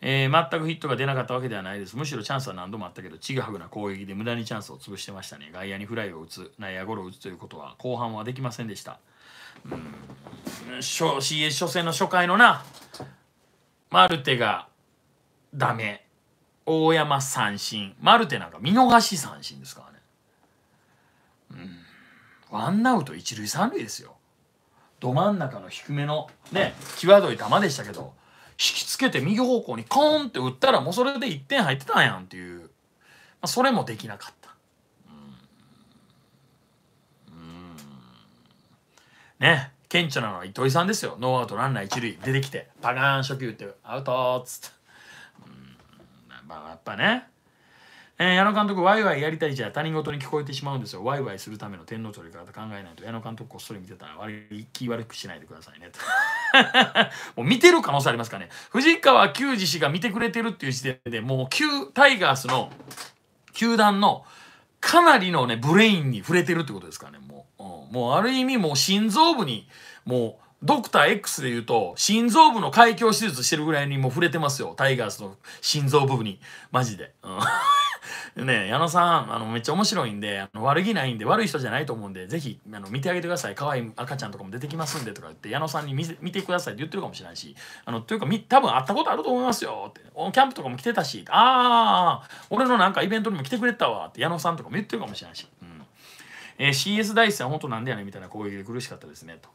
えー、全くヒットが出なかったわけではないです。むしろチャンスは何度もあったけど、ちぐはぐな攻撃で無駄にチャンスを潰してましたね。外野にフライを打つ、内野ゴロを打つということは後半はできませんでした。うん、CS 初戦の初回のな、マルテがダメ、大山三振、マルテなんか見逃し三振ですからね。うん、ワンアウト一塁三塁ですよ。ど真ん中の低めのね、際どい球でしたけど、引きつけて右方向にコーンって打ったらもうそれで1点入ってたんやんっていう、まあ、それもできなかったうんうんね顕著なのは糸井さんですよノーアウトランナー一塁出てきてパガーン初球打ってアウトっつってうんまあやっぱねえー、矢野監督、ワイワイやりたいじゃ他人事に聞こえてしまうんですよ。ワイワイするための天皇取り方考えないと、矢野監督こっそり見てたら悪い、気悪くしないでくださいね。と もう見てる可能性ありますかね。藤川球児氏が見てくれてるっていう時点でもう、旧タイガースの球団のかなりのね、ブレインに触れてるってことですかね、もう。うん、もうある意味もう心臓部に、もう、ドクター X で言うと、心臓部の開胸手術してるぐらいにもう触れてますよ。タイガースの心臓部に。マジで。うんね、矢野さん、あの、めっちゃ面白いんで、あの悪気ないんで、悪い人じゃないと思うんで、ぜひ、あの、見てあげてください。可愛い赤ちゃんとかも出てきますんで、とか言って、矢野さんに見見てくださいって言ってるかもしれないし、あの、というか、み、多分会ったことあると思いますよ、って。キャンプとかも来てたし、ああ、俺のなんかイベントにも来てくれたわ、って矢野さんとかも言ってるかもしれないし、うん。えー、CS 第一戦は本当なんでやねんみたいな攻撃で苦しかったですね、と。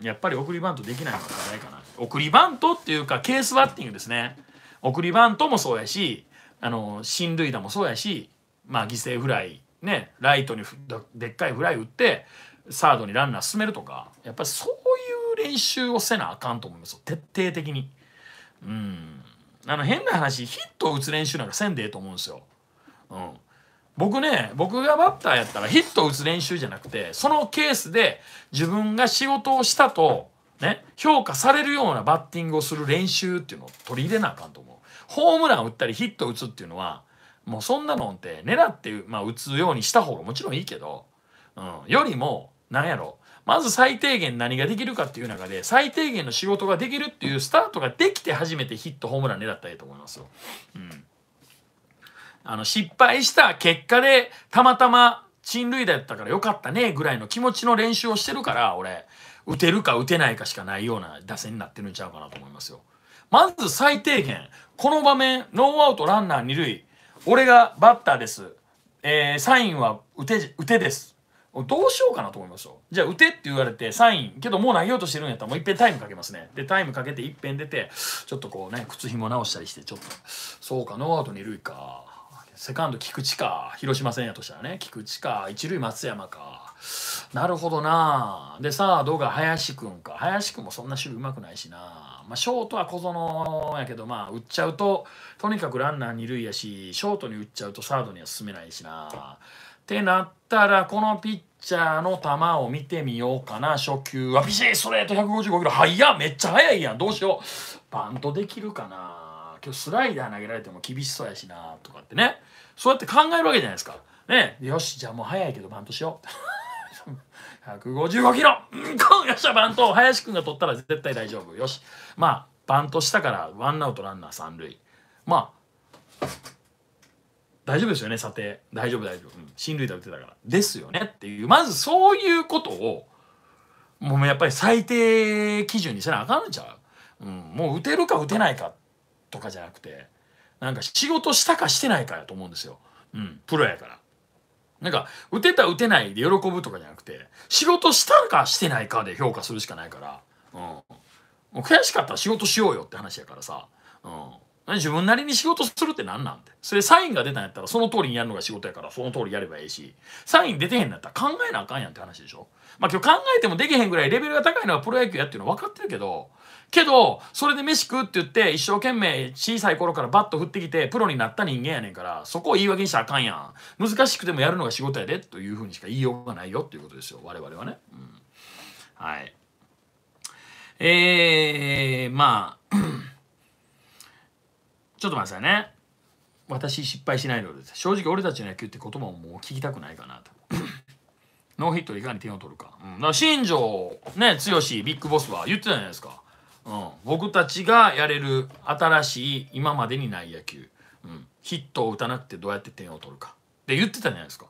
うん、やっぱり送りバントできないのが課題かな。送りバントっていうか、ケースバッティングですね。送りバントもそうやし、あの進塁打もそうやし、まあ、犠牲フライねライトにでっかいフライ打ってサードにランナー進めるとかやっぱりそういう練習をせなあかんと思います徹底的に。うんあの変な話ヒットを打つ練習なんかせんでええと思うんですよ。うん、僕ね僕がバッターやったらヒットを打つ練習じゃなくてそのケースで自分が仕事をしたと、ね、評価されるようなバッティングをする練習っていうのを取り入れなあかんと思う。ホームラン打ったりヒット打つっていうのはもうそんなのって狙って、まあ、打つようにした方がもちろんいいけど、うん、よりもなんやろまず最低限何ができるかっていう中で最低限の仕事ができるっていうスタートができて初めてヒットホームラン狙ったらいいと思いますよ。うん、あの失敗した結果でたまたま人類だったからよかったねぐらいの気持ちの練習をしてるから俺打てるか打てないかしかないような打線になってるんちゃうかなと思いますよ。まず最低限この場面、ノーアウトランナー二塁。俺がバッターです。えー、サインは打て、打てです。どうしようかなと思いましたじゃあ打てって言われてサインけどもう投げようとしてるんやったらもういっぺんタイムかけますねでタイムかけていっぺん出てちょっとこうね靴ひも直したりしてちょっとそうかノーアウト二塁かセカンド菊池か広島戦やとしたらね菊池か一塁松山かなるほどなでサードが林くんか林くんもそんな守備うまくないしなまあ、ショートは小園やけど、まあ、打っちゃうと、とにかくランナー二塁やし、ショートに打っちゃうとサードには進めないしな。ってなったら、このピッチャーの球を見てみようかな。初球はビシッストレート155キロ。速っめっちゃ速いやん。どうしよう。バントできるかな。今日スライダー投げられても厳しそうやしな。とかってね。そうやって考えるわけじゃないですか。ね。よし、じゃあもう速いけどバントしよう。155キロ、うん、よっしゃバント林くんが取ったら絶対大丈夫よしまあバントしたからワンアウトランナー三塁まあ大丈夫ですよね査定大丈夫大丈夫、うん、進塁打打ってたからですよねっていうまずそういうことをもうやっぱり最低基準にせなあかんのちゃう、うん、もう打てるか打てないかとかじゃなくてなんか仕事したかしてないかやと思うんですよ、うん、プロやからなんか、打てた打てないで喜ぶとかじゃなくて、仕事したかしてないかで評価するしかないから、うん。もう悔しかったら仕事しようよって話やからさ、うん。自分なりに仕事するって何なんて。それサインが出たんやったらその通りにやるのが仕事やからその通りやればええし、サイン出てへんやったら考えなあかんやんって話でしょ。まあ今日考えてもできへんぐらいレベルが高いのはプロ野球やっていうの分かってるけど、けど、それで飯食うって言って、一生懸命小さい頃からバッと振ってきて、プロになった人間やねんから、そこを言い訳にしたらあかんやん。難しくてもやるのが仕事やで、というふうにしか言いようがないよっていうことですよ。我々はね。うん、はい。えー、まあ、ちょっと待ってくださいね。私失敗しないので正直俺たちの野球って言葉ももう聞きたくないかなと ノーヒットでいかに点を取るか。うん、だから新庄、ね、剛、ビッグボスは言ってたじゃないですか。うん、僕たちがやれる新しい今までにない野球、うん、ヒットを打たなくてどうやって点を取るかって言ってたじゃないですか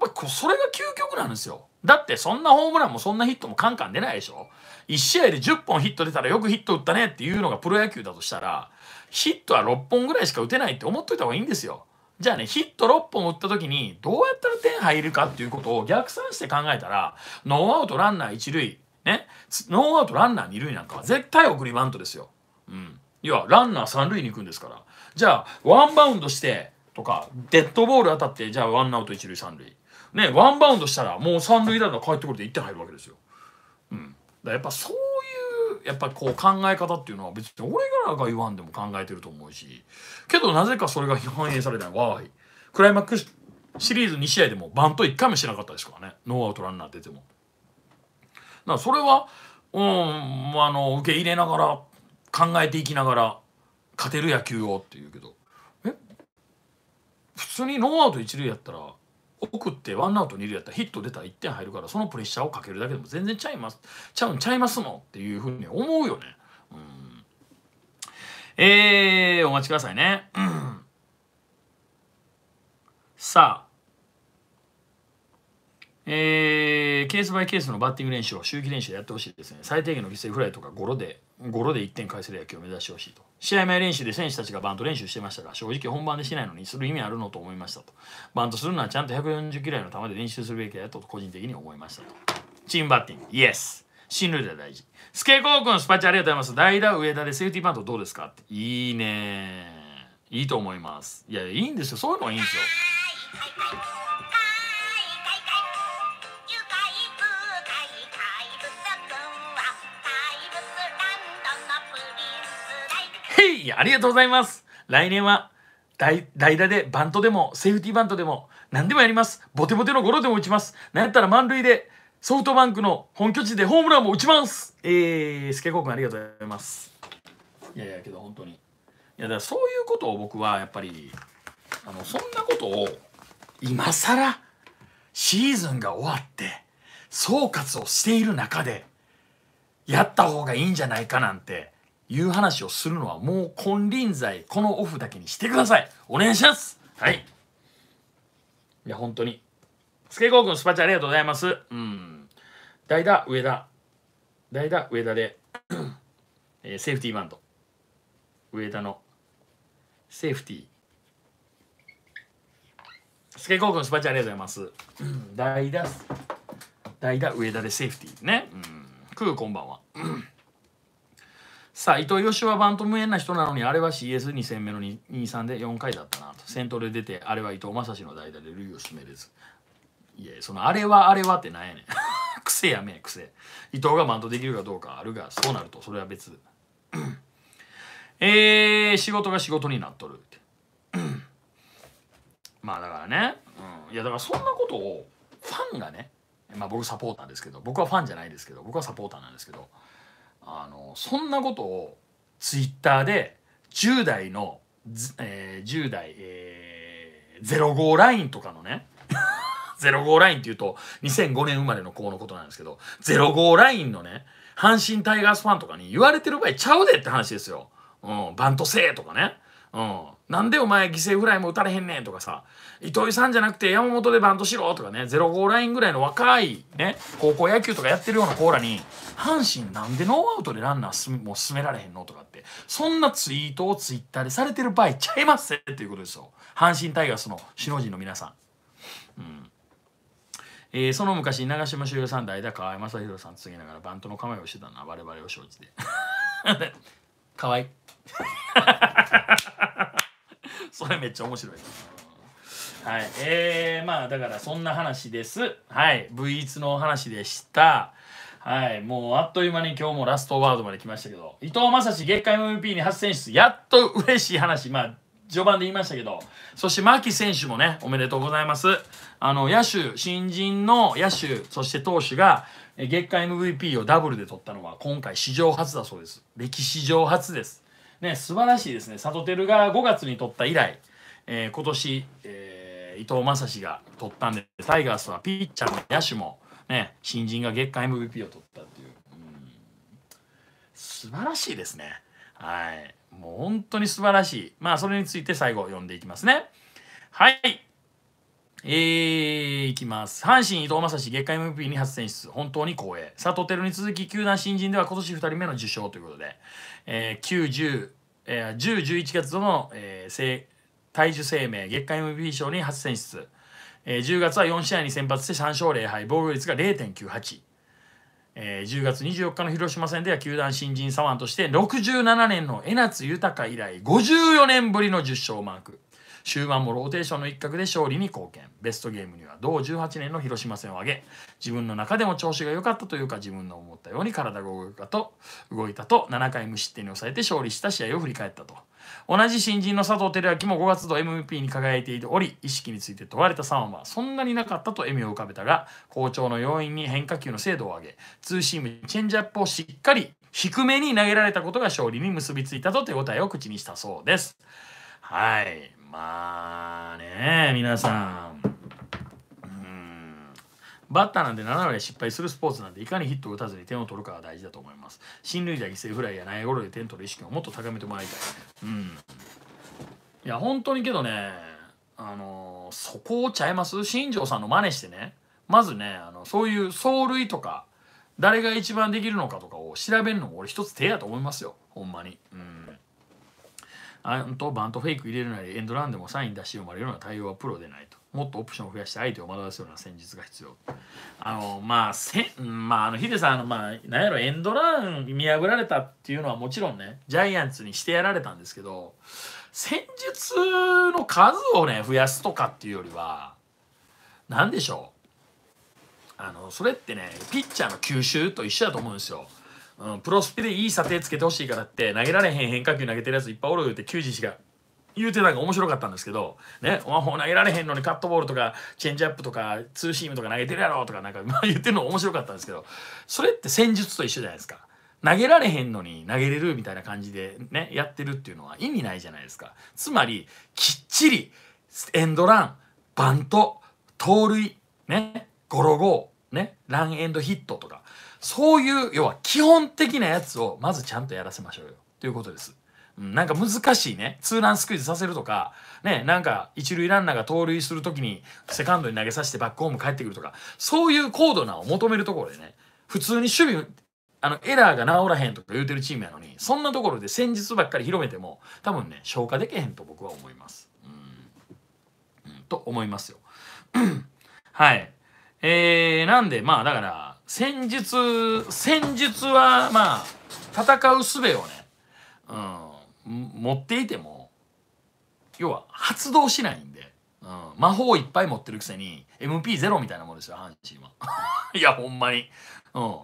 やっぱそれが究極なんですよだってそんなホームランもそんなヒットもカンカン出ないでしょ1試合で10本ヒット出たらよくヒット打ったねっていうのがプロ野球だとしたらヒットは6本ぐらいしか打てないって思っといた方がいいんですよじゃあね、ヒット6本打った時に、どうやったら点入るかっていうことを逆算して考えたら、ノーアウトランナー1塁、ね、ノーアウトランナー二塁なんかは絶対送りバントですよ。うん。いや、ランナー三塁に行くんですから。じゃあ、ワンバウンドしてとか、デッドボール当たって、じゃあワンアウト一塁三塁。ね、ワンバウンドしたら、もう三塁ランナー帰ってくるで1点入るわけですよ。うん。だやっぱそういう、やっぱこう考え方っていうのは別に俺らが言わんでも考えてると思うし、けどなぜかそれが反映されない。わーい。クライマックスシリーズ2試合でもバント1回もしなかったですからね。ノーアウトランナー出ても。らそれは、うん、あの受け入れながら考えていきながら勝てる野球をって言うけどえ普通にノーアウト一塁やったら送ってワンアウト二塁やったらヒット出たら1点入るからそのプレッシャーをかけるだけでも全然ちゃいますちゃうんちゃいますのっていうふうに思うよね。うんえー、お待ちくださいね。さあえー、ケースバイケースのバッティング練習を周期練習でやってほしいですね。最低限の犠牲フライとかゴロで、ゴロで1点返せる野球を目指してほしいと。試合前練習で選手たちがバント練習してましたが、正直本番でしないのにする意味あるのと思いましたと。バントするのはちゃんと140キロの球で練習するべきだと個人的に思いましたと。チームバッティング、イエス。進塁で大事。スケコー君、スパチャありがとうございます。代打、上田でセーフティーバントどうですかっていいねいいと思います。いや、いいんですよ。そういうのはいいんですよ。いありがとうございます来年は代打でバントでもセーフティーバントでも何でもやりますボテボテのゴロでも打ちますなんやったら満塁でソフトバンクの本拠地でホームランも打ちますえー、スケコ君ありがとうございますいやいやけど本当にいやだからそういうことを僕はやっぱりあのそんなことを今更シーズンが終わって総括をしている中でやった方がいいんじゃないかなんていう話をするのはもう金輪際このオフだけにしてくださいお願いしますはいいや本当にスケコー君スパチャありがとうございますうん代打上田代打上田で えー、セーフティーバント上田のセーフティースケコー君スパチャありがとうございます代打代打上田でセーフティーねうんクーこんばんはさあ、伊藤義はバント無縁な人なのに、あれは CS2 戦目の23で4回だったなと。先頭で出て、あれは伊藤正史の代打で類を締めれず。いや、そのあれはあれはってなんやねん。癖やめえ、癖。伊藤がバントできるかどうかあるが、そうなると、それは別。えー、仕事が仕事になっとるって。まあだからね、うん、いやだからそんなことをファンがね、まあ僕サポーターですけど、僕はファンじゃないですけど、僕はサポーターなんですけど、あのそんなことをツイッターで10代の、えー、10代、えー、05ラインとかのね05 ラインっていうと2005年生まれの子のことなんですけど05ラインのね阪神タイガースファンとかに言われてる場合ちゃうでって話ですよ。うん、バントせえとかね。うん、なんでお前犠牲フライも打たれへんねんとかさ、糸井さんじゃなくて山本でバントしろとかね、0 5ラインぐらいの若いね、高校野球とかやってるようなコーラに、阪神なんでノーアウトでランナーもう進められへんのとかって、そんなツイートをツイッターでされてる場合ちゃいますっていうことですよ。阪神タイガースの首脳陣の皆さん。うんえー、その昔長嶋茂雄さん代打川合正宏さん告げながらバントの構えをしてたのは我々を承知でかわいいそれめっちゃ面白いはい、えー、まあだからそんな話です。はい、V1 の話でした。はい、もうあっという間に今日もラストワードまで来ましたけど、伊藤正史月間 MVP に初選出、やっと嬉しい話、まあ序盤で言いましたけど、そして牧選手もね、おめでとうございます。あの、野手、新人の野手、そして投手が月間 MVP をダブルで取ったのは今回史上初だそうです。歴史上初です。ね、素晴らしいですね。サトテルが5月に取った以来、えー、今年、えー、伊藤正史が取ったんで、タイガースはピッチャーも野手も、ね、新人が月間 MVP を取ったっていう、うん、素晴らしいですね。はい。もう本当に素晴らしい。まあ、それについて最後読んでいきますね。はい。えー、いきます。阪神伊藤正史月間 MVP に初選出。本当に光栄。佐藤輝に続き、球団新人では今年2人目の受賞ということで。えー、9、10、え10、11月度の、えー、体重生命月間 MVP 賞に初選出。えー、10月は4試合に先発して3勝0敗、防御率が0.98。えー、10月24日の広島戦では球団新人左腕として67年の江夏豊以来54年ぶりの10勝をマーク。終盤もローテーションの一角で勝利に貢献ベストゲームには同18年の広島戦を挙げ自分の中でも調子が良かったというか自分の思ったように体が動いたと動いたと7回無失点に抑えて勝利した試合を振り返ったと同じ新人の佐藤輝明も5月度 MVP に輝いており意識について問われた3はそんなになかったと笑みを浮かべたが好調の要因に変化球の精度を上げツーシームチェンジアップをしっかり低めに投げられたことが勝利に結びついたと手応えを口にしたそうです。はい。まあね、皆さん。バッターなんで7割失敗するスポーツなんでいかにヒットを打たずに点を取るかが大事だと思います。進塁打、犠牲フライや内野ゴロで点取る意識をもっと高めてもらいたい。うん。いや、本当にけどね、あのー、そこをちゃいます新庄さんの真似してね、まずね、あのそういう走塁とか、誰が一番できるのかとかを調べるのも俺一つ手やと思いますよ。ほんまに。うん。アンとバントフェイク入れるなりエンドランでもサイン出してまれるような対応はプロでないともっとオプションを増やして相手を惑わすような戦術が必要あのまあせまああのヒデさんのまあ何やろエンドラン見破られたっていうのはもちろんねジャイアンツにしてやられたんですけど戦術の数をね増やすとかっていうよりは何でしょうあのそれってねピッチャーの吸収と一緒だと思うんですようん、プロスピでいい査定つけてほしいからって投げられへん変化球投げてるやついっぱいおるよって球児氏が言うてなんか面白かったんですけど、ね、お前投げられへんのにカットボールとかチェンジアップとかツーシームとか投げてるやろとかなんか言ってるの面白かったんですけど、それって戦術と一緒じゃないですか。投げられへんのに投げれるみたいな感じでね、やってるっていうのは意味ないじゃないですか。つまり、きっちりエンドラン、バント、盗塁、ね、ゴロゴー、ね、ランエンドヒットとか、そういう要は基本的なやつをまずちゃんとやらせましょうよということです。なんか難しいね。ツーランスクイズさせるとか、ね、なんか一塁ランナーが盗塁する時にセカンドに投げさせてバックホーム帰ってくるとか、そういう高度なを求めるところでね、普通に守備、あの、エラーが治らへんとか言うてるチームやのに、そんなところで戦術ばっかり広めても、多分ね、消化できへんと僕は思います。うん。うん、と思いますよ。はい。えー、なんで、まあだから、戦術戦術はまあ戦う術をね、うん、持っていても要は発動しないんで、うん、魔法いっぱい持ってるくせに MP0 みたいなもんですよ阪神は いやほんまに、うん、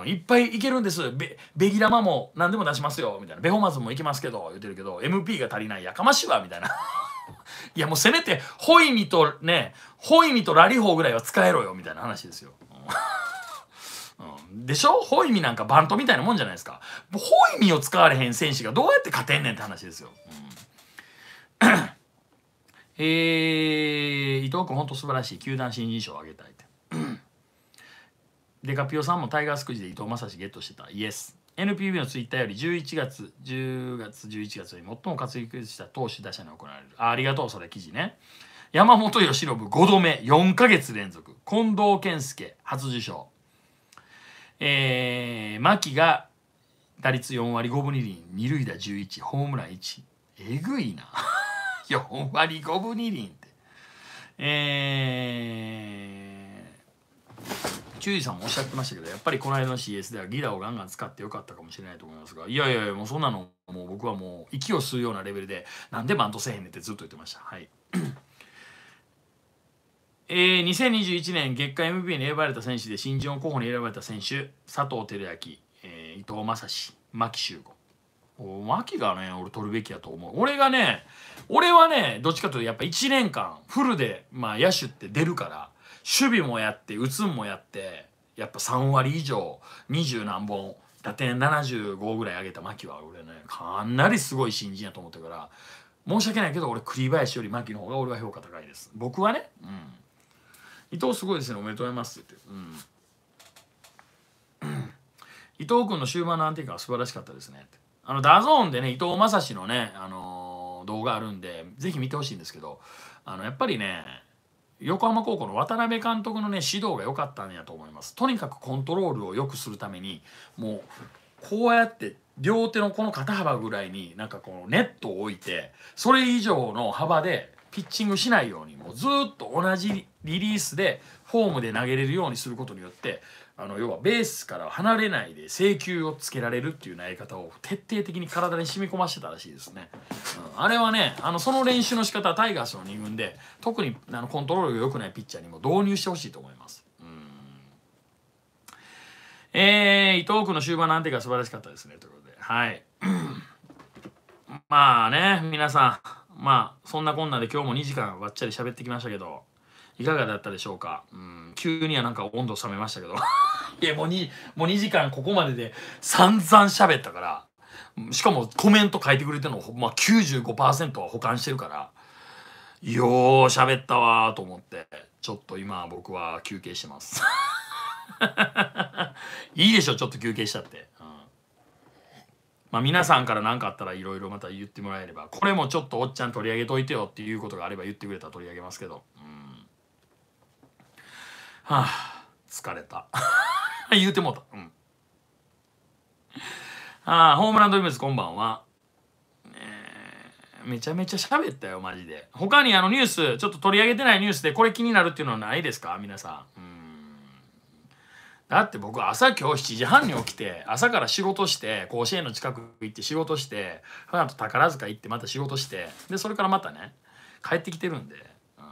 うん、いっぱいいけるんですべギラマも何でも出しますよみたいなベホマズもいけますけど言ってるけど MP が足りないやかましいわみたいな いやもうせめてホイミとねホイミとラリホーぐらいは使えろよみたいな話ですよ。でしょホイミなんかバントみたいなもんじゃないですか。ホイミを使われへん選手がどうやって勝てんねんって話ですよ。うん、えー、伊藤君ほんと素晴らしい。球団新人賞をあげたいって。デカピオさんもタイガースくじで伊藤正史ゲットしてた。イエス。NPB のツイッターより11月、10月、11月に最も活躍した投手打者に行われる。あありがとう、それ、記事ね。山本由伸5度目、4か月連続。近藤健介、初受賞。えー、牧が打率4割5分2厘二塁打11ホームラン1えぐいな4 割5分2厘ってえー、中さんもおっしゃってましたけどやっぱりこの間の CS ではギラをガンガン使ってよかったかもしれないと思いますがいやいやいやもうそんなのもう僕はもう息を吸うようなレベルでなんでバントせえへんねんってずっと言ってましたはいえー、2021年月間 MVP に選ばれた選手で新人王候補に選ばれた選手佐藤輝明、えー、伊藤正史牧秀悟牧がね俺取るべきやと思う俺がね俺はねどっちかというとやっぱ1年間フルで、まあ、野手って出るから守備もやって打つんもやってやっぱ3割以上20何本打点75ぐらい上げた牧は俺ねかなりすごい新人やと思ってるから申し訳ないけど俺栗林より牧の方が俺は評価高いです僕はねうん伊藤すごいですねおめでとうございますって言うん伊藤君の終盤の安定感は素晴らしかったですねってあのダゾーンでね伊藤正史のね、あのー、動画あるんでぜひ見てほしいんですけどあのやっぱりね横浜高校の渡辺監督のね指導が良かったんやと思いますとにかくコントロールを良くするためにもうこうやって両手のこの肩幅ぐらいになんかこうネットを置いてそれ以上の幅でピッチングしないようにもうずっと同じリリースでフォームで投げれるようにすることによってあの要はベースから離れないで制球をつけられるっていう投げ方を徹底的に体に染み込ませてたらしいですね、うん、あれはねあのその練習の仕方はタイガースの2軍で特にあのコントロールが良くないピッチャーにも導入してほしいと思いますうんえー、伊藤君の終盤の安定が素晴らしかったですねということではい まあね皆さんまあそんなこんなで今日も2時間わっちゃり喋ってきましたけどいかがだったでしょうかうん急にはなんか温度冷めましたけど いやもうもう2時間ここまでで散々喋ったからしかもコメント書いてくれてるの、まあ、95%は保管してるからよう喋ったわと思ってちょっと今僕は休憩してます いいでしょちょっと休憩しちゃって、うん、まあ皆さんから何かあったらいろいろまた言ってもらえればこれもちょっとおっちゃん取り上げといてよっていうことがあれば言ってくれたら取り上げますけど、うんはあ疲れた 言うてもうたうんああホームランドリームズこんばんは、えめちゃめちゃ喋ったよマジで他にあのニュースちょっと取り上げてないニュースでこれ気になるっていうのはないですか皆さんうんだって僕朝今日7時半に起きて朝から仕事して甲子園の近く行って仕事してその宝塚行ってまた仕事してでそれからまたね帰ってきてるんで、うん、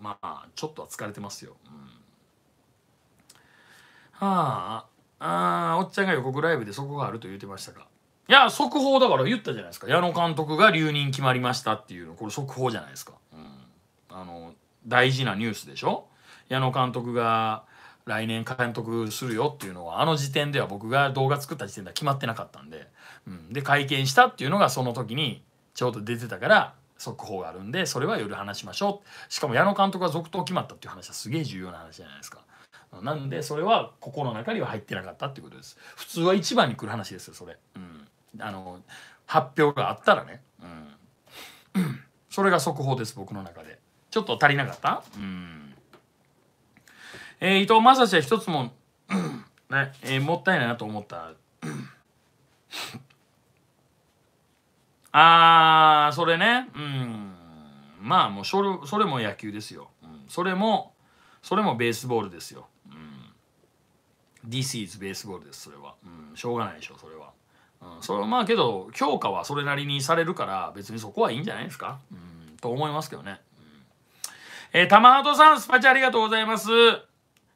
まあちょっとは疲れてますよ、うんはああおっちゃんが予告ライブでそこがあると言ってましたかいや速報だから言ったじゃないですか矢野監督が留任決まりましたっていうのこれ速報じゃないですか、うん、あの大事なニュースでしょ矢野監督が来年監督するよっていうのはあの時点では僕が動画作った時点では決まってなかったんで、うん、で会見したっていうのがその時にちょうど出てたから速報があるんでそれは夜話しましょうしかも矢野監督が続投決まったっていう話はすげえ重要な話じゃないですかなんでそれは心の中には入ってなかったっていうことです普通は一番に来る話ですよそれ、うん、あの発表があったらね、うん、それが速報です僕の中でちょっと足りなかった、うんえー、伊藤正史は一つも、ねえー、もったいないなと思った あーそれねうんまあもうそれそれも野球ですよ、うん、それもそれもベースボールですよ This is baseball ですそれは、うん、しょうがないでしょそれは、うん、それはまあけど評価はそれなりにされるから別にそこはいいんじゃないですか、うん、と思いますけどね、うん、えー、玉鳩さんスパチャありがとうございます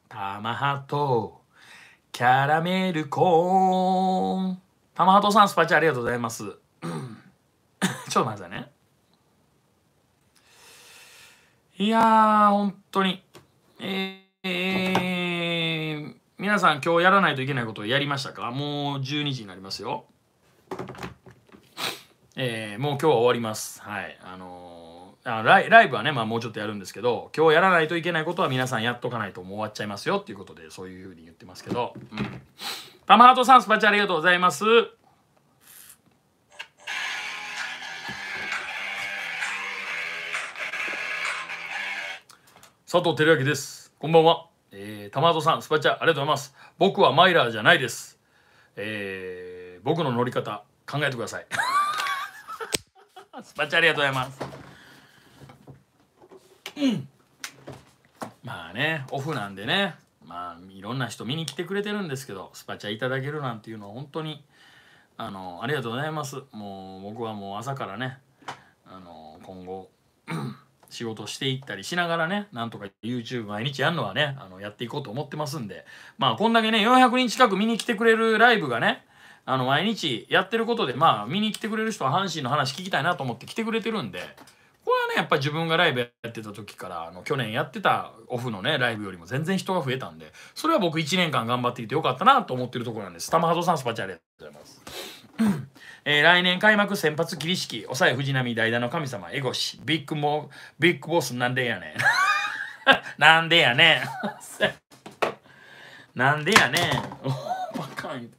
玉鳩キャラメルコーン玉鳩さんスパチャありがとうございます ちょっと待ってくださいねいやー本当にえー、えー皆さん今日やらないといけないことをやりましたかもう12時になりますよ。えー、もう今日は終わります。はい。あのー、ライライブはね、まあ、もうちょっとやるんですけど今日やらないといけないことは皆さんやっとかないともう終わっちゃいますよっていうことでそういうふうに言ってますけど、うん、玉トさんスパチャありがとうございます佐藤輝明ですこんばんはえー、玉戸さん、スパチャ、ありがとうございます。僕はマイラーじゃないです。えー、僕の乗り方、考えてください。スパチャ、ありがとうございます。うん。まあね、オフなんでね、まあ、いろんな人見に来てくれてるんですけど、スパチャいただけるなんていうのは本当に、あの、ありがとうございます。もう、僕はもう朝からね、あの、今後、仕事していったりしながらね、なんとか YouTube 毎日やるのはね、あのやっていこうと思ってますんで、まあこんだけね、400人近く見に来てくれるライブがね、あの毎日やってることで、まあ見に来てくれる人は阪神の話聞きたいなと思って来てくれてるんで、これはね、やっぱ自分がライブやってた時から、あの去年やってたオフのね、ライブよりも全然人が増えたんで、それは僕1年間頑張っていてよかったなと思ってるところなんです。玉ハドさんスパチャありがとうございます。えー、来年開幕先発桐敷抑え藤波代打の神様エゴシビッグモビッグボスなんでやねん なんでやねん なんでやねん バカン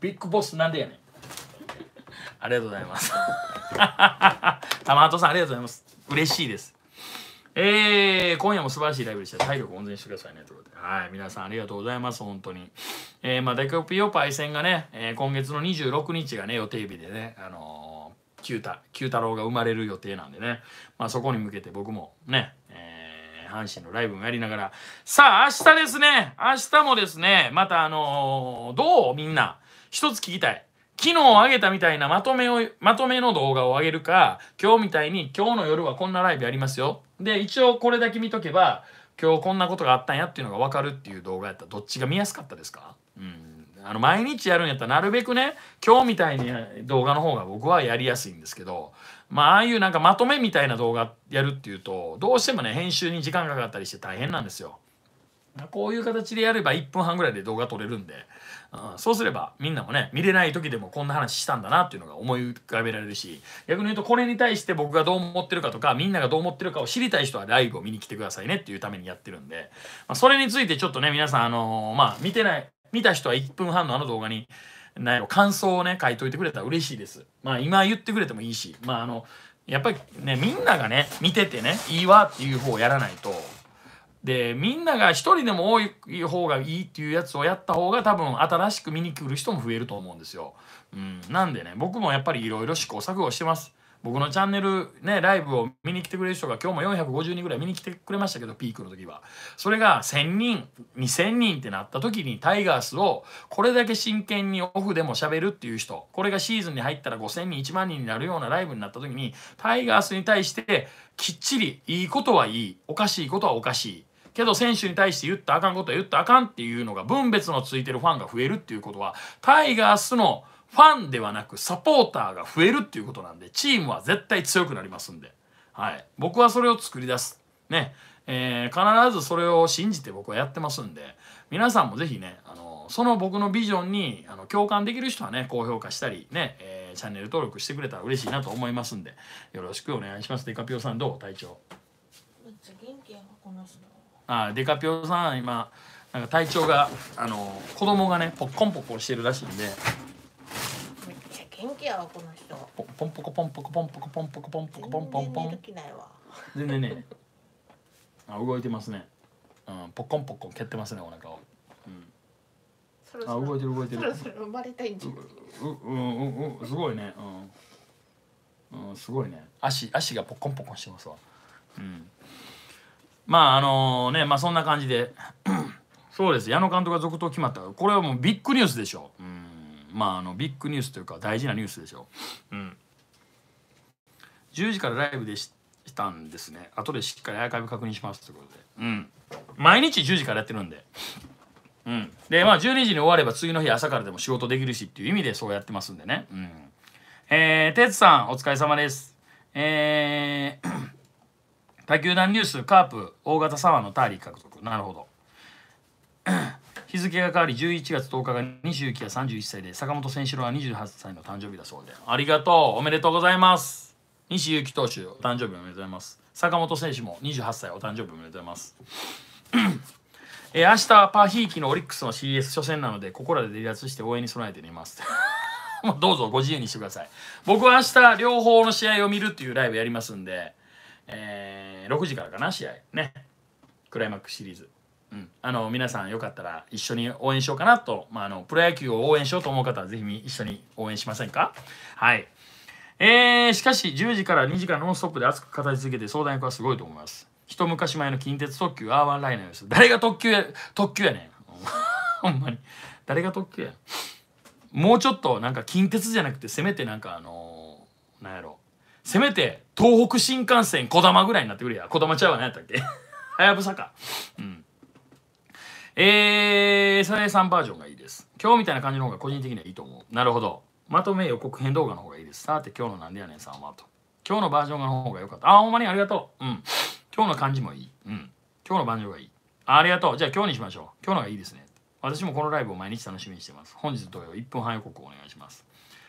ビッグボスなんでやねんありがとうございます玉鳩さんありがとうございます嬉しいですえー、今夜も素晴らしいライブでした体力温存してくださいねというはい、皆さんありがとうございます、本当に。えー、まあ、デコピオパイセンがね、えー、今月の26日がね、予定日でね、あのー、九太、九太郎が生まれる予定なんでね、まあ、そこに向けて僕もね、えー、阪神のライブもやりながら、さあ、明日ですね、明日もですね、またあのー、どうみんな、一つ聞きたい。昨日あげたみたいなまとめを、まとめの動画をあげるか、今日みたいに今日の夜はこんなライブやりますよ。で、一応これだけ見とけば、今日こんなことがあったんやっていうのが分かるっていう動画やったらどっちが見やすかったですかうんあの毎日やるんやったらなるべくね今日みたいに動画の方が僕はやりやすいんですけどまあああいうなんかまとめみたいな動画やるっていうとどうしてもね編集に時間かかったりして大変なんですよ。こういう形でやれば1分半ぐらいで動画撮れるんで。うん、そうすればみんなもね見れない時でもこんな話したんだなっていうのが思い浮かべられるし逆に言うとこれに対して僕がどう思ってるかとかみんながどう思ってるかを知りたい人はライブを見に来てくださいねっていうためにやってるんで、まあ、それについてちょっとね皆さんあのー、まあ見てない見た人は1分半のあの動画にな感想をね書いといてくれたら嬉しいです。まあ今言ってくれてもいいしまああのやっぱりねみんながね見ててねいいわっていう方をやらないとでみんなが1人でも多い方がいいっていうやつをやった方が多分新しく見に来る人も増えると思うんですよ。うん、なんでね僕もやっぱりいろいろ試行錯誤してます。僕のチャンネルねライブを見に来てくれる人が今日も450人ぐらい見に来てくれましたけどピークの時はそれが1000人2000人ってなった時にタイガースをこれだけ真剣にオフでもしゃべるっていう人これがシーズンに入ったら5000人1万人になるようなライブになった時にタイガースに対してきっちりいいことはいいおかしいことはおかしいけど選手に対して言ったあかんことは言ったあかんっていうのが分別のついてるファンが増えるっていうことはタイガースのファンではなくサポーターが増えるっていうことなんでチームは絶対強くなりますんで、はい、僕はそれを作り出す。ねえー、必ずそれを信じて僕はやってますんで皆さんもぜひねあのその僕のビジョンにあの共感できる人はね高評価したりね、えー、チャンネル登録してくれたら嬉しいなと思いますんでよろしくお願いしますデカピオさんどう体調めっちゃ元気やなこの人あデカピョさん今なんか体調があの子供がねポッコンポッコンしてるらしいんでめっちゃ元気やわこの人ポポンポコポンポコポンポコポンポコポンポコポンポンポン全然ねあ動いてますね、うん、ポッコンポッコン蹴ってますねお腹を、うん、そろそろあ動いてる動いてるそろそろ生まれたいんじゃううんうんうんすごいねうん、うん、すごいね足足がポッコンポッコンしてますわうんまああのねまあそんな感じで そうです矢野監督が続投決まったこれはもうビッグニュースでしょうまああのビッグニュースというか大事なニュースでしょう、うん、10時からライブでしたんですね後でしっかりアーカイブ確認しますということで、うん、毎日10時からやってるんで、うん、でまあ12時に終われば次の日朝からでも仕事できるしっていう意味でそうやってますんでね、うん、えー、てつさんお疲れ様ですえー他球団ニュースカープ大型サワーのターリー獲得なるほど 日付が変わり11月10日が29や31歳で坂本選手郎は28歳の誕生日だそうでありがとうおめでとうございます西勇投手お誕生日おめでとうございます坂本選手も28歳お誕生日おめでとうございますえー、明日パーヒーキのオリックスの CS 初戦なのでここらで離脱して応援に備えてみます どうぞご自由にしてください僕は明日両方の試合を見るっていうライブやりますんでえーえー、6時からかな試合ねクライマックスシリーズ、うん、あの皆さんよかったら一緒に応援しようかなと、まあ、あのプロ野球を応援しようと思う方はぜひ一緒に応援しませんかはいえー、しかし10時から2時間ノンストップで熱く語り続けて相談役はすごいと思います一昔前の近鉄特急アーバンライナーです 誰が特急や特急やねんほんまに誰が特急やもうちょっとなんか近鉄じゃなくてせめてなんかあのー、なんやろせめて東北新幹線こだまぐらいになってくれやこだまちゃうわ何やったっけ はやぶさかうんえー、さやさんバージョンがいいです今日みたいな感じの方が個人的にはいいと思うなるほどまとめ予告編動画の方がいいですさて今日のなんでやねんさんはと今日のバージョンの方が良かったあほんまにありがとううん今日の感じもいいうん今日のバージョンがいいありがとうじゃあ今日にしましょう今日のがいいですね私もこのライブを毎日楽しみにしてます本日同様1分半予告をお願いします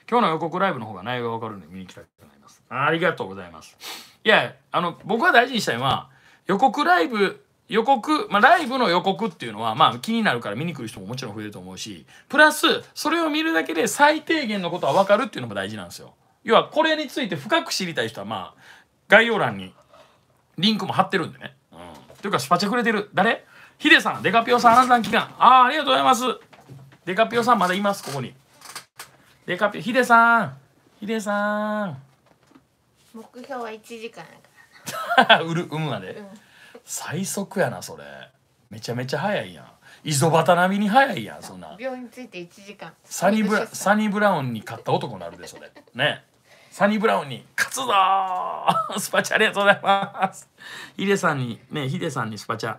今日の予告ライブの方が内容がわかるんで見に来たくないありがとうございます。いや、あの、僕が大事にしたいのは、予告ライブ、予告、まあ、ライブの予告っていうのは、まあ、気になるから見に来る人ももちろん増えると思うし、プラス、それを見るだけで最低限のことは分かるっていうのも大事なんですよ。要は、これについて深く知りたい人は、まあ、概要欄にリンクも貼ってるんでね。うん。というか、スパチャくれてる。誰ヒデさん、デカピオさん、あなたの期間。ああ、ありがとうございます。デカピオさん、まだいます、ここに。デカピオ、ヒデさん、ヒデさん。目標は1時間やからな売 る産むまで、うん、最速やなそれめちゃめちゃ早いやん磯端並みに早いやんそんな病院について1時間サニブラサニブラウンに勝った男になるでそれねサニブラウンに勝つぞ スパチャありがとうございますヒデさんにねヒデさんにスパチャ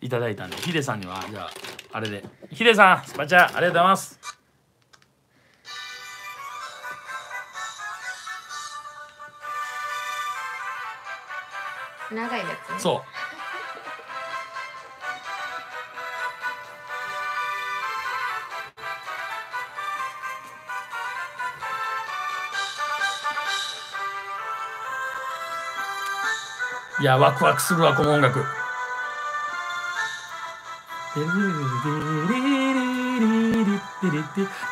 いただいたんでヒデさんにはじゃああれでヒデさんスパチャありがとうございます長いやつ、ね、そういやワクワクするわこの音楽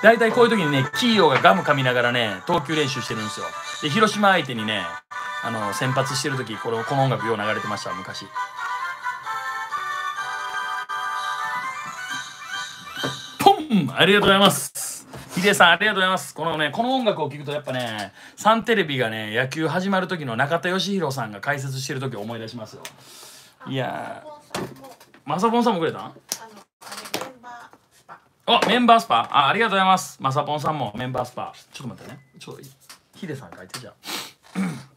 大体こういう時にね企業がガム噛みながらね投球練習してるんですよで広島相手にねあの先発してる時このこの音楽よう流れてました昔。ポンありがとうございますヒデさんありがとうございますこのねこの音楽を聴くとやっぱねサンテレビがね野球始まる時の中田義弘さんが解説してる時を思い出しますよいやマサポンさんもくれたあメンバースパあありがとうございますマサポンさんもメンバースパちょっと待ってねちょっとヒデさん書いてじゃあ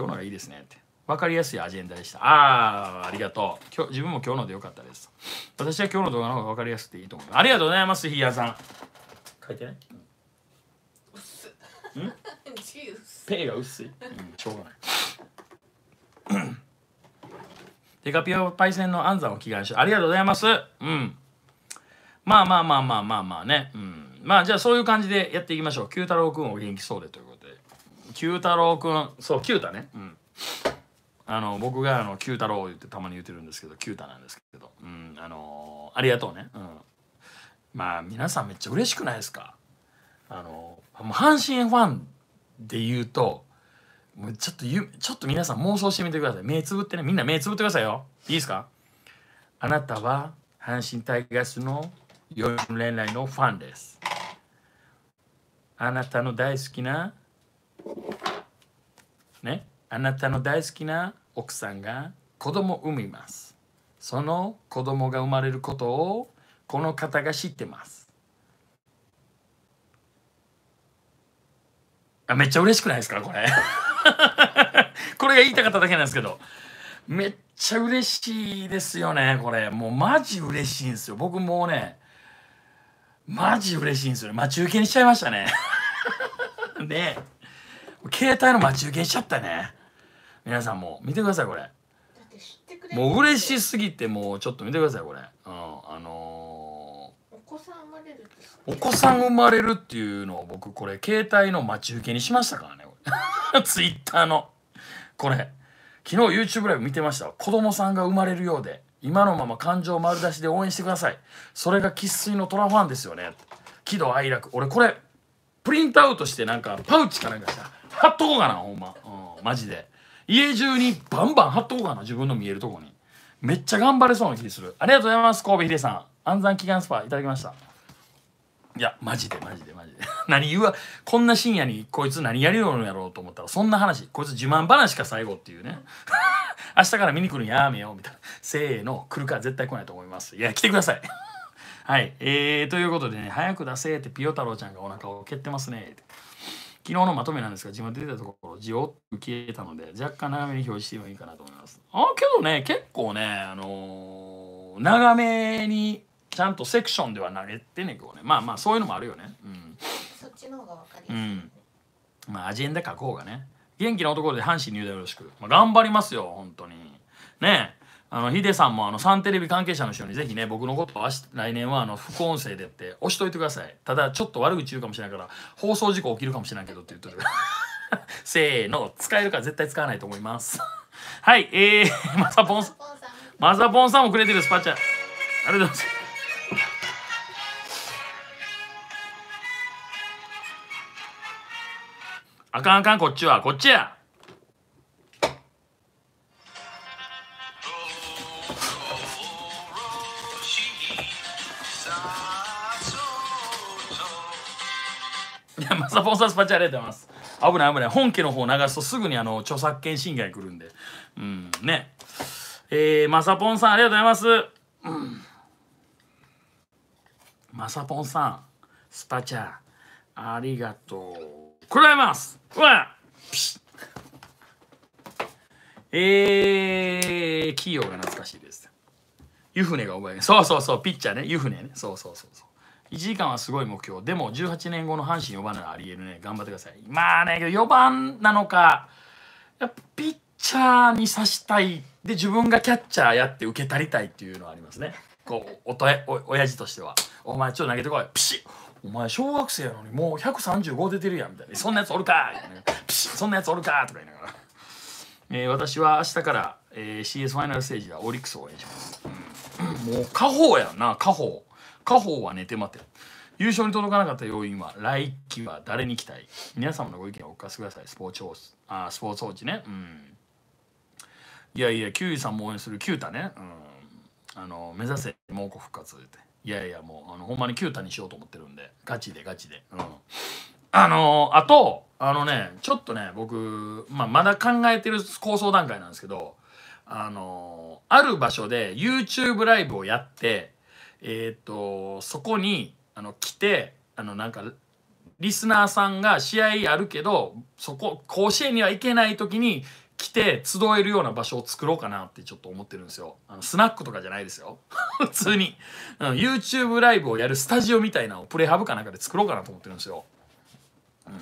今日のがいいですね」って。分かりやすいアジェンダでした。ああ、ありがとう。今日自分も今日のでよかったです。私は今日の動画の方が分かりやすくていいと思います。ありがとうございます、ひやさん。書いてない、うん、ペイが薄い、うん、しょうがない。デカピオパイセンの安産を祈願しありがとうございます。うん。まあまあまあまあまあまあね。うん。まあじゃあそういう感じでやっていきましょう。九太郎くんお元気そうでということ九太郎くんそう九太ね、うん、あの僕があの九太郎言ってたまに言ってるんですけど九太なんですけど、うん、あのー、ありがとうね、うん、まあ皆さんめっちゃ嬉しくないですかあのー、もう阪神ファンで言うともうちょっとゆちょっと皆さん妄想してみてください目つぶってねみんな目つぶってくださいよいいですかあなたは阪神タイガースの4連来のファンですあなたの大好きなね、あなたの大好きな奥さんが子供を産みます。その子供が生まれることをこの方が知ってます。あめっちゃ嬉しくないですかこれ。これが言いたかっただけなんですけど。めっちゃ嬉しいですよね、これ。もうマジ嬉しいんですよ。僕もうね、マジ嬉しいんですよ待ち受けにしちゃいましたね。ね携帯の待ち受けしちゃったね皆さんも見てくださいこれもう嬉しすぎてもうちょっと見てくださいこれ、うん、あのー、お子さん生まれるお子さん生まれるっていうのを僕これ携帯の待ち受けにしましたからね ツイッターのこれ昨日 YouTube ライブ見てました子供さんが生まれるようで今のまま感情丸出しで応援してくださいそれが生粋のトラファンですよね喜怒哀楽俺これプリントアウトしてなんかパウチかなんかした貼っとこうかなほんま、うん、マジで家中にバンバン貼っとこうかな自分の見えるとこにめっちゃ頑張れそうな気するありがとうございます神戸秀さん暗算祈願スパいただきましたいやマジでマジでマジで 何言うわこんな深夜にこいつ何やりようのやろうと思ったらそんな話こいつ自慢話か最後っていうね 明日から見に来るんやめようみたいなせーの来るか絶対来ないと思いますいや来てください はいえー、ということでね早く出せってピヨ太郎ちゃんがお腹を蹴ってますねって昨日のまとめなんですが、自分で出たところ、ジオッと消えたので、若干長めに表示してもいいかなと思います。あ、けどね、結構ね、あのー、長めにちゃんとセクションでは投れてねこうね。まあまあ、そういうのもあるよね。うん。そっちの方がわかりやすい、ね。うん。まあ、アジェンダ書こうがね。元気なろで阪神入団よろしく。まあ、頑張りますよ、本当に。ねえ。あのヒデさんもあのサンテレビ関係者の人にぜひね僕のことは来年はあの副音声でって押しといてくださいただちょっと悪口言うかもしれないから放送事故起きるかもしれないけどって言っといてせーの使えるから絶対使わないと思います はいえー、マザポンさんマザポンさんもくれてるスパチャありがとうございますあかんあかんこっちはこっちやサポンサスパチャありがとうございます危ない危ない本家の方流すとすぐにあの著作権侵害来るんでうんねえー、マサポンさんありがとうございます、うん、マサポンさんスパチャありがとうございますうわピシえー、企業が懐かしいです湯船が覚えそうそうそうピッチャーね湯船ねそうそうそうそう1時間はすごい目標でも18年後の阪神4番ならありえるね頑張ってくださいまあね4番なのかやピッチャーにさしたいで自分がキャッチャーやって受けたりたいっていうのはありますねこうおとえお親父としては「お前ちょっと投げてこいピシッお前小学生やのにもう135出てるやん」みたいな「そんなやつおるか!」ピシッそんなやつおるか!」とか言いながら、えー、私は明日から、えー、CS ファイナルステージはオリックスを応援します、うん、もう家宝やんな家宝家宝は寝て待て。優勝に届かなかった要因は来季は誰に期待皆様のご意見をお聞かせください。スポーツあスポーツ王子ね。うん。いやいや、キウイさんも応援するキュータね。うん。あの、目指せ、猛虎復活って。いやいや、もう、あの、ほんまにキュータにしようと思ってるんで、ガチでガチで。うん。あのー、あと、あのね、ちょっとね、僕、まあ、まだ考えてる構想段階なんですけど、あのー、ある場所で YouTube ライブをやって、えー、とそこにあの来てあのなんかリスナーさんが試合あるけどそこ甲子園には行けない時に来て集えるような場所を作ろうかなってちょっと思ってるんですよ。あのスナックとかじゃないですよ。普通に YouTube ライブをやるスタジオみたいなのをプレハブかなんかで作ろうかなと思ってるんですよ。うん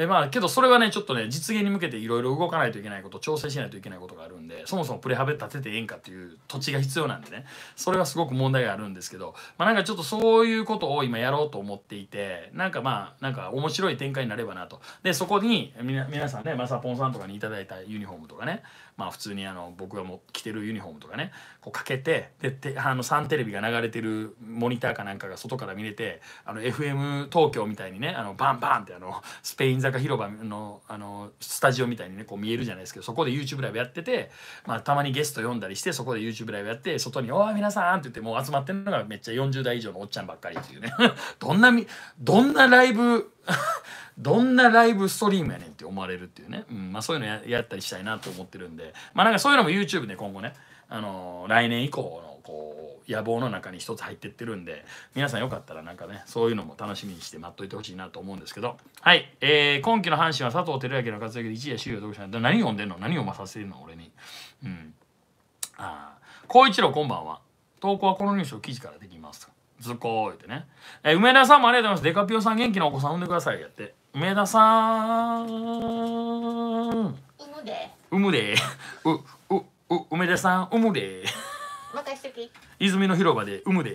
でまあけどそれはねちょっとね実現に向けていろいろ動かないといけないこと調整しないといけないことがあるんでそもそもプレハブ立ててええんかっていう土地が必要なんでねそれはすごく問題があるんですけどまあなんかちょっとそういうことを今やろうと思っていてなんかまあなんか面白い展開になればなとでそこに皆さんねまさぽんさんとかに頂いたユニフォームとかねまあ普通にあの僕がも着てるユニフォームとかねこうかけてでてあのサンテレビが流れてるモニターかなんかが外から見れてあの FM 東京みたいにねあのバンバンってあのスペイン坂広場のあのスタジオみたいにねこう見えるじゃないですけどそこで YouTube ライブやってて、まあ、たまにゲスト呼んだりしてそこで YouTube ライブやって外に「おお皆さん!」って言ってもう集まってるのがめっちゃ40代以上のおっちゃんばっかりっていうね どんなどんなライブどんなライブストリームやねんって思われるっていうね、うんまあ、そういうのやったりしたいなと思ってるんでまあなんかそういうのも YouTube で今後ね、あのー、来年以降のこう野望の中に一つ入ってってるんで皆さんよかったらなんかねそういうのも楽しみにして待っといてほしいなと思うんですけどはい、えー、今期の阪神は佐藤輝明の活躍で一夜終了と。読者何読んでんの何をまさせるの俺にうんああ光一郎こんばんは投稿はこのニュースを記事からできますずこーってね。えー、梅田さんもありがとうございます。デカピオさん元気なお子さん産んでくださいやって。梅田さん。うむで。うむで。う、う、う、梅田さん、うむで。泉の広場で、うむで。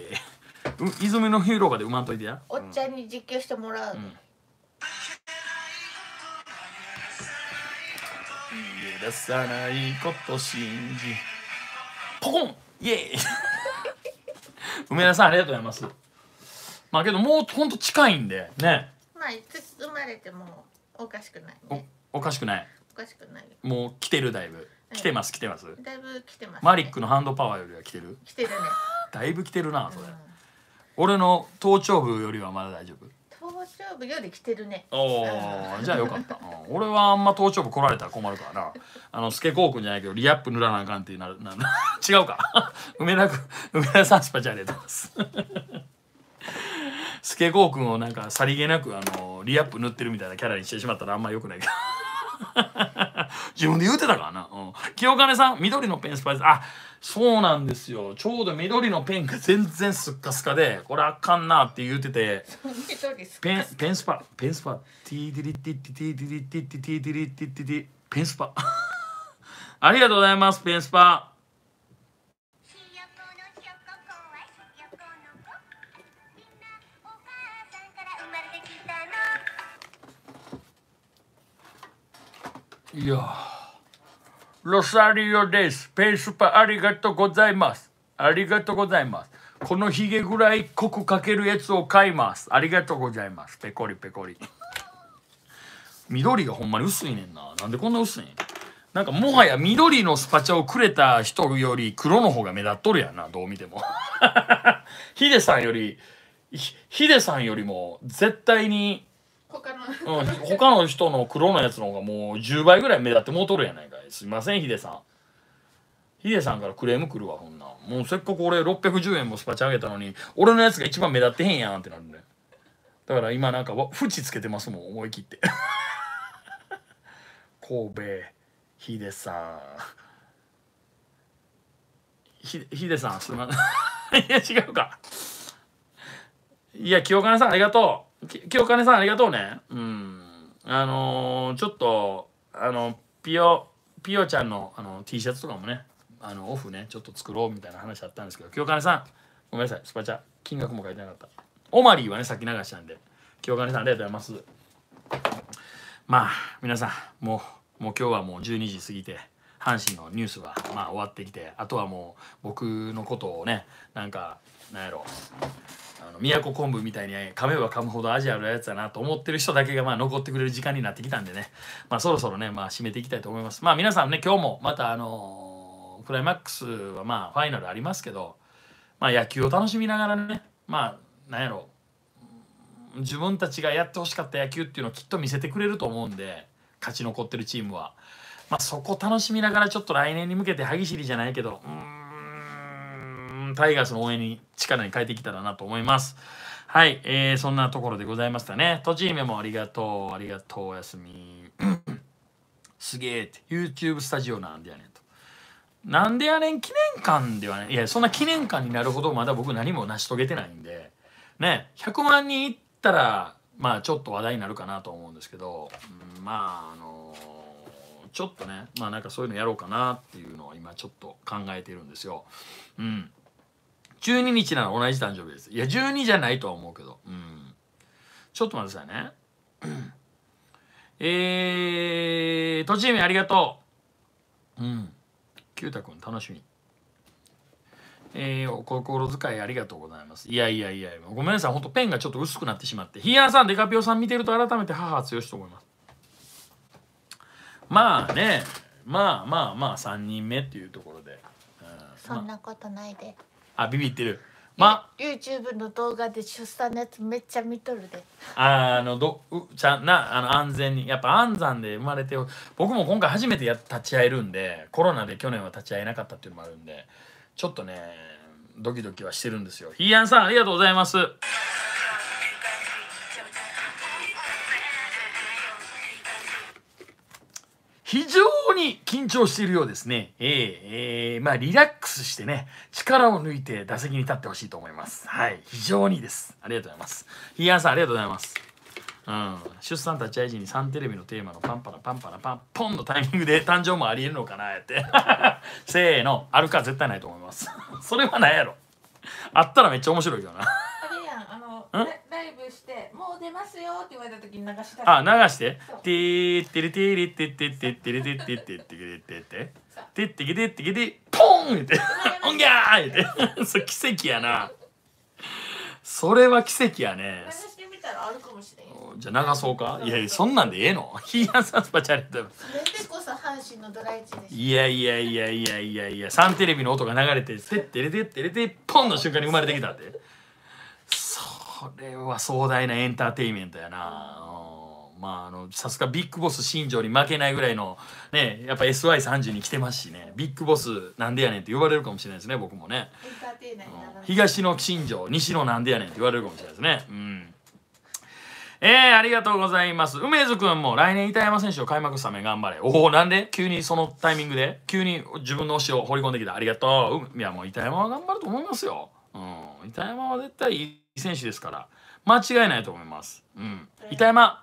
う、泉の広場で、うまんといてや。おっちゃんに実況してもらう。うん、出さないこと信じ。ポコン、イエーイ。梅田さん、ありがとうございます。まあ、けど、もう、ほんと近いんで、ね。まあいつ生まれてもおかしくないねおかしくないおかしくないもう来てるだいぶ来てます来てますだいぶ来てます、ね、マリックのハンドパワーよりは来てる来てるね だいぶ来てるなそれ、うん、俺の頭頂部よりはまだ大丈夫頭頂部より来てるねおおじゃあよかった、うん、俺はあんま頭頂部来られたら困るからなあのスケコークじゃないけどリアップ塗らなあかんってなるなる違うか 梅田梅田さんしかじゃねえといますスケゴー君をなんかさりげなくあのリアップ塗ってるみたいなキャラにしてしまったらあんまよくないけど 自分で言うてたからな、うん、清金さん緑のペンスパイスあそうなんですよちょうど緑のペンが全然すっかすかでこれあかんなって言うててペンペンスパペンスパティーディリティティティディリティティティティティティペンスパありがとうございますペンスパいやロサリオです。ペースパありがとうございます。ありがとうございます。このひげぐらい濃くかけるやつを買います。ありがとうございます。ペコリペコリ。緑がほんまに薄いねんな。なんでこんな薄いんなんかもはや緑のスパチャをくれた人より黒の方が目立っとるやんな。どう見ても。ヒデさんより、ヒデさんよりも絶対に他の,、うん、他の人の黒のやつの方がもう10倍ぐらい目立ってもうとるやないかいすいませんヒデさんヒデさんからクレームくるわほんなもうせっかく俺610円もスパチャあげたのに俺のやつが一番目立ってへんやんってなるんだだから今なんか縁つけてますもん思い切って 神戸ヒデさんひヒデさんすいません いや違うかいや清金さんありがとうきおかねさんありがとうねうんあのー、ちょっとあのピオピオちゃんのあの T シャツとかもねあのオフねちょっと作ろうみたいな話あったんですけど清金さんごめんなさいスパチャ金額も書いてなかったオマリーはね先流したんで清金さんありがとうございますまあ皆さんもうもう今日はもう12時過ぎて阪神のニュースはまあ終わってきてあとはもう僕のことをねなんかなんやろあの宮古昆布みたいに噛めば噛むほど味あるやつだなと思ってる人だけがまあ残ってくれる時間になってきたんでね、まあ、そろそろね、まあ、締めていきたいと思います。まあ皆さんね今日もまたあのクライマックスはまあファイナルありますけど、まあ、野球を楽しみながらねまあなんやろ自分たちがやってほしかった野球っていうのをきっと見せてくれると思うんで勝ち残ってるチームは、まあ、そこ楽しみながらちょっと来年に向けて歯ぎしりじゃないけどうんタイガースの応援に力に変えてきたらなと思います。はい、えー、そんなところでございましたね。栃姫もありがとう、ありがとう、おやすみ。すげえって、YouTube スタジオなんでやねんと。なんでやねん記念館ではね、いや、そんな記念館になるほどまだ僕何も成し遂げてないんで、ね、100万人いったら、まあちょっと話題になるかなと思うんですけど、うん、まああのー、ちょっとね、まあなんかそういうのやろうかなっていうのを今ちょっと考えてるんですよ。うん。12日なら同じ誕生日です。いや、12じゃないとは思うけど。うん。ちょっと待ってくださいね。えー、とちみありがとう。うん。きゅうたくん楽しみ。えー、お心遣いありがとうございます。いやいやいや、ごめんなさい。ほんとペンがちょっと薄くなってしまって。ひやさん、デカピオさん見てると改めて母は強しと思います。まあね、まあまあまあ3人目っていうところで。うん、そんなことないでまああビビってるま YouTube の動画で出産のやつめっちゃ見とるであのどうちゃなあの安全にやっぱ安産で生まれて僕も今回初めてや立ち会えるんでコロナで去年は立ち会えなかったっていうのもあるんでちょっとねドキドキはしてるんですよひーやんさんありがとうございます非常に緊張しているようですね。えー、えー、まあ、リラックスしてね、力を抜いて打席に立ってほしいと思います。はい、非常にです。ありがとうございます。ヒアンさん、ありがとうございます。うん、出産立ち会い時に3テレビのテーマのパンパラパンパラパンポンのタイミングで誕生もありえるのかなやって せーのあるか絶対ないと思います それはないやろあったらめっちゃ面白いけどなライブして「もう出ますよ」って言われた時に流したあ流して「ティーテレティリテテテテレテテテテテテテテテテテテテポン!」って「オンギャー!」ってそ奇跡やなそれは奇跡やねじゃ流そうかいやいやそんなんでええのヒヤサスパチャレいやいやいやいやいやいやサンテレビの音が流れて「テッテレテッテレテポン!」の瞬間に生まれてきたって。これは壮大なエンターテインメントやな。まあ、あのさすがビッグボス新庄に負けないぐらいの、ね、やっぱ SY30 に来てますしねビッグボスなんでやねんって呼ばれるかもしれないですね僕もね、東の新庄西のなんでやねんって言われるかもしれないですねうんえー、ありがとうございます梅津君も来年板山選手を開幕スタメン頑張れおおなんで急にそのタイミングで急に自分の推しを放り込んできたありがとういやもう板山は頑張ると思いますようん、板山は絶対いい選手ですから間違いないと思います。うん、板山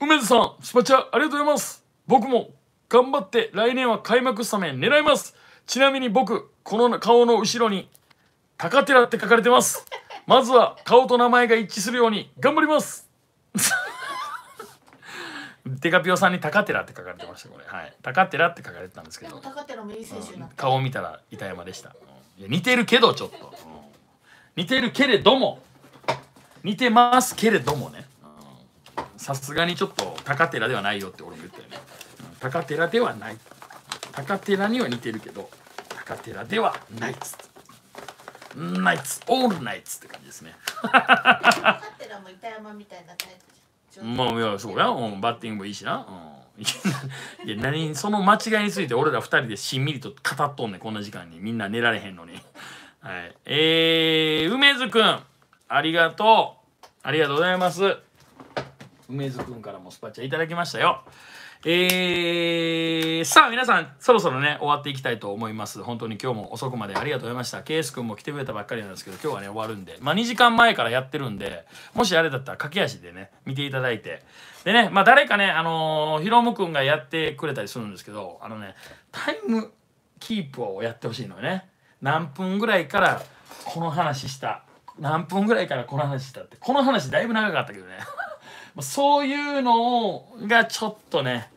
梅津さん、スパチャありがとうございます。僕も頑張って来年は開幕スタメン狙います。ちなみに僕、この顔の後ろに高寺って書かれてます。まずは顔と名前が一致するように頑張ります。デカピオさんに「高寺」って書かれてましたこれ、はい、高寺って書かれてたんですけど顔見たら板山でした、うん、似てるけどちょっと、うん、似てるけれども似てますけれどもねさすがにちょっと高寺ではないよって俺も言ったよね、高寺ではない高寺には似てるけど高寺ではないっつっナイツオールナイツって感じですね 高寺も板山みたいなタイプまあいやそうや、うん、バッティングもいいしな、うん、いや何その間違いについて俺ら2人でしんみりと語っとんねんこんな時間にみんな寝られへんのにはいえー、梅津くんありがとうありがとうございます梅津くんからもスパチャいただきましたよえー、さあ皆さんそろそろね終わっていきたいと思います本当に今日も遅くまでありがとうございましたケース君も来てくれたばっかりなんですけど今日はね終わるんでまあ2時間前からやってるんでもしあれだったら駆け足でね見ていただいてでねまあ誰かねあのー、ひろむくんがやってくれたりするんですけどあのねタイムキープをやってほしいのよね何分ぐらいからこの話した何分ぐらいからこの話したってこの話だいぶ長かったけどねそういうのがちょっとね、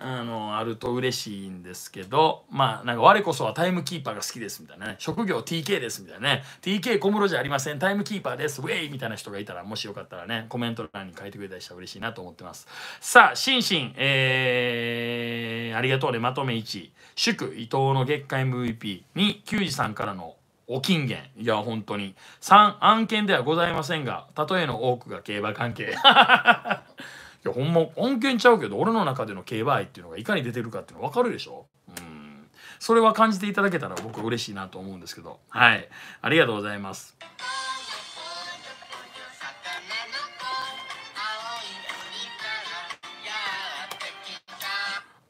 あの、あると嬉しいんですけど、まあ、なんか我こそはタイムキーパーが好きですみたいなね、職業 TK ですみたいなね、TK 小室じゃありません、タイムキーパーです、ウェイみたいな人がいたら、もしよかったらね、コメント欄に書いてくれたりしたら嬉しいなと思ってます。さあ、シンシン、えー、ありがとうでまとめ1、祝伊藤の月間 MVP、2、球児さんからのお金源いや本当に3案件ではございませんが例えの多くが競馬関係 いやほんま案件ちゃうけど俺の中での競馬愛っていうのがいかに出てるかっていうの分かるでしょうんそれは感じていただけたら僕嬉しいなと思うんですけどはいありがとうございます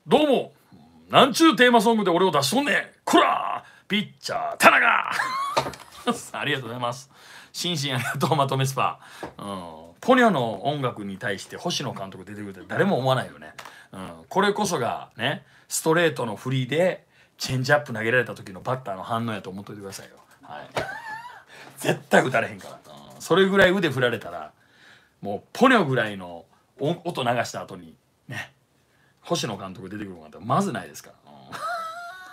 どうもなんちゅうテーマソングで俺を出しとんねんこらピッチャー田中 ありがとうございます心身ありがとうまとめスパ、うん、ポニョの音楽に対して星野監督出てくるって誰も思わないよね、うん、これこそがねストレートの振りでチェンジアップ投げられた時のバッターの反応やと思っといてくださいよ、はい、絶対打たれへんから、うん、それぐらい腕振られたらもうポニョぐらいの音流した後にね星野監督出てくるなんてまずないですから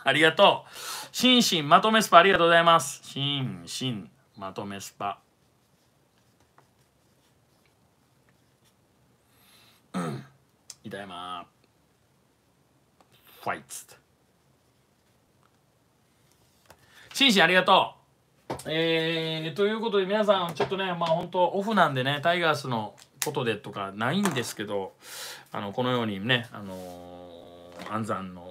ありがとう。シンシン、まとめスパ、ありがとうございます。シンシン、まとめスパ。いただきまファイツシンシンありがとうえー、ということで皆さんちょっとねまあ本当オフなんでねタイガースのことでとかないんですけどあのこのようにねあのー、安産の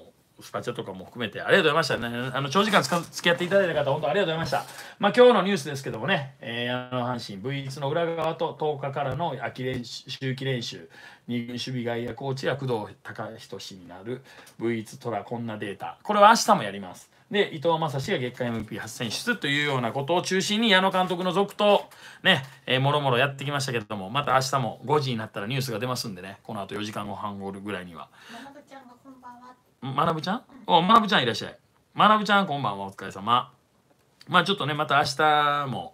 スパチャとかも含めてありがとうございましたね。あの長時間付き合っていただいた方、本当ありがとうございました。まあ、今日のニュースですけどもね、えー、あの阪神、V1 の裏側と10日からの秋練習秋季練習、二軍守備外野コーチや工藤隆仁氏になる V1 トラこんなデータ、これは明日もやります。で、伊藤正史が月間 MVP 初選出というようなことを中心に矢野監督の続投、ね、えー、もろもろやってきましたけども、また明日も5時になったらニュースが出ますんでね、この後4時間後半ろぐらいには。まなぶちゃんおまなぶちゃんいらっしゃい。まなぶちゃんこんばんはお疲れ様。まあちょっとねまた明日も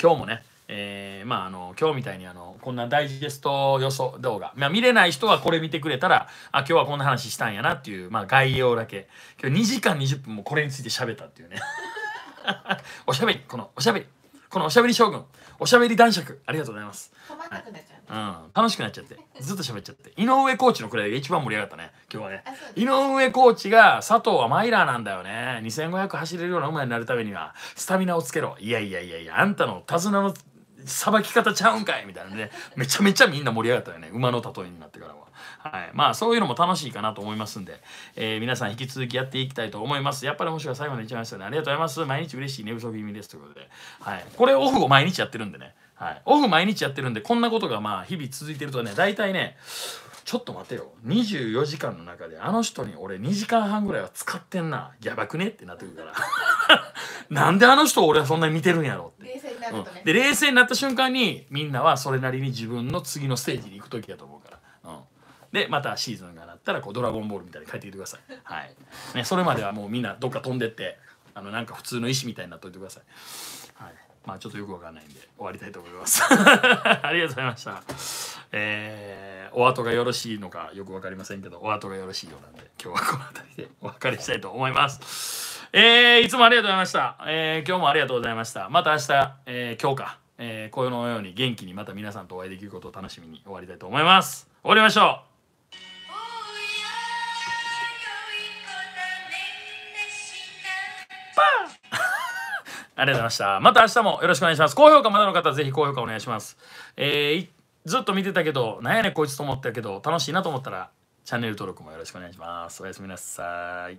今日もねえー、まああの今日みたいにあのこんなダイジェスト予想動画、まあ、見れない人はこれ見てくれたらあ今日はこんな話したんやなっていう、まあ、概要だけ今日2時間20分もこれについて喋ったっていうね おしゃべりこのおしゃべりこのおしゃべり将軍おしゃべり男爵ありがとうございます。はいうん、楽しくなっちゃってずっと喋っちゃって井上コーチのくらいが一番盛り上がったね今日はね井上コーチが佐藤はマイラーなんだよね2500走れるような馬になるためにはスタミナをつけろいやいやいやいやあんたの手綱のさばき方ちゃうんかいみたいなねめちゃめちゃみんな盛り上がったよね馬の例えになってからは。はい、まあそういうのも楽しいかなと思いますんで、えー、皆さん引き続きやっていきたいと思いますやっぱり面白い最後まで一番ましたねありがとうございます毎日嬉しい寝不足気味ですということで、はい、これオフを毎日やってるんでねはい、オフ毎日やってるんでこんなことがまあ日々続いてるとね大体ねちょっと待てよ24時間の中であの人に俺2時間半ぐらいは使ってんなやばくねってなってくるから なんであの人俺はそんなに見てるんやろって冷静になったね、うん、で冷静になった瞬間にみんなはそれなりに自分の次のステージに行く時だと思うから、うん、でまたシーズンがなったらこうドラゴンボールみたいに帰ってきてください、はいね、それまではもうみんなどっか飛んでってあのなんか普通の石みたいになっといてくださいまあちょっとよくわかんないんで終わりたいと思います ありがとうございました。えー、お後がよろしいのかよくわかりませんけど、お後がよろしいようなんで、今日はこの辺りでお別れしたいと思います。えー、いつもありがとうございました。えー、今日もありがとうございました。また明日、えー、今日か、えー、このように元気にまた皆さんとお会いできることを楽しみに終わりたいと思います。終わりましょうありがとうございました。また明日もよろしくお願いします。高評価まだの方、ぜひ高評価お願いします。えー、ずっと見てたけど、なんやねんこいつと思ったけど、楽しいなと思ったら、チャンネル登録もよろしくお願いします。おやすみなさい。